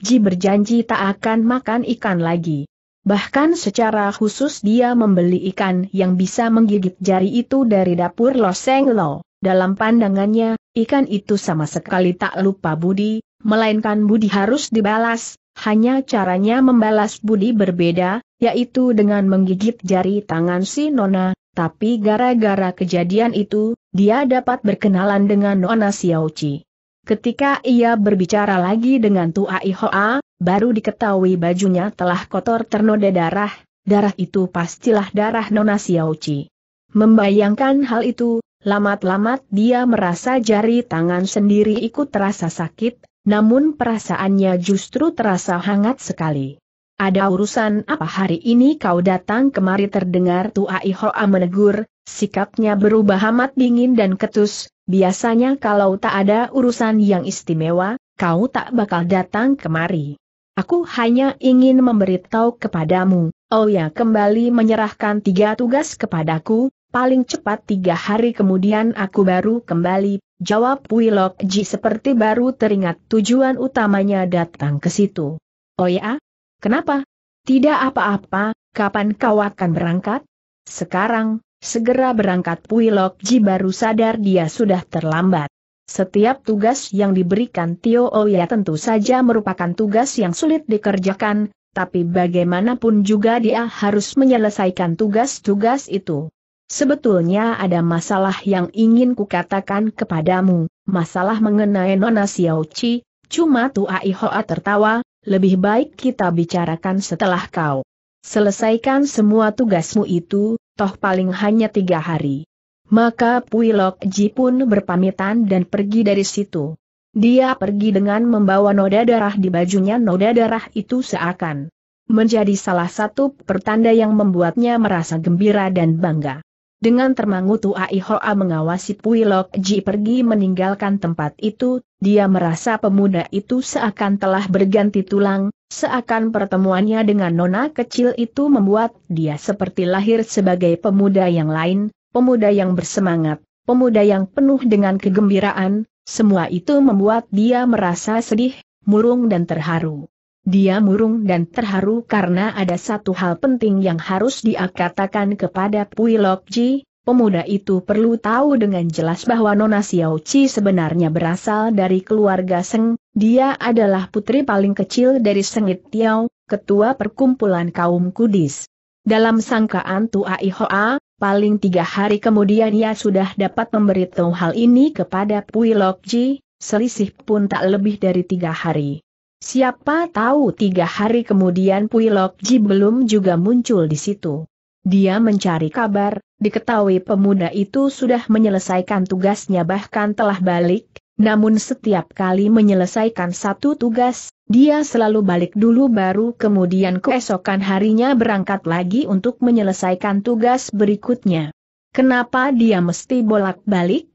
Ji berjanji tak akan makan ikan lagi. Bahkan secara khusus dia membeli ikan yang bisa menggigit jari itu dari dapur Loseng Lo. Dalam pandangannya, ikan itu sama sekali tak lupa budi, melainkan budi harus dibalas, hanya caranya membalas budi berbeda, yaitu dengan menggigit jari tangan si Nona, tapi gara-gara kejadian itu, dia dapat berkenalan dengan Nona Xiaoqi. Ketika ia berbicara lagi dengan Tua Ihoa, baru diketahui bajunya telah kotor ternoda darah, darah itu pastilah darah Nona Xiaoqi. Membayangkan hal itu, lamat-lamat dia merasa jari tangan sendiri ikut terasa sakit, namun perasaannya justru terasa hangat sekali. Ada urusan apa hari ini kau datang kemari terdengar Tua Ihoa menegur, sikapnya berubah amat dingin dan ketus, biasanya kalau tak ada urusan yang istimewa, kau tak bakal datang kemari. Aku hanya ingin memberitahu kepadamu, oh ya kembali menyerahkan tiga tugas kepadaku, paling cepat tiga hari kemudian aku baru kembali, jawab Wilok Ji seperti baru teringat tujuan utamanya datang ke situ. Oh ya? Kenapa? Tidak apa-apa, kapan kau akan berangkat? Sekarang, Segera berangkat Puilok Ji baru sadar dia sudah terlambat. Setiap tugas yang diberikan Tio Oya oh tentu saja merupakan tugas yang sulit dikerjakan, tapi bagaimanapun juga dia harus menyelesaikan tugas-tugas itu. Sebetulnya ada masalah yang ingin kukatakan kepadamu, masalah mengenai Nona Xiaoqi, cuma Tua Ihoa tertawa, lebih baik kita bicarakan setelah kau selesaikan semua tugasmu itu, toh paling hanya tiga hari. Maka Puilok Ji pun berpamitan dan pergi dari situ. Dia pergi dengan membawa noda darah di bajunya noda darah itu seakan menjadi salah satu pertanda yang membuatnya merasa gembira dan bangga. Dengan termangu Tua Hoa mengawasi Puilok Ji pergi meninggalkan tempat itu, dia merasa pemuda itu seakan telah berganti tulang, Seakan pertemuannya dengan nona kecil itu membuat dia seperti lahir sebagai pemuda yang lain, pemuda yang bersemangat, pemuda yang penuh dengan kegembiraan, semua itu membuat dia merasa sedih, murung dan terharu. Dia murung dan terharu karena ada satu hal penting yang harus dia katakan kepada Pui Ji, Pemuda itu perlu tahu dengan jelas bahwa Nona Xiao Chi sebenarnya berasal dari keluarga Seng, dia adalah putri paling kecil dari Sengit Tiao, ketua perkumpulan kaum kudis. Dalam sangkaan tua Hoa, paling tiga hari kemudian ia sudah dapat memberitahu hal ini kepada Pui Lok Ji, selisih pun tak lebih dari tiga hari. Siapa tahu tiga hari kemudian Pui Lok Ji belum juga muncul di situ. Dia mencari kabar, diketahui pemuda itu sudah menyelesaikan tugasnya bahkan telah balik, namun setiap kali menyelesaikan satu tugas, dia selalu balik dulu baru kemudian keesokan harinya berangkat lagi untuk menyelesaikan tugas berikutnya. Kenapa dia mesti bolak-balik?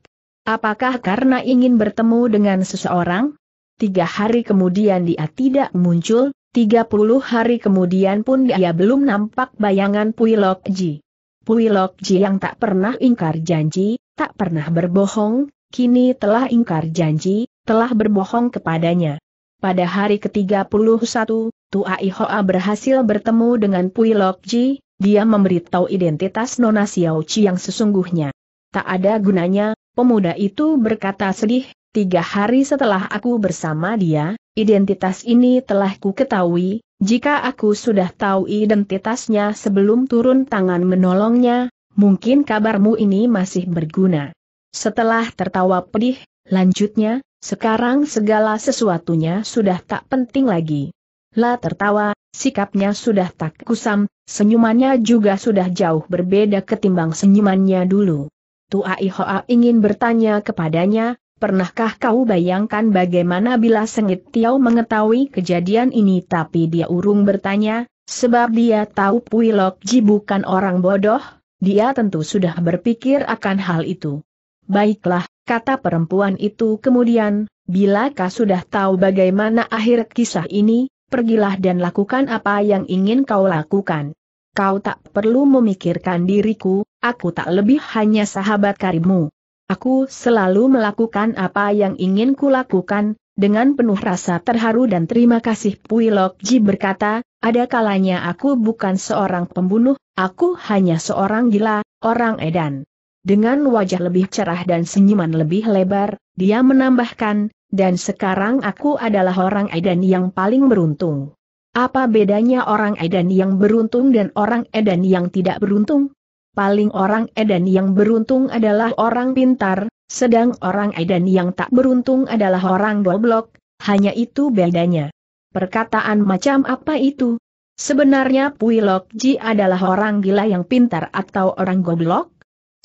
Apakah karena ingin bertemu dengan seseorang? Tiga hari kemudian dia tidak muncul, 30 hari kemudian pun dia belum nampak bayangan Puilok Ji. Puilok Ji yang tak pernah ingkar janji, tak pernah berbohong, kini telah ingkar janji, telah berbohong kepadanya. Pada hari ke-31, Tua Hoa berhasil bertemu dengan Puilok Ji, dia memberitahu identitas Nona Xiao Chi yang sesungguhnya. Tak ada gunanya, pemuda itu berkata sedih, tiga hari setelah aku bersama dia, Identitas ini telah ku ketahui, jika aku sudah tahu identitasnya sebelum turun tangan menolongnya, mungkin kabarmu ini masih berguna. Setelah tertawa pedih, lanjutnya, sekarang segala sesuatunya sudah tak penting lagi. La tertawa, sikapnya sudah tak kusam, senyumannya juga sudah jauh berbeda ketimbang senyumannya dulu. Tua Ihoa ingin bertanya kepadanya, Pernahkah kau bayangkan bagaimana bila Sengit Tiau mengetahui kejadian ini tapi dia urung bertanya, sebab dia tahu Puilok Ji bukan orang bodoh, dia tentu sudah berpikir akan hal itu. Baiklah, kata perempuan itu kemudian, bila kau sudah tahu bagaimana akhir kisah ini, pergilah dan lakukan apa yang ingin kau lakukan. Kau tak perlu memikirkan diriku, aku tak lebih hanya sahabat karibmu. Aku selalu melakukan apa yang ingin kulakukan, dengan penuh rasa terharu dan terima kasih Pui Ji berkata, ada kalanya aku bukan seorang pembunuh, aku hanya seorang gila, orang edan. Dengan wajah lebih cerah dan senyuman lebih lebar, dia menambahkan, dan sekarang aku adalah orang edan yang paling beruntung. Apa bedanya orang edan yang beruntung dan orang edan yang tidak beruntung? paling orang Edan yang beruntung adalah orang pintar, sedang orang Edan yang tak beruntung adalah orang goblok, hanya itu bedanya. Perkataan macam apa itu? Sebenarnya Pui Lok Ji adalah orang gila yang pintar atau orang goblok?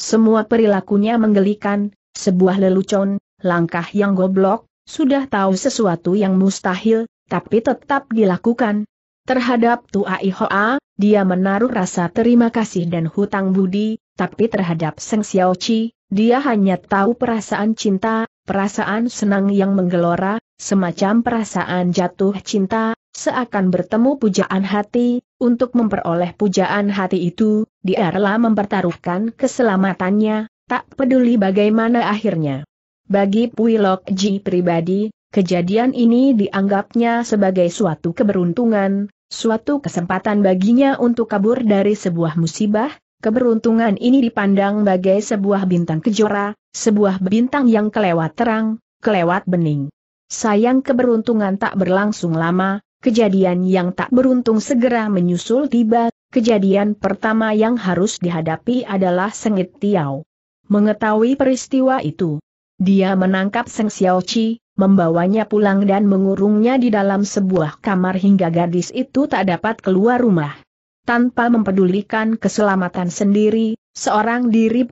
Semua perilakunya menggelikan, sebuah lelucon, langkah yang goblok, sudah tahu sesuatu yang mustahil, tapi tetap dilakukan, Terhadap Tuai Hoa, dia menaruh rasa terima kasih dan hutang budi, tapi terhadap Seng Xiao Chi, dia hanya tahu perasaan cinta, perasaan senang yang menggelora, semacam perasaan jatuh cinta, seakan bertemu pujaan hati, untuk memperoleh pujaan hati itu, dia rela mempertaruhkan keselamatannya, tak peduli bagaimana akhirnya. Bagi Pui Lok Ji pribadi, Kejadian ini dianggapnya sebagai suatu keberuntungan, Suatu kesempatan baginya untuk kabur dari sebuah musibah, keberuntungan ini dipandang bagai sebuah bintang kejora, sebuah bintang yang kelewat terang, kelewat bening. Sayang keberuntungan tak berlangsung lama, kejadian yang tak beruntung segera menyusul tiba, kejadian pertama yang harus dihadapi adalah Sengit tiau. Mengetahui peristiwa itu, dia menangkap Seng Xiao Xiaoqi, membawanya pulang dan mengurungnya di dalam sebuah kamar hingga gadis itu tak dapat keluar rumah. Tanpa mempedulikan keselamatan sendiri, seorang diri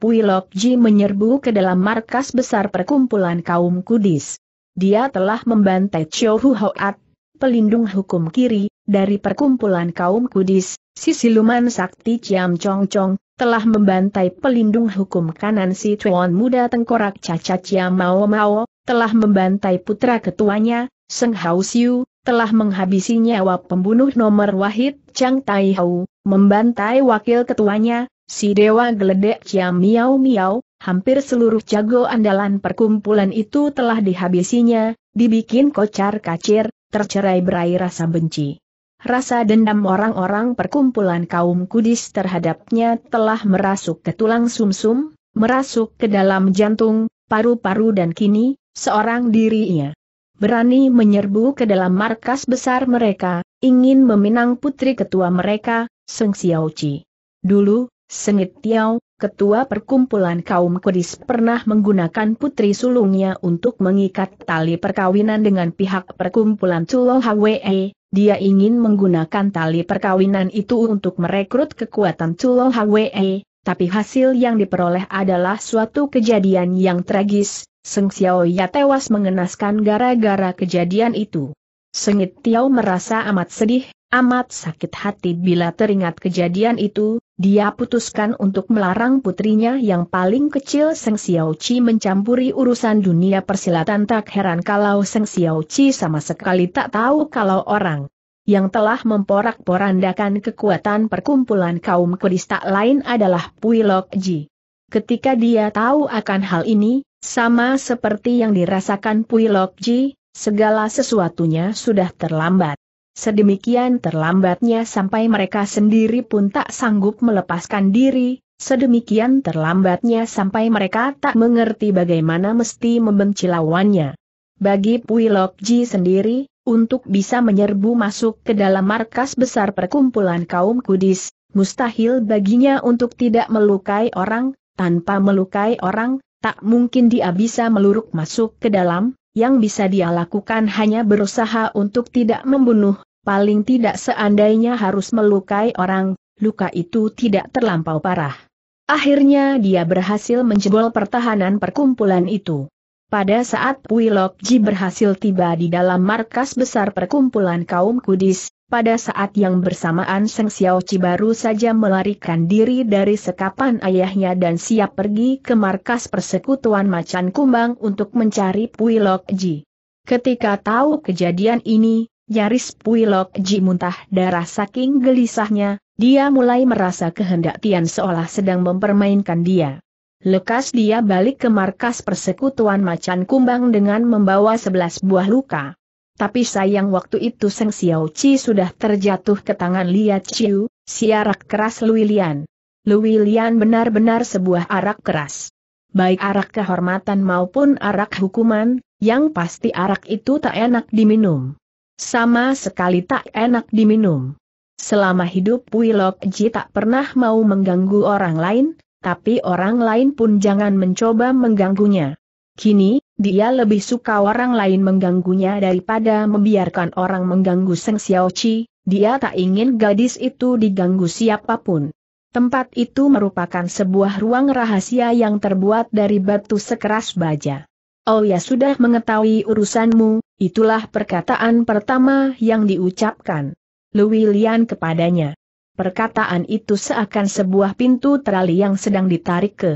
Ji menyerbu ke dalam markas besar perkumpulan kaum kudis. Dia telah membantai Chou Hoat, pelindung hukum kiri, dari perkumpulan kaum kudis, si siluman sakti Ciam Chong Chong, telah membantai pelindung hukum kanan si Tuan Muda Tengkorak Caca Ciam Mao Mao, telah membantai putra ketuanya, Seng Hao Xiu, telah menghabisi nyawa pembunuh nomor wahid Chang Tai Hao, membantai wakil ketuanya, si Dewa Geledek Chiam Miao Miao, hampir seluruh jago andalan perkumpulan itu telah dihabisinya, dibikin kocar kacir, tercerai berai rasa benci. Rasa dendam orang-orang perkumpulan kaum kudis terhadapnya telah merasuk ke tulang sumsum, -sum, merasuk ke dalam jantung, paru-paru dan kini, seorang dirinya. Berani menyerbu ke dalam markas besar mereka, ingin meminang putri ketua mereka, Seng Xiaoqi. Dulu, Sengit Tiao, ketua perkumpulan kaum Kudis pernah menggunakan putri sulungnya untuk mengikat tali perkawinan dengan pihak perkumpulan Chulo Hwee, dia ingin menggunakan tali perkawinan itu untuk merekrut kekuatan Chulo Hwee, tapi hasil yang diperoleh adalah suatu kejadian yang tragis, Seng Xiaoya tewas mengenaskan gara-gara kejadian itu. Sengit Tiao merasa amat sedih, amat sakit hati bila teringat kejadian itu, dia putuskan untuk melarang putrinya yang paling kecil Seng Xiaoqi mencampuri urusan dunia persilatan tak heran kalau Seng Xiaoqi sama sekali tak tahu kalau orang yang telah memporak-porandakan kekuatan perkumpulan kaum tak lain adalah Lok Ji. Ketika dia tahu akan hal ini, sama seperti yang dirasakan Pui Ji, segala sesuatunya sudah terlambat. Sedemikian terlambatnya sampai mereka sendiri pun tak sanggup melepaskan diri, sedemikian terlambatnya sampai mereka tak mengerti bagaimana mesti membenci lawannya. Bagi Pui Ji sendiri, untuk bisa menyerbu masuk ke dalam markas besar perkumpulan kaum kudis, mustahil baginya untuk tidak melukai orang, tanpa melukai orang, tak mungkin dia bisa meluruk masuk ke dalam, yang bisa dia lakukan hanya berusaha untuk tidak membunuh, paling tidak seandainya harus melukai orang, luka itu tidak terlampau parah. Akhirnya dia berhasil menjebol pertahanan perkumpulan itu. Pada saat Ji berhasil tiba di dalam markas besar perkumpulan kaum kudis, pada saat yang bersamaan Seng Xiao Chi baru saja melarikan diri dari sekapan ayahnya dan siap pergi ke markas persekutuan macan kumbang untuk mencari Pui Lok Ji. Ketika tahu kejadian ini, nyaris Pui Lok Ji muntah darah saking gelisahnya, dia mulai merasa kehendak Tian seolah sedang mempermainkan dia. Lekas dia balik ke markas persekutuan macan kumbang dengan membawa sebelas buah luka. Tapi sayang waktu itu Seng Xiao Chi sudah terjatuh ke tangan Lia Chiu, siarak keras Lui Lian. Lui Lian benar-benar sebuah arak keras. Baik arak kehormatan maupun arak hukuman, yang pasti arak itu tak enak diminum. Sama sekali tak enak diminum. Selama hidup Wilok Ji tak pernah mau mengganggu orang lain, tapi orang lain pun jangan mencoba mengganggunya. Kini, dia lebih suka orang lain mengganggunya daripada membiarkan orang mengganggu Seng Xiao Chi, dia tak ingin gadis itu diganggu siapapun. Tempat itu merupakan sebuah ruang rahasia yang terbuat dari batu sekeras baja. Oh ya sudah mengetahui urusanmu, itulah perkataan pertama yang diucapkan. Louis Lian kepadanya. Perkataan itu seakan sebuah pintu terali yang sedang ditarik ke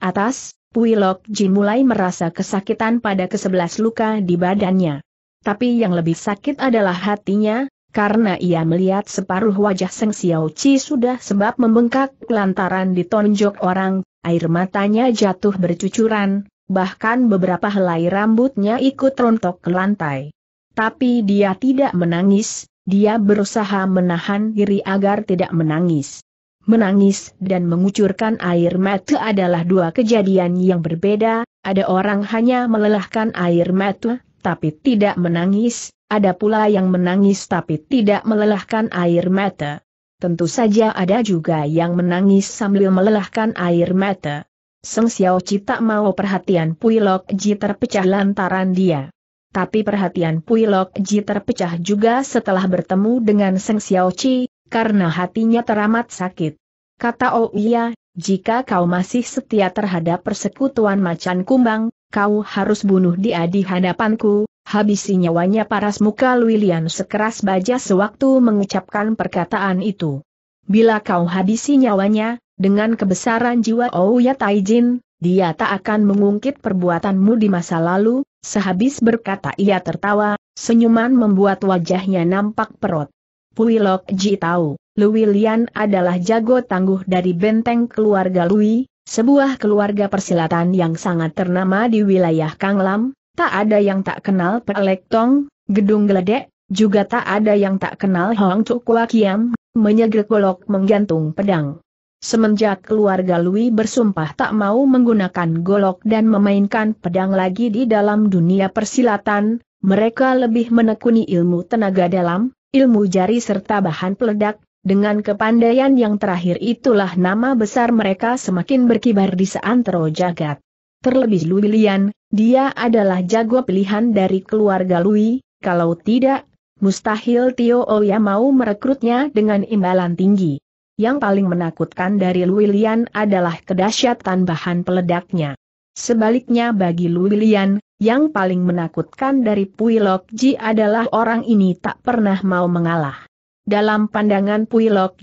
atas, Wilok Ji mulai merasa kesakitan pada kesebelas luka di badannya. Tapi yang lebih sakit adalah hatinya, karena ia melihat separuh wajah Seng Xiao Chi sudah sebab membengkak lantaran ditonjok orang, air matanya jatuh bercucuran, bahkan beberapa helai rambutnya ikut rontok ke lantai. Tapi dia tidak menangis, dia berusaha menahan diri agar tidak menangis menangis dan mengucurkan air mata adalah dua kejadian yang berbeda, ada orang hanya melelahkan air mata, tapi tidak menangis, ada pula yang menangis tapi tidak melelahkan air mata. Tentu saja ada juga yang menangis sambil melelahkan air mata. Seng Xiao tak mau perhatian Pui Lok Ji terpecah lantaran dia. Tapi perhatian Pui Lok Ji terpecah juga setelah bertemu dengan Seng Xiao Chi, karena hatinya teramat sakit. Kata Oh iya, jika kau masih setia terhadap persekutuan macan kumbang, kau harus bunuh dia di hadapanku, habisi nyawanya paras muka Lilian sekeras baja sewaktu mengucapkan perkataan itu. Bila kau habisi nyawanya, dengan kebesaran jiwa Ouya oh Taijin, dia tak akan mengungkit perbuatanmu di masa lalu, sehabis berkata ia tertawa, senyuman membuat wajahnya nampak perot. Lok Ji tahu, Lui Lian adalah jago tangguh dari benteng keluarga Lui, sebuah keluarga persilatan yang sangat ternama di wilayah Kanglam, tak ada yang tak kenal Pelek Tong, Gedung Geledek, juga tak ada yang tak kenal Hong Chukwa Kiam, menyegek golok menggantung pedang. Semenjak keluarga Lui bersumpah tak mau menggunakan golok dan memainkan pedang lagi di dalam dunia persilatan, mereka lebih menekuni ilmu tenaga dalam, ilmu jari serta bahan peledak, dengan kepandaian yang terakhir itulah nama besar mereka semakin berkibar di seantero jagat. Terlebih Luilian, dia adalah jago pilihan dari keluarga Lui, kalau tidak, mustahil Tio Oya mau merekrutnya dengan imbalan tinggi. Yang paling menakutkan dari Luilian adalah kedahsyatan bahan peledaknya. Sebaliknya bagi Luilian, yang paling menakutkan dari Ji adalah orang ini tak pernah mau mengalah. Dalam pandangan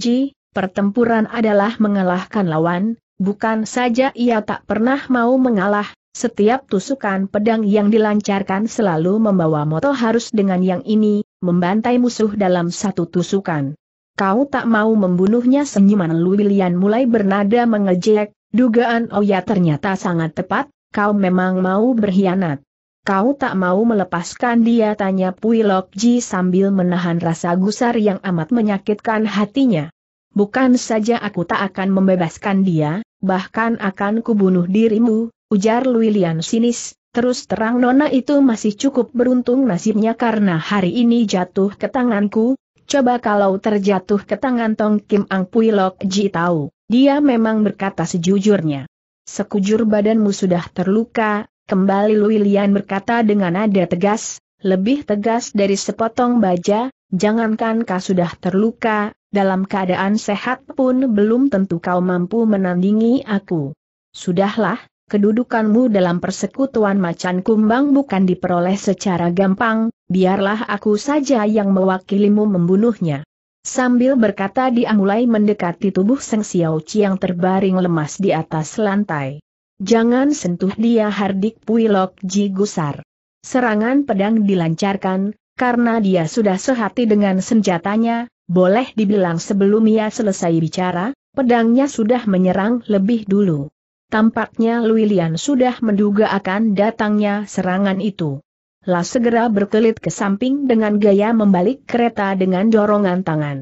Ji, pertempuran adalah mengalahkan lawan, bukan saja ia tak pernah mau mengalah, setiap tusukan pedang yang dilancarkan selalu membawa moto harus dengan yang ini, membantai musuh dalam satu tusukan. Kau tak mau membunuhnya senyuman Luilian mulai bernada mengejek, Dugaan Oya oh ternyata sangat tepat, kau memang mau berkhianat. Kau tak mau melepaskan dia tanya Puilok Ji sambil menahan rasa gusar yang amat menyakitkan hatinya. Bukan saja aku tak akan membebaskan dia, bahkan akan kubunuh dirimu, ujar Lilian sinis, terus terang nona itu masih cukup beruntung nasibnya karena hari ini jatuh ke tanganku, coba kalau terjatuh ke tangan Tong Kim Ang Puilok Ji tahu dia memang berkata sejujurnya. Sekujur badanmu sudah terluka, kembali Luilian berkata dengan nada tegas, lebih tegas dari sepotong baja, jangankan kau sudah terluka, dalam keadaan sehat pun belum tentu kau mampu menandingi aku. Sudahlah, kedudukanmu dalam persekutuan macan kumbang bukan diperoleh secara gampang, biarlah aku saja yang mewakilimu membunuhnya. Sambil berkata dia mulai mendekati tubuh Seng Xiao yang terbaring lemas di atas lantai. Jangan sentuh dia Hardik Puilok Ji Gusar. Serangan pedang dilancarkan, karena dia sudah sehati dengan senjatanya, boleh dibilang sebelum ia selesai bicara, pedangnya sudah menyerang lebih dulu. Tampaknya Luilian sudah menduga akan datangnya serangan itu. Lah segera berkelit ke samping dengan gaya membalik kereta dengan dorongan tangan.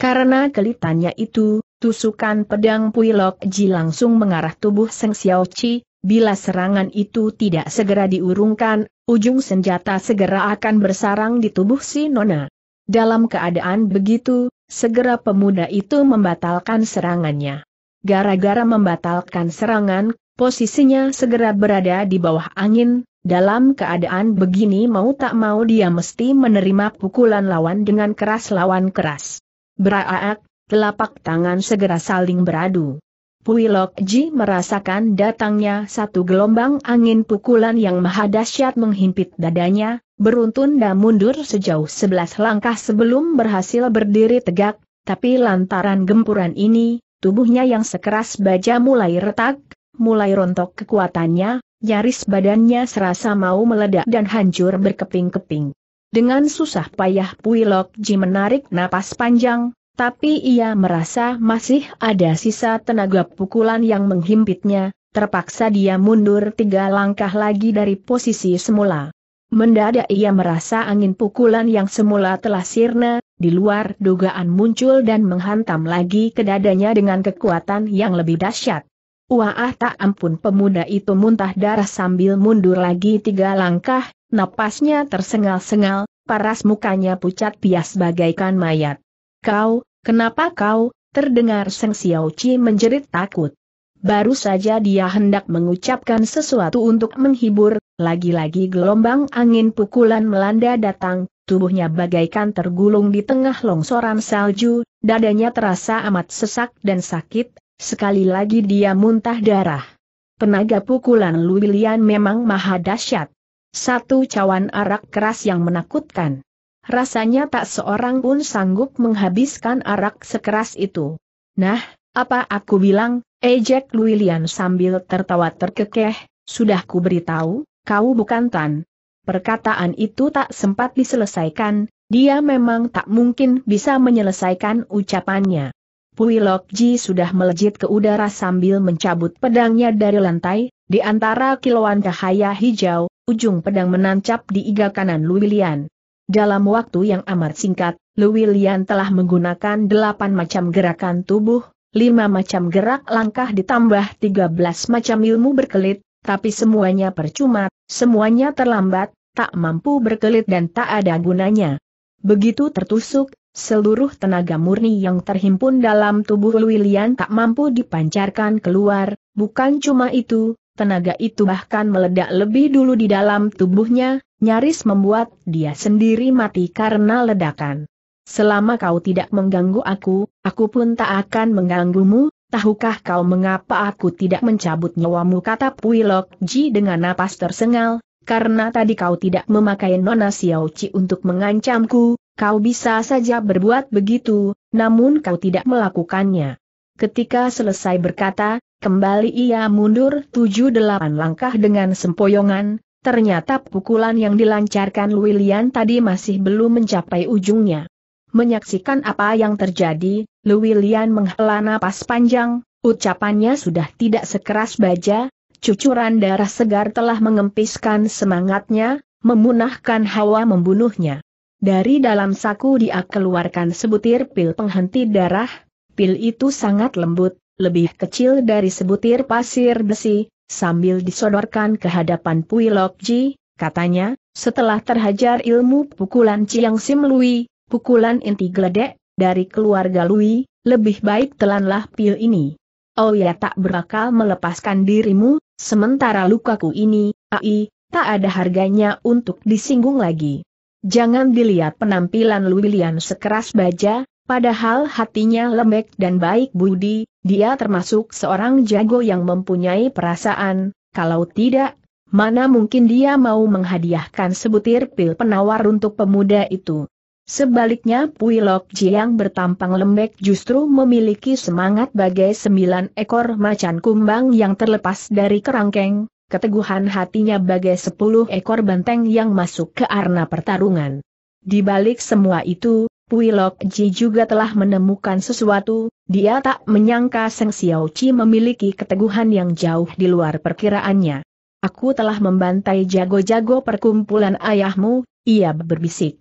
Karena kelitannya itu, tusukan pedang Pui Lok Ji langsung mengarah tubuh Seng Xiao Chi, bila serangan itu tidak segera diurungkan, ujung senjata segera akan bersarang di tubuh si Nona. Dalam keadaan begitu, segera pemuda itu membatalkan serangannya. Gara-gara membatalkan serangan, posisinya segera berada di bawah angin, dalam keadaan begini mau tak mau dia mesti menerima pukulan lawan dengan keras lawan keras. Beraak, telapak tangan segera saling beradu. Puilok Ji merasakan datangnya satu gelombang angin pukulan yang maha dahsyat menghimpit dadanya, beruntun dan mundur sejauh sebelas langkah sebelum berhasil berdiri tegak, tapi lantaran gempuran ini, tubuhnya yang sekeras baja mulai retak, mulai rontok kekuatannya, nyaris badannya serasa mau meledak dan hancur berkeping-keping. Dengan susah payah Puilok Ji menarik napas panjang, tapi ia merasa masih ada sisa tenaga pukulan yang menghimpitnya, terpaksa dia mundur tiga langkah lagi dari posisi semula. Mendadak ia merasa angin pukulan yang semula telah sirna, di luar dugaan muncul dan menghantam lagi ke dadanya dengan kekuatan yang lebih dahsyat. Wah ah, tak ampun pemuda itu muntah darah sambil mundur lagi tiga langkah, napasnya tersengal-sengal, paras mukanya pucat pias bagaikan mayat. Kau, kenapa kau, terdengar Seng Xiao Chi menjerit takut. Baru saja dia hendak mengucapkan sesuatu untuk menghibur, lagi-lagi gelombang angin pukulan melanda datang, tubuhnya bagaikan tergulung di tengah longsoran salju, dadanya terasa amat sesak dan sakit, Sekali lagi dia muntah darah. Tenaga pukulan Luilian memang maha dahsyat. Satu cawan arak keras yang menakutkan. Rasanya tak seorang pun sanggup menghabiskan arak sekeras itu. Nah, apa aku bilang, ejek Luilian sambil tertawa terkekeh, sudah ku beritahu, kau bukan Tan. Perkataan itu tak sempat diselesaikan, dia memang tak mungkin bisa menyelesaikan ucapannya. Puilok Ji sudah melejit ke udara sambil mencabut pedangnya dari lantai, di antara kilauan cahaya hijau, ujung pedang menancap di iga kanan Luilian. Dalam waktu yang amat singkat, Luilian telah menggunakan delapan macam gerakan tubuh, lima macam gerak langkah ditambah tiga belas macam ilmu berkelit, tapi semuanya percuma, semuanya terlambat, tak mampu berkelit dan tak ada gunanya. Begitu tertusuk, Seluruh tenaga murni yang terhimpun dalam tubuh William tak mampu dipancarkan keluar, bukan cuma itu, tenaga itu bahkan meledak lebih dulu di dalam tubuhnya, nyaris membuat dia sendiri mati karena ledakan. Selama kau tidak mengganggu aku, aku pun tak akan mengganggumu, tahukah kau mengapa aku tidak mencabut nyawamu kata Puilok Ji dengan napas tersengal, karena tadi kau tidak memakai nona Xiao Chi untuk mengancamku, Kau bisa saja berbuat begitu, namun kau tidak melakukannya. Ketika selesai berkata, kembali ia mundur tujuh-delapan langkah dengan sempoyongan, ternyata pukulan yang dilancarkan Luilian tadi masih belum mencapai ujungnya. Menyaksikan apa yang terjadi, Luilian menghela napas panjang, ucapannya sudah tidak sekeras baja, cucuran darah segar telah mengempiskan semangatnya, memunahkan hawa membunuhnya. Dari dalam saku dia keluarkan sebutir pil penghenti darah, pil itu sangat lembut, lebih kecil dari sebutir pasir besi, sambil disodorkan ke hadapan Pui Lok Ji, katanya, setelah terhajar ilmu pukulan Ciang Sim Lui, pukulan inti geledek, dari keluarga Lui, lebih baik telanlah pil ini. Oh ya tak berakal melepaskan dirimu, sementara lukaku ini, ai, tak ada harganya untuk disinggung lagi. Jangan dilihat penampilan Lian sekeras baja, padahal hatinya lembek dan baik budi, dia termasuk seorang jago yang mempunyai perasaan, kalau tidak, mana mungkin dia mau menghadiahkan sebutir pil penawar untuk pemuda itu. Sebaliknya Puilok Jiang bertampang lembek justru memiliki semangat bagai sembilan ekor macan kumbang yang terlepas dari kerangkeng, keteguhan hatinya bagai sepuluh ekor benteng yang masuk ke arena pertarungan. Di balik semua itu, Puilok Ji juga telah menemukan sesuatu, dia tak menyangka Seng Xiao Chi memiliki keteguhan yang jauh di luar perkiraannya. Aku telah membantai jago-jago perkumpulan ayahmu, ia berbisik.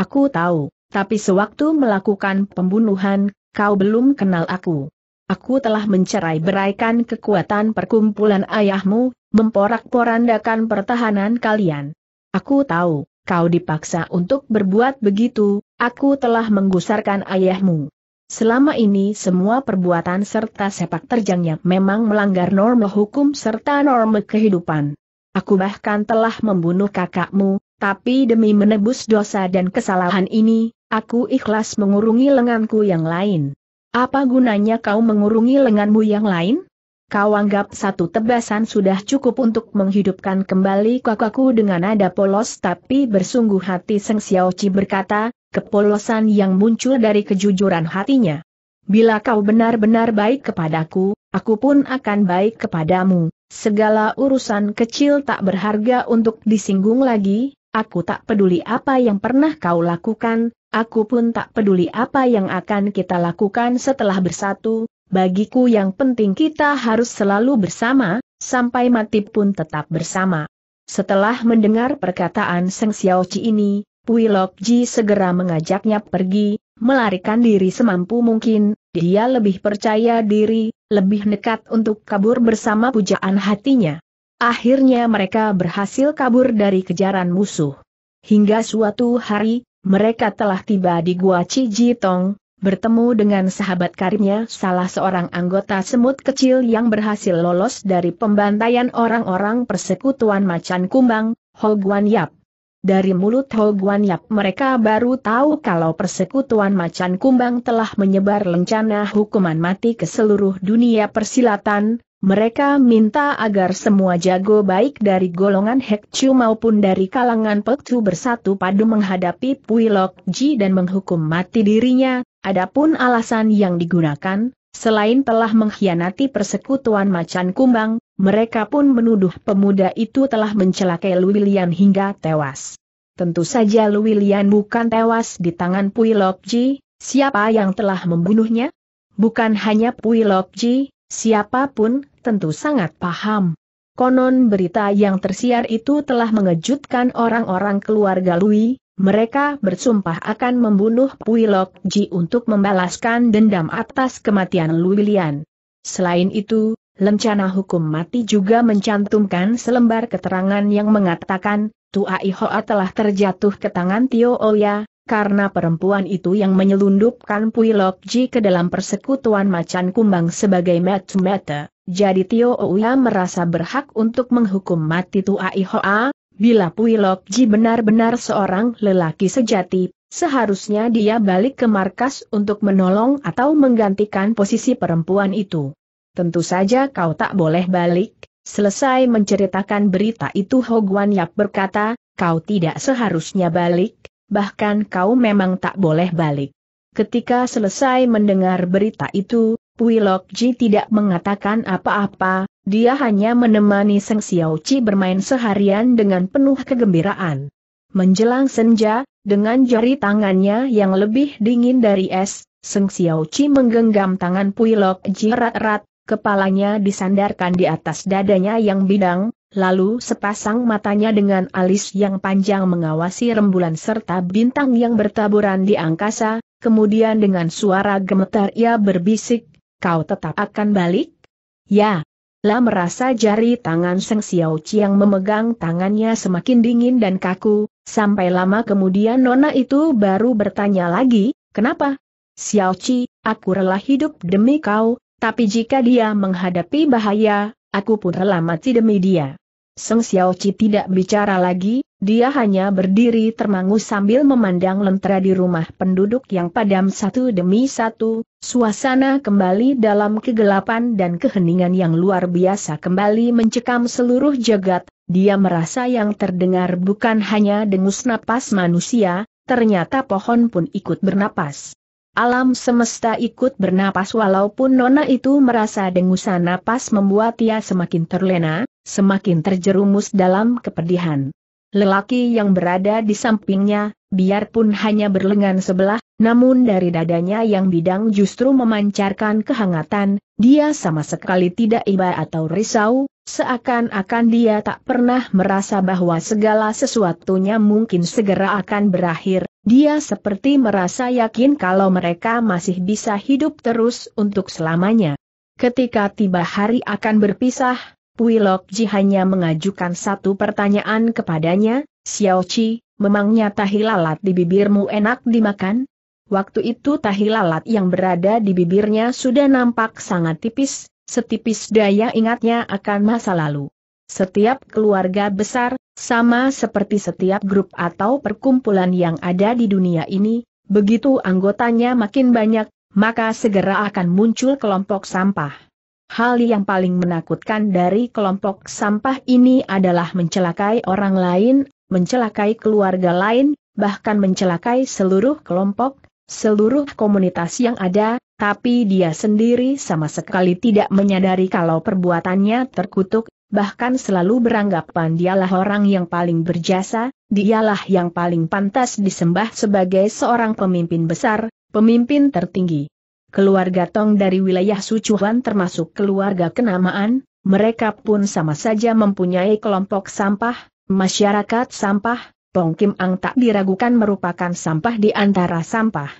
Aku tahu, tapi sewaktu melakukan pembunuhan, kau belum kenal aku. Aku telah mencerai beraikan kekuatan perkumpulan ayahmu, memporak-porandakan pertahanan kalian. Aku tahu, kau dipaksa untuk berbuat begitu, aku telah menggusarkan ayahmu. Selama ini semua perbuatan serta sepak terjangnya memang melanggar norma hukum serta norma kehidupan. Aku bahkan telah membunuh kakakmu, tapi demi menebus dosa dan kesalahan ini, aku ikhlas mengurungi lenganku yang lain. Apa gunanya kau mengurungi lenganmu yang lain? kau anggap satu tebasan sudah cukup untuk menghidupkan kembali kakakku dengan nada polos tapi bersungguh hati Seng Xiaoqi berkata, kepolosan yang muncul dari kejujuran hatinya. Bila kau benar-benar baik kepadaku, aku pun akan baik kepadamu, segala urusan kecil tak berharga untuk disinggung lagi, aku tak peduli apa yang pernah kau lakukan, aku pun tak peduli apa yang akan kita lakukan setelah bersatu, bagiku yang penting kita harus selalu bersama, sampai mati pun tetap bersama. Setelah mendengar perkataan Seng Xiaoqi ini, Pui Lok Ji segera mengajaknya pergi, melarikan diri semampu mungkin, dia lebih percaya diri, lebih nekat untuk kabur bersama pujaan hatinya. Akhirnya mereka berhasil kabur dari kejaran musuh. Hingga suatu hari, mereka telah tiba di Gua Ji Tong, bertemu dengan sahabat karibnya salah seorang anggota semut kecil yang berhasil lolos dari pembantaian orang-orang persekutuan macan kumbang, Ho Yap. Dari mulut Ho Yap mereka baru tahu kalau persekutuan macan kumbang telah menyebar lencana hukuman mati ke seluruh dunia persilatan, mereka minta agar semua jago baik dari golongan Hekchu maupun dari kalangan Pektu bersatu padu menghadapi Puilok Ji dan menghukum mati dirinya, adapun alasan yang digunakan, selain telah mengkhianati persekutuan macan kumbang, mereka pun menuduh pemuda itu telah mencelakai Luwilian hingga tewas. Tentu saja Luwilian bukan tewas di tangan Puilok Ji, siapa yang telah membunuhnya? Bukan hanya Puilok Ji, Siapapun, tentu sangat paham. Konon berita yang tersiar itu telah mengejutkan orang-orang keluarga Lui, mereka bersumpah akan membunuh Puilok Ji untuk membalaskan dendam atas kematian Lui Lian. Selain itu, lencana hukum mati juga mencantumkan selembar keterangan yang mengatakan, Tua Hoa telah terjatuh ke tangan Tio Oya, karena perempuan itu yang menyelundupkan Pui Lok Ji ke dalam persekutuan macan kumbang sebagai mata-mata, jadi Tio Ouya merasa berhak untuk menghukum mati Tua Ihoa, bila Pui Lok Ji benar-benar seorang lelaki sejati, seharusnya dia balik ke markas untuk menolong atau menggantikan posisi perempuan itu. Tentu saja kau tak boleh balik, selesai menceritakan berita itu Hoguan Yap berkata, kau tidak seharusnya balik, bahkan kau memang tak boleh balik. Ketika selesai mendengar berita itu, Wilok Ji tidak mengatakan apa-apa, dia hanya menemani Seng Xiao Chi bermain seharian dengan penuh kegembiraan. Menjelang senja, dengan jari tangannya yang lebih dingin dari es, Seng Xiao Chi menggenggam tangan Wilok Ji erat-erat, kepalanya disandarkan di atas dadanya yang bidang, Lalu sepasang matanya dengan alis yang panjang mengawasi rembulan serta bintang yang bertaburan di angkasa, kemudian dengan suara gemetar ia berbisik, kau tetap akan balik? Ya. La merasa jari tangan Seng Xiao Chiang memegang tangannya semakin dingin dan kaku, sampai lama kemudian Nona itu baru bertanya lagi, kenapa? Xiao Chi, aku rela hidup demi kau, tapi jika dia menghadapi bahaya, aku pun rela mati demi dia. Seng Xiaoqi tidak bicara lagi, dia hanya berdiri termangu sambil memandang lentera di rumah penduduk yang padam satu demi satu, suasana kembali dalam kegelapan dan keheningan yang luar biasa kembali mencekam seluruh jagat, dia merasa yang terdengar bukan hanya dengus napas manusia, ternyata pohon pun ikut bernapas. Alam semesta ikut bernapas walaupun Nona itu merasa dengusan napas membuat ia semakin terlena, semakin terjerumus dalam kepedihan. Lelaki yang berada di sampingnya, biarpun hanya berlengan sebelah, namun dari dadanya yang bidang justru memancarkan kehangatan, dia sama sekali tidak iba atau risau, seakan-akan dia tak pernah merasa bahwa segala sesuatunya mungkin segera akan berakhir, dia seperti merasa yakin kalau mereka masih bisa hidup terus untuk selamanya. Ketika tiba hari akan berpisah, Wilok Ji hanya mengajukan satu pertanyaan kepadanya, Xiao Chi, memangnya tahi lalat di bibirmu enak dimakan? Waktu itu tahi lalat yang berada di bibirnya sudah nampak sangat tipis, setipis daya ingatnya akan masa lalu. Setiap keluarga besar, sama seperti setiap grup atau perkumpulan yang ada di dunia ini, begitu anggotanya makin banyak, maka segera akan muncul kelompok sampah. Hal yang paling menakutkan dari kelompok sampah ini adalah mencelakai orang lain, mencelakai keluarga lain, bahkan mencelakai seluruh kelompok, seluruh komunitas yang ada, tapi dia sendiri sama sekali tidak menyadari kalau perbuatannya terkutuk, bahkan selalu beranggapan dialah orang yang paling berjasa, dialah yang paling pantas disembah sebagai seorang pemimpin besar, pemimpin tertinggi keluarga Tong dari wilayah Sucuhan termasuk keluarga kenamaan, mereka pun sama saja mempunyai kelompok sampah, masyarakat sampah, Tong Kim Ang tak diragukan merupakan sampah di antara sampah.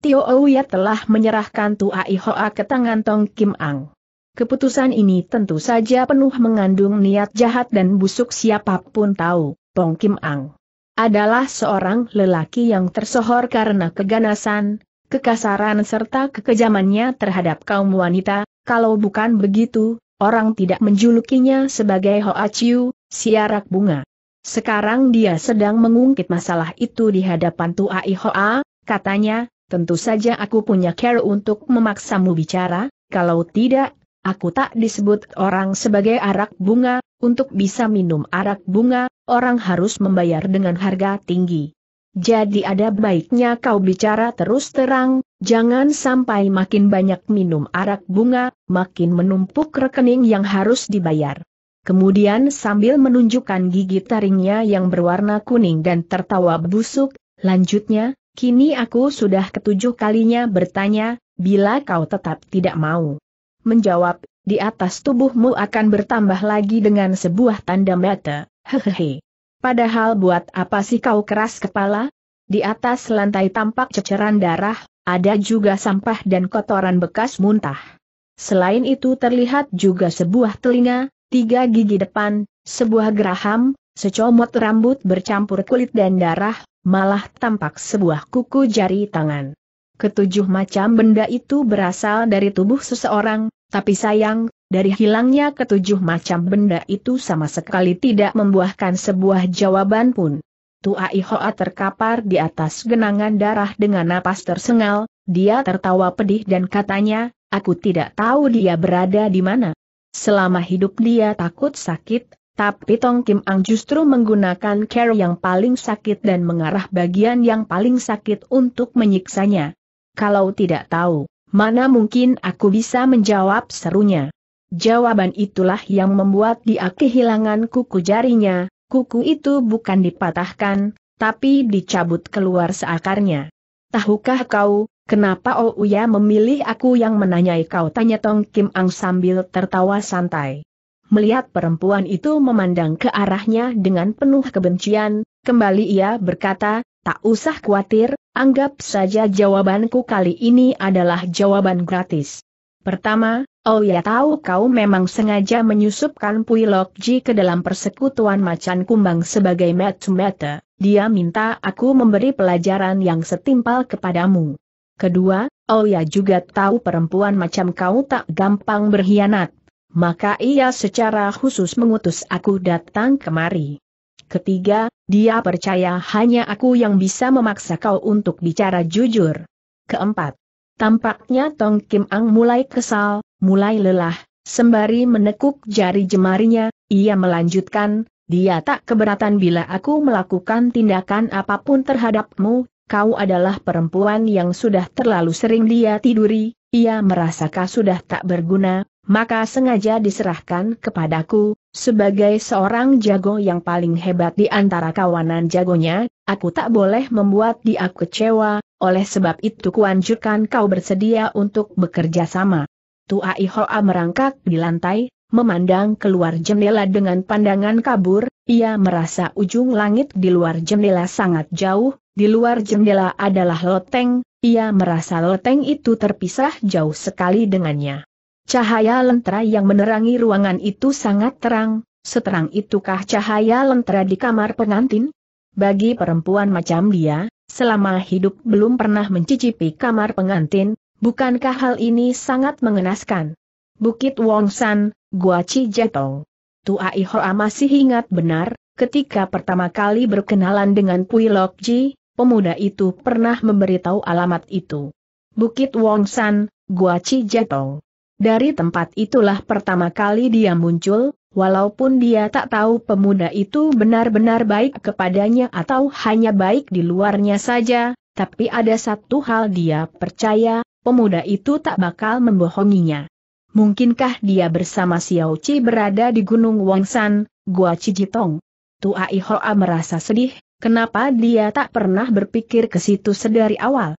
Tio Ouya telah menyerahkan Tuai Hoa ke tangan Tong Kim Ang. Keputusan ini tentu saja penuh mengandung niat jahat dan busuk siapapun tahu, Tong Kim Ang adalah seorang lelaki yang tersohor karena keganasan, kekasaran serta kekejamannya terhadap kaum wanita, kalau bukan begitu, orang tidak menjulukinya sebagai Hoa Chiu, siarak bunga. Sekarang dia sedang mengungkit masalah itu di hadapan Tuai Hoa, katanya, tentu saja aku punya care untuk memaksamu bicara, kalau tidak, aku tak disebut orang sebagai arak bunga, untuk bisa minum arak bunga, orang harus membayar dengan harga tinggi. Jadi ada baiknya kau bicara terus terang, jangan sampai makin banyak minum arak bunga, makin menumpuk rekening yang harus dibayar. Kemudian sambil menunjukkan gigi taringnya yang berwarna kuning dan tertawa busuk, lanjutnya, kini aku sudah ketujuh kalinya bertanya, bila kau tetap tidak mau menjawab, di atas tubuhmu akan bertambah lagi dengan sebuah tanda mata, hehehe. Padahal buat apa sih kau keras kepala? Di atas lantai tampak ceceran darah, ada juga sampah dan kotoran bekas muntah. Selain itu terlihat juga sebuah telinga, tiga gigi depan, sebuah geraham, secomot rambut bercampur kulit dan darah, malah tampak sebuah kuku jari tangan. Ketujuh macam benda itu berasal dari tubuh seseorang, tapi sayang, dari hilangnya ketujuh macam benda itu sama sekali tidak membuahkan sebuah jawaban pun. Tua Ihoa terkapar di atas genangan darah dengan napas tersengal, dia tertawa pedih dan katanya, aku tidak tahu dia berada di mana. Selama hidup dia takut sakit, tapi Tong Kim Ang justru menggunakan care yang paling sakit dan mengarah bagian yang paling sakit untuk menyiksanya. Kalau tidak tahu, mana mungkin aku bisa menjawab serunya. Jawaban itulah yang membuat dia kehilangan kuku jarinya, kuku itu bukan dipatahkan, tapi dicabut keluar seakarnya. Tahukah kau, kenapa Ouya oh memilih aku yang menanyai kau? Tanya Tong Kim Ang sambil tertawa santai. Melihat perempuan itu memandang ke arahnya dengan penuh kebencian, kembali ia berkata, tak usah khawatir, anggap saja jawabanku kali ini adalah jawaban gratis. Pertama, Oh ya tahu kau memang sengaja menyusupkan Pui Lok Ji ke dalam persekutuan macan kumbang sebagai mata dia minta aku memberi pelajaran yang setimpal kepadamu. Kedua, Oh ya juga tahu perempuan macam kau tak gampang berkhianat, maka ia secara khusus mengutus aku datang kemari. Ketiga, dia percaya hanya aku yang bisa memaksa kau untuk bicara jujur. Keempat, Tampaknya Tong Kim Ang mulai kesal, mulai lelah, sembari menekuk jari jemarinya, ia melanjutkan, dia tak keberatan bila aku melakukan tindakan apapun terhadapmu, kau adalah perempuan yang sudah terlalu sering dia tiduri, ia merasakah sudah tak berguna, maka sengaja diserahkan kepadaku, sebagai seorang jago yang paling hebat di antara kawanan jagonya, aku tak boleh membuat dia kecewa, oleh sebab itu kuanjurkan kau bersedia untuk bekerja sama. Tuai Ihoa merangkak di lantai, memandang keluar jendela dengan pandangan kabur, ia merasa ujung langit di luar jendela sangat jauh, di luar jendela adalah loteng, ia merasa loteng itu terpisah jauh sekali dengannya. Cahaya lentera yang menerangi ruangan itu sangat terang, seterang itukah cahaya lentera di kamar pengantin? Bagi perempuan macam dia, selama hidup belum pernah mencicipi kamar pengantin, bukankah hal ini sangat mengenaskan? Bukit Wong San, Gua Cijetong. Tua Ihoa masih ingat benar, ketika pertama kali berkenalan dengan Pui Ji, pemuda itu pernah memberitahu alamat itu. Bukit Wong San, Gua Cijetong. Dari tempat itulah pertama kali dia muncul, walaupun dia tak tahu pemuda itu benar-benar baik kepadanya atau hanya baik di luarnya saja, tapi ada satu hal dia percaya, pemuda itu tak bakal membohonginya. Mungkinkah dia bersama Xiao Qi berada di Gunung Wangsan, Gua Cijitong? Tuai Hoa merasa sedih, kenapa dia tak pernah berpikir ke situ sedari awal?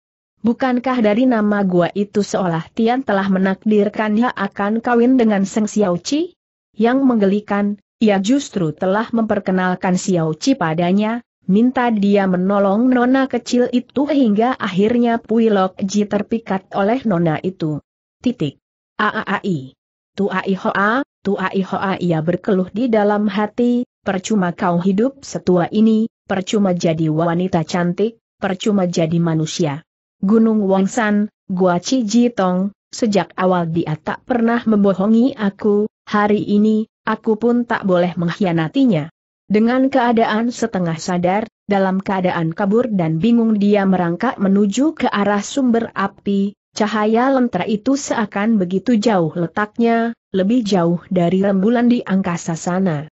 Bukankah dari nama gua itu seolah Tian telah menakdirkannya akan kawin dengan Seng Chi? Yang menggelikan, ia justru telah memperkenalkan Xiao Chi padanya, minta dia menolong nona kecil itu hingga akhirnya Pui Lok Ji terpikat oleh nona itu. Titik. A-A-A-I. Tuai Hoa, Tuai Hoa ia berkeluh di dalam hati, percuma kau hidup setua ini, percuma jadi wanita cantik, percuma jadi manusia. Gunung Wangsan, Gua Cijitong, sejak awal dia tak pernah membohongi aku, hari ini, aku pun tak boleh mengkhianatinya. Dengan keadaan setengah sadar, dalam keadaan kabur dan bingung dia merangkak menuju ke arah sumber api, cahaya lentera itu seakan begitu jauh letaknya, lebih jauh dari rembulan di angkasa sana.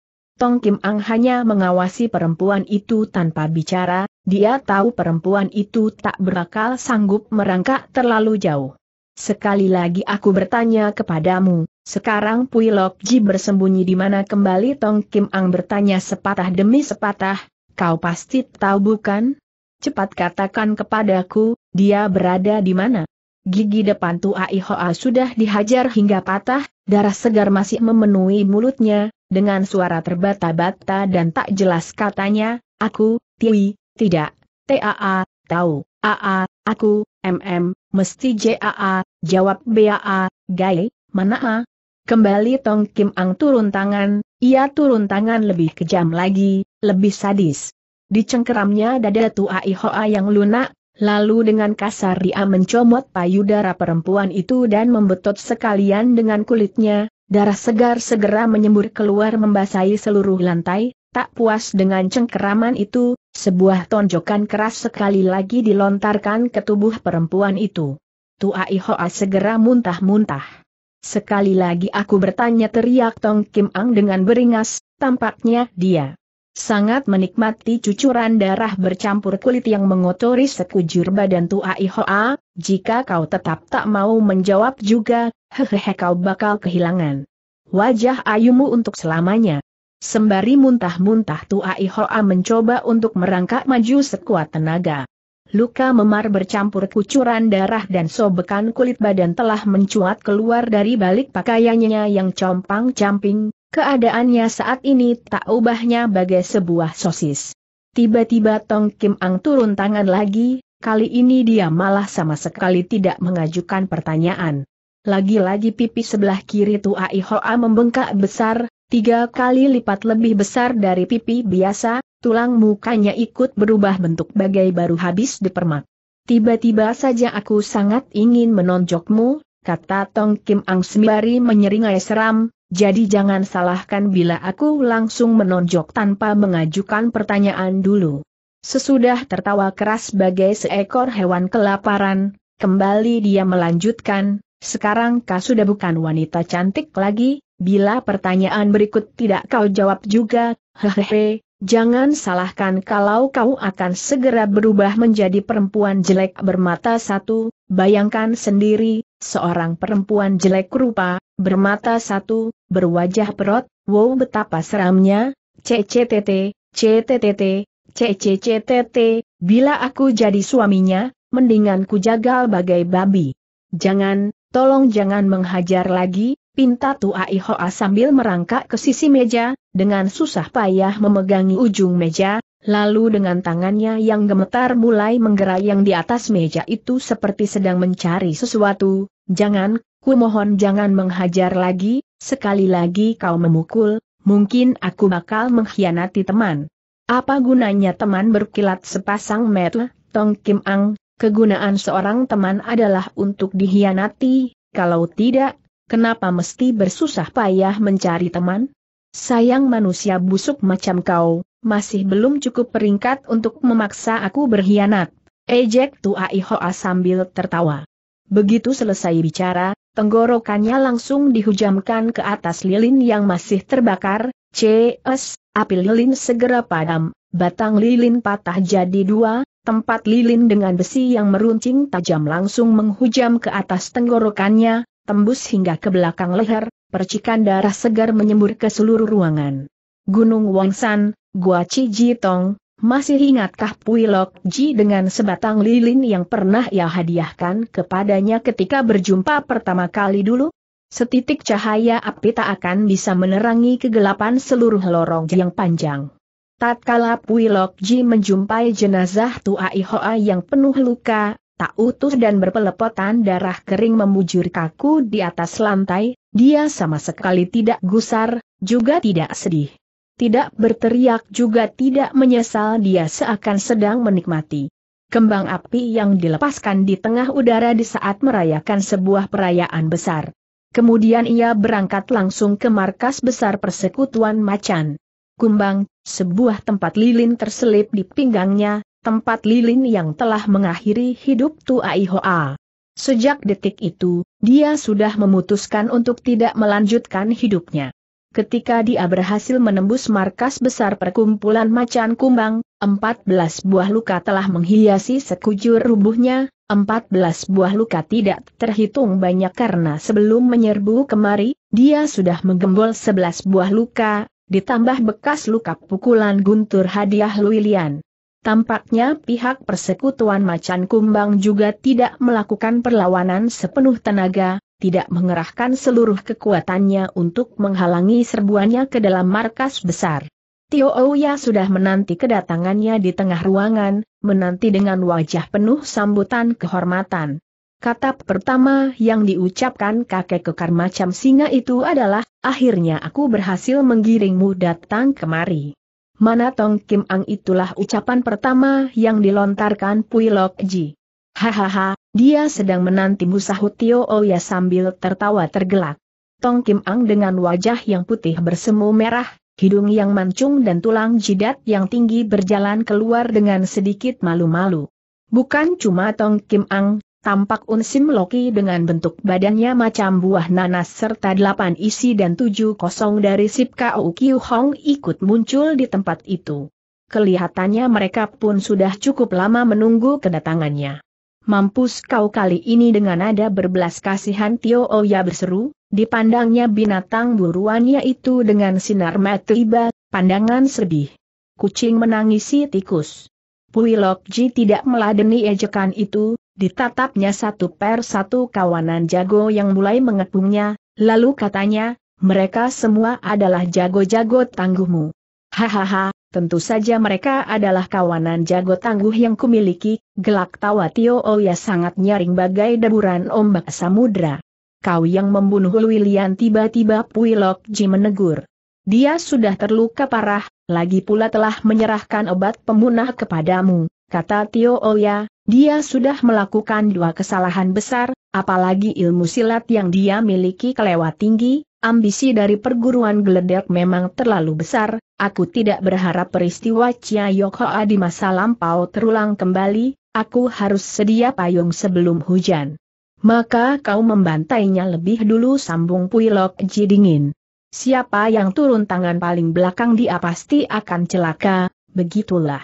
Tong Kim Ang hanya mengawasi perempuan itu tanpa bicara, dia tahu perempuan itu tak berakal sanggup merangkak terlalu jauh. Sekali lagi aku bertanya kepadamu, sekarang Pui Lok Ji bersembunyi di mana kembali Tong Kim Ang bertanya sepatah demi sepatah, kau pasti tahu bukan? Cepat katakan kepadaku, dia berada di mana? Gigi depan Tuai Hoa sudah dihajar hingga patah, darah segar masih memenuhi mulutnya, dengan suara terbata-bata dan tak jelas katanya, aku, Tiwi, tidak, TAA, tahu, AA, aku, MM, mesti JAA, jawab BAA, Gai, mana A? Kembali Tong Kim Ang turun tangan, ia turun tangan lebih kejam lagi, lebih sadis. Dicengkeramnya dada tua Ihoa yang lunak, Lalu dengan kasar dia mencomot payudara perempuan itu dan membetot sekalian dengan kulitnya, Darah segar segera menyembur keluar membasahi seluruh lantai, tak puas dengan cengkeraman itu, sebuah tonjokan keras sekali lagi dilontarkan ke tubuh perempuan itu. Tua Ihoa segera muntah-muntah. Sekali lagi aku bertanya teriak Tong Kim Ang dengan beringas, tampaknya dia sangat menikmati cucuran darah bercampur kulit yang mengotori sekujur badan Tua Ihoa, jika kau tetap tak mau menjawab juga, hehehe kau bakal kehilangan wajah ayumu untuk selamanya. Sembari muntah-muntah Tua Ihoa mencoba untuk merangkak maju sekuat tenaga. Luka memar bercampur kucuran darah dan sobekan kulit badan telah mencuat keluar dari balik pakaiannya yang compang-camping, keadaannya saat ini tak ubahnya bagai sebuah sosis. Tiba-tiba Tong Kim Ang turun tangan lagi, Kali ini dia malah sama sekali tidak mengajukan pertanyaan. Lagi-lagi pipi sebelah kiri Tua Ihoa membengkak besar, tiga kali lipat lebih besar dari pipi biasa, tulang mukanya ikut berubah bentuk bagai baru habis dipermak. Tiba-tiba saja aku sangat ingin menonjokmu, kata Tong Kim Ang sembari menyeringai seram, jadi jangan salahkan bila aku langsung menonjok tanpa mengajukan pertanyaan dulu. Sesudah tertawa keras bagai seekor hewan kelaparan, kembali dia melanjutkan, sekarang kau sudah bukan wanita cantik lagi, bila pertanyaan berikut tidak kau jawab juga, hehehe, jangan salahkan kalau kau akan segera berubah menjadi perempuan jelek bermata satu, bayangkan sendiri, seorang perempuan jelek rupa, bermata satu, berwajah perot, wow betapa seramnya, cctt, cttt, CCCTT, bila aku jadi suaminya, mendingan ku jagal bagai babi. Jangan, tolong jangan menghajar lagi, pinta Tuai Hoa sambil merangkak ke sisi meja, dengan susah payah memegangi ujung meja, lalu dengan tangannya yang gemetar mulai yang di atas meja itu seperti sedang mencari sesuatu, jangan, ku mohon jangan menghajar lagi, sekali lagi kau memukul, mungkin aku bakal mengkhianati teman. Apa gunanya teman berkilat sepasang mata, Tong Kim Ang, kegunaan seorang teman adalah untuk dihianati, kalau tidak, kenapa mesti bersusah payah mencari teman? Sayang manusia busuk macam kau, masih belum cukup peringkat untuk memaksa aku berkhianat. Ejek Tuai Hoa sambil tertawa. Begitu selesai bicara, tenggorokannya langsung dihujamkan ke atas lilin yang masih terbakar, Cs, api lilin segera padam, batang lilin patah jadi dua, tempat lilin dengan besi yang meruncing tajam langsung menghujam ke atas tenggorokannya, tembus hingga ke belakang leher, percikan darah segar menyembur ke seluruh ruangan. Gunung Wangsan, Gua Cijitong, masih ingatkah Pui Lok Ji dengan sebatang lilin yang pernah ia hadiahkan kepadanya ketika berjumpa pertama kali dulu? Setitik cahaya api tak akan bisa menerangi kegelapan seluruh lorong yang panjang. Tatkala Pui Lok Ji menjumpai jenazah Tua Ihoa yang penuh luka, tak utuh dan berpelepotan darah kering membujur kaku di atas lantai, dia sama sekali tidak gusar, juga tidak sedih. Tidak berteriak juga tidak menyesal dia seakan sedang menikmati. Kembang api yang dilepaskan di tengah udara di saat merayakan sebuah perayaan besar. Kemudian ia berangkat langsung ke markas besar persekutuan macan. Kumbang, sebuah tempat lilin terselip di pinggangnya, tempat lilin yang telah mengakhiri hidup Tua Hoa. Sejak detik itu, dia sudah memutuskan untuk tidak melanjutkan hidupnya. Ketika dia berhasil menembus markas besar perkumpulan macan kumbang, 14 buah luka telah menghiasi sekujur rubuhnya, 14 buah luka tidak terhitung banyak karena sebelum menyerbu kemari, dia sudah menggembol 11 buah luka, ditambah bekas luka pukulan guntur hadiah Luilian. Tampaknya pihak persekutuan macan kumbang juga tidak melakukan perlawanan sepenuh tenaga, tidak mengerahkan seluruh kekuatannya untuk menghalangi serbuannya ke dalam markas besar. Tio Ouya sudah menanti kedatangannya di tengah ruangan, menanti dengan wajah penuh sambutan kehormatan. Kata pertama yang diucapkan kakek kekar macam singa itu adalah, akhirnya aku berhasil menggiringmu datang kemari. Mana Tong Kim Ang itulah ucapan pertama yang dilontarkan Pui Lok Ji. Hahaha, dia sedang menantimu sahut Tio Oya oh sambil tertawa tergelak. Tong Kim Ang dengan wajah yang putih bersemu merah, hidung yang mancung dan tulang jidat yang tinggi berjalan keluar dengan sedikit malu-malu. Bukan cuma Tong Kim Ang, tampak Unsim Loki dengan bentuk badannya macam buah nanas serta delapan isi dan tujuh kosong dari Sip Kau Kiu Hong ikut muncul di tempat itu. Kelihatannya mereka pun sudah cukup lama menunggu kedatangannya. Mampus kau kali ini dengan nada berbelas kasihan Tio Oya berseru, Dipandangnya binatang buruannya itu dengan sinar mata iba, pandangan sedih. Kucing menangisi tikus. Puilokji tidak meladeni ejekan itu, ditatapnya satu per satu kawanan jago yang mulai mengepungnya, lalu katanya, mereka semua adalah jago-jago tangguhmu. Hahaha, tentu saja mereka adalah kawanan jago tangguh yang kumiliki, gelak tawa Tio Oya sangat nyaring bagai deburan ombak samudra kau yang membunuh William tiba-tiba Puilok Ji menegur. Dia sudah terluka parah, lagi pula telah menyerahkan obat pemunah kepadamu, kata Tio Oya, dia sudah melakukan dua kesalahan besar, apalagi ilmu silat yang dia miliki kelewat tinggi, ambisi dari perguruan geledek memang terlalu besar, aku tidak berharap peristiwa Chia Yokhoa di masa lampau terulang kembali, aku harus sedia payung sebelum hujan. Maka kau membantainya lebih dulu sambung Puilok Ji dingin. Siapa yang turun tangan paling belakang dia pasti akan celaka, begitulah.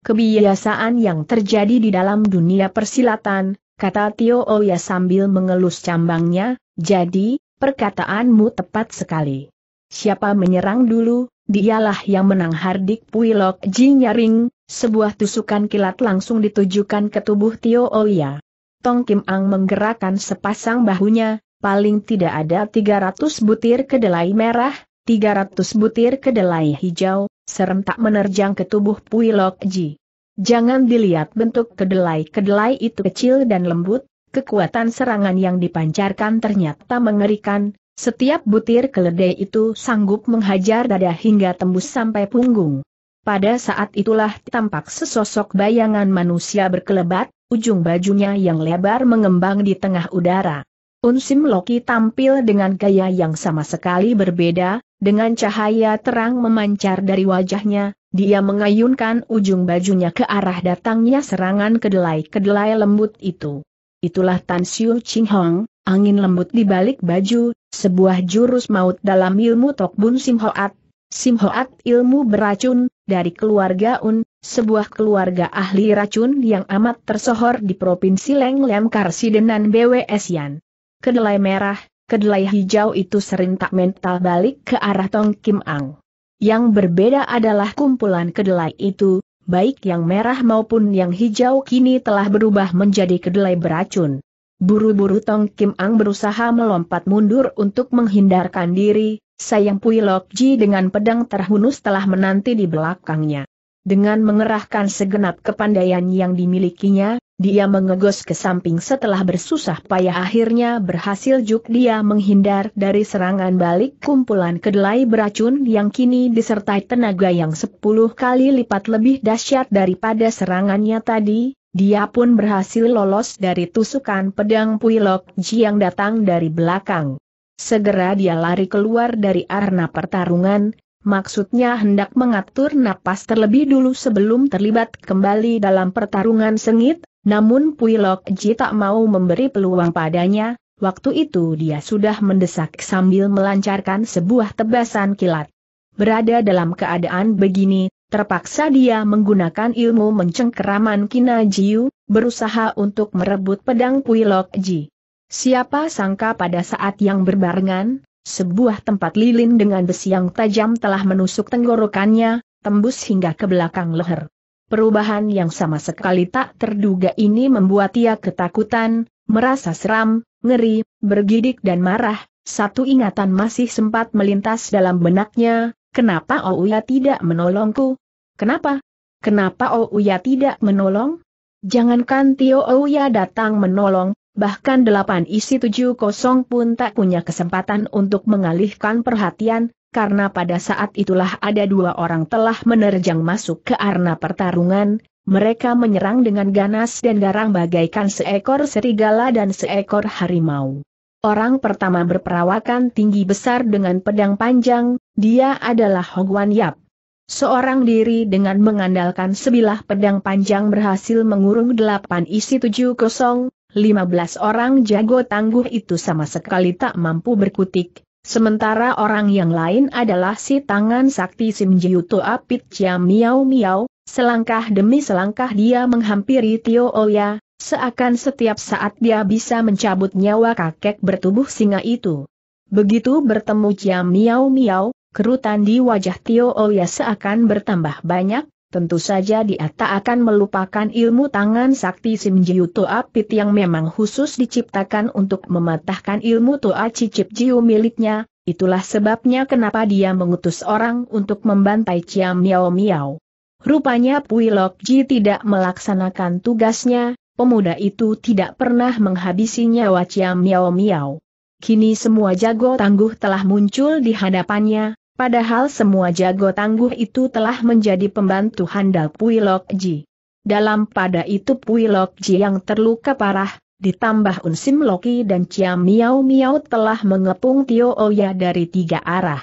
Kebiasaan yang terjadi di dalam dunia persilatan, kata Tio Oya sambil mengelus cambangnya, jadi, perkataanmu tepat sekali. Siapa menyerang dulu, dialah yang menang hardik Puilok Ji nyaring, sebuah tusukan kilat langsung ditujukan ke tubuh Tio Oya. Tong Kim Ang menggerakkan sepasang bahunya, paling tidak ada 300 butir kedelai merah, 300 butir kedelai hijau, serentak menerjang ke tubuh Pui Lok Ji. Jangan dilihat bentuk kedelai-kedelai itu kecil dan lembut, kekuatan serangan yang dipancarkan ternyata mengerikan, setiap butir keledai itu sanggup menghajar dada hingga tembus sampai punggung. Pada saat itulah tampak sesosok bayangan manusia berkelebat, Ujung bajunya yang lebar mengembang di tengah udara. Unsim Loki tampil dengan gaya yang sama sekali berbeda, dengan cahaya terang memancar dari wajahnya, dia mengayunkan ujung bajunya ke arah datangnya serangan kedelai-kedelai lembut itu. Itulah Tan Siu Ching Hong, angin lembut di balik baju, sebuah jurus maut dalam ilmu Bun Sim Hoat. Sim Hoat ilmu beracun, dari keluarga Un, sebuah keluarga ahli racun yang amat tersohor di Provinsi Leng Lem Karsidenan BWS Yan. Kedelai merah, kedelai hijau itu sering tak mental balik ke arah Tong Kim Ang. Yang berbeda adalah kumpulan kedelai itu, baik yang merah maupun yang hijau kini telah berubah menjadi kedelai beracun. Buru-buru Tong Kim Ang berusaha melompat mundur untuk menghindarkan diri, sayang Pui Lok Ji dengan pedang terhunus telah menanti di belakangnya. Dengan mengerahkan segenap kepandaian yang dimilikinya, dia mengegos ke samping setelah bersusah payah akhirnya berhasil juk dia menghindar dari serangan balik kumpulan kedelai beracun yang kini disertai tenaga yang sepuluh kali lipat lebih dahsyat daripada serangannya tadi, dia pun berhasil lolos dari tusukan pedang Puilok Ji yang datang dari belakang. Segera dia lari keluar dari arena pertarungan, maksudnya hendak mengatur napas terlebih dulu sebelum terlibat kembali dalam pertarungan sengit, namun Puilok Ji tak mau memberi peluang padanya, waktu itu dia sudah mendesak sambil melancarkan sebuah tebasan kilat. Berada dalam keadaan begini, terpaksa dia menggunakan ilmu mencengkeraman kina Kinajiu, berusaha untuk merebut pedang Puilok Ji. Siapa sangka pada saat yang berbarengan, sebuah tempat lilin dengan besi yang tajam telah menusuk tenggorokannya, tembus hingga ke belakang leher. Perubahan yang sama sekali tak terduga ini membuat ia ketakutan, merasa seram, ngeri, bergidik dan marah. Satu ingatan masih sempat melintas dalam benaknya, kenapa Ouya tidak menolongku? Kenapa? Kenapa Ouya tidak menolong? Jangankan Tio Ouya datang menolong, bahkan delapan isi tujuh kosong pun tak punya kesempatan untuk mengalihkan perhatian, karena pada saat itulah ada dua orang telah menerjang masuk ke arena pertarungan, mereka menyerang dengan ganas dan garang bagaikan seekor serigala dan seekor harimau. Orang pertama berperawakan tinggi besar dengan pedang panjang, dia adalah Hogwan Yap. Seorang diri dengan mengandalkan sebilah pedang panjang berhasil mengurung delapan isi tujuh kosong, 15 orang jago tangguh itu sama sekali tak mampu berkutik, sementara orang yang lain adalah si tangan sakti Simjiuto Apit Jam Miao Miao, selangkah demi selangkah dia menghampiri Tio Oya, seakan setiap saat dia bisa mencabut nyawa kakek bertubuh singa itu. Begitu bertemu Jam Miao Miao, kerutan di wajah Tio Oya seakan bertambah banyak, Tentu saja dia tak akan melupakan ilmu tangan sakti Simjiu Toa Pit yang memang khusus diciptakan untuk mematahkan ilmu Toa Cicip Jiu miliknya, itulah sebabnya kenapa dia mengutus orang untuk membantai Chia Miao Miao. Rupanya Pui Lok Ji tidak melaksanakan tugasnya, pemuda itu tidak pernah menghabisi nyawa Chia Miao Miao. Kini semua jago tangguh telah muncul di hadapannya, Padahal semua jago tangguh itu telah menjadi pembantu handal Pui Lok Ji. Dalam pada itu Pui Lok Ji yang terluka parah, ditambah Unsim Loki dan Chia Miao Miao telah mengepung Tio Oya dari tiga arah.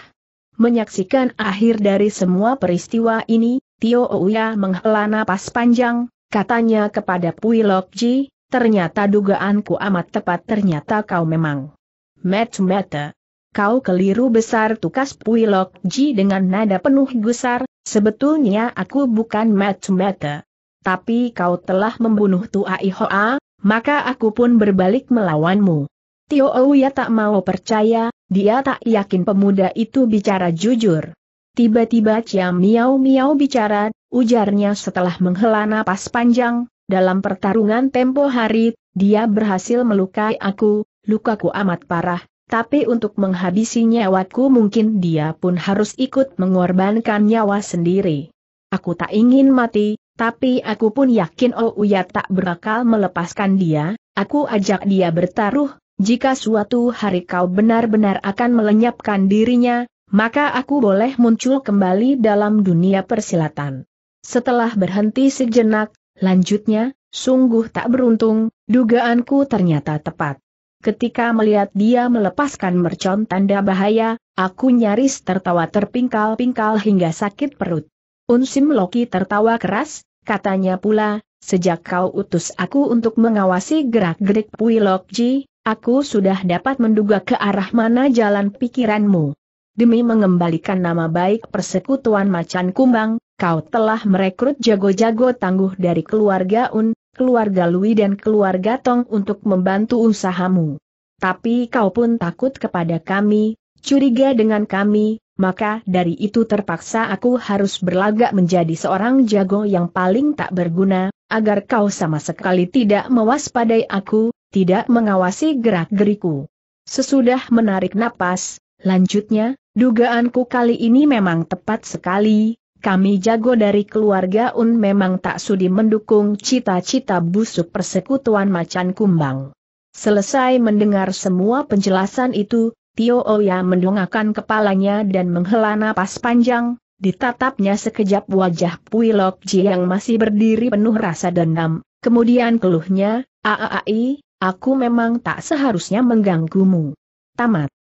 Menyaksikan akhir dari semua peristiwa ini, Tio Oya menghela napas panjang, katanya kepada Pui Lok Ji, ternyata dugaanku amat tepat ternyata kau memang. Mata-mata, kau keliru besar tukas Puilok Ji dengan nada penuh gusar, sebetulnya aku bukan mata-mata. Tapi kau telah membunuh tua Hoa, maka aku pun berbalik melawanmu. Tio Ouya tak mau percaya, dia tak yakin pemuda itu bicara jujur. Tiba-tiba Cia Miao Miao bicara, ujarnya setelah menghela napas panjang, dalam pertarungan tempo hari, dia berhasil melukai aku, lukaku amat parah, tapi untuk menghabisi nyawaku mungkin dia pun harus ikut mengorbankan nyawa sendiri. Aku tak ingin mati, tapi aku pun yakin Ouya oh tak berakal melepaskan dia, aku ajak dia bertaruh, jika suatu hari kau benar-benar akan melenyapkan dirinya, maka aku boleh muncul kembali dalam dunia persilatan. Setelah berhenti sejenak, lanjutnya, sungguh tak beruntung, dugaanku ternyata tepat. Ketika melihat dia melepaskan mercon tanda bahaya, aku nyaris tertawa terpingkal-pingkal hingga sakit perut. Unsim Loki tertawa keras, katanya pula, sejak kau utus aku untuk mengawasi gerak-gerik Pui Lokji, aku sudah dapat menduga ke arah mana jalan pikiranmu. Demi mengembalikan nama baik persekutuan macan kumbang, kau telah merekrut jago-jago tangguh dari keluarga Un, keluarga Lui dan keluarga Tong untuk membantu usahamu. Tapi kau pun takut kepada kami, curiga dengan kami, maka dari itu terpaksa aku harus berlagak menjadi seorang jago yang paling tak berguna, agar kau sama sekali tidak mewaspadai aku, tidak mengawasi gerak-geriku. Sesudah menarik napas, lanjutnya, dugaanku kali ini memang tepat sekali, kami jago dari keluarga Un memang tak sudi mendukung cita-cita busuk persekutuan macan kumbang. Selesai mendengar semua penjelasan itu, Tio Oya mendongakkan kepalanya dan menghela napas panjang, ditatapnya sekejap wajah Lok Ji yang masih berdiri penuh rasa dendam, kemudian keluhnya, Aaai, aku memang tak seharusnya mengganggumu. Tamat.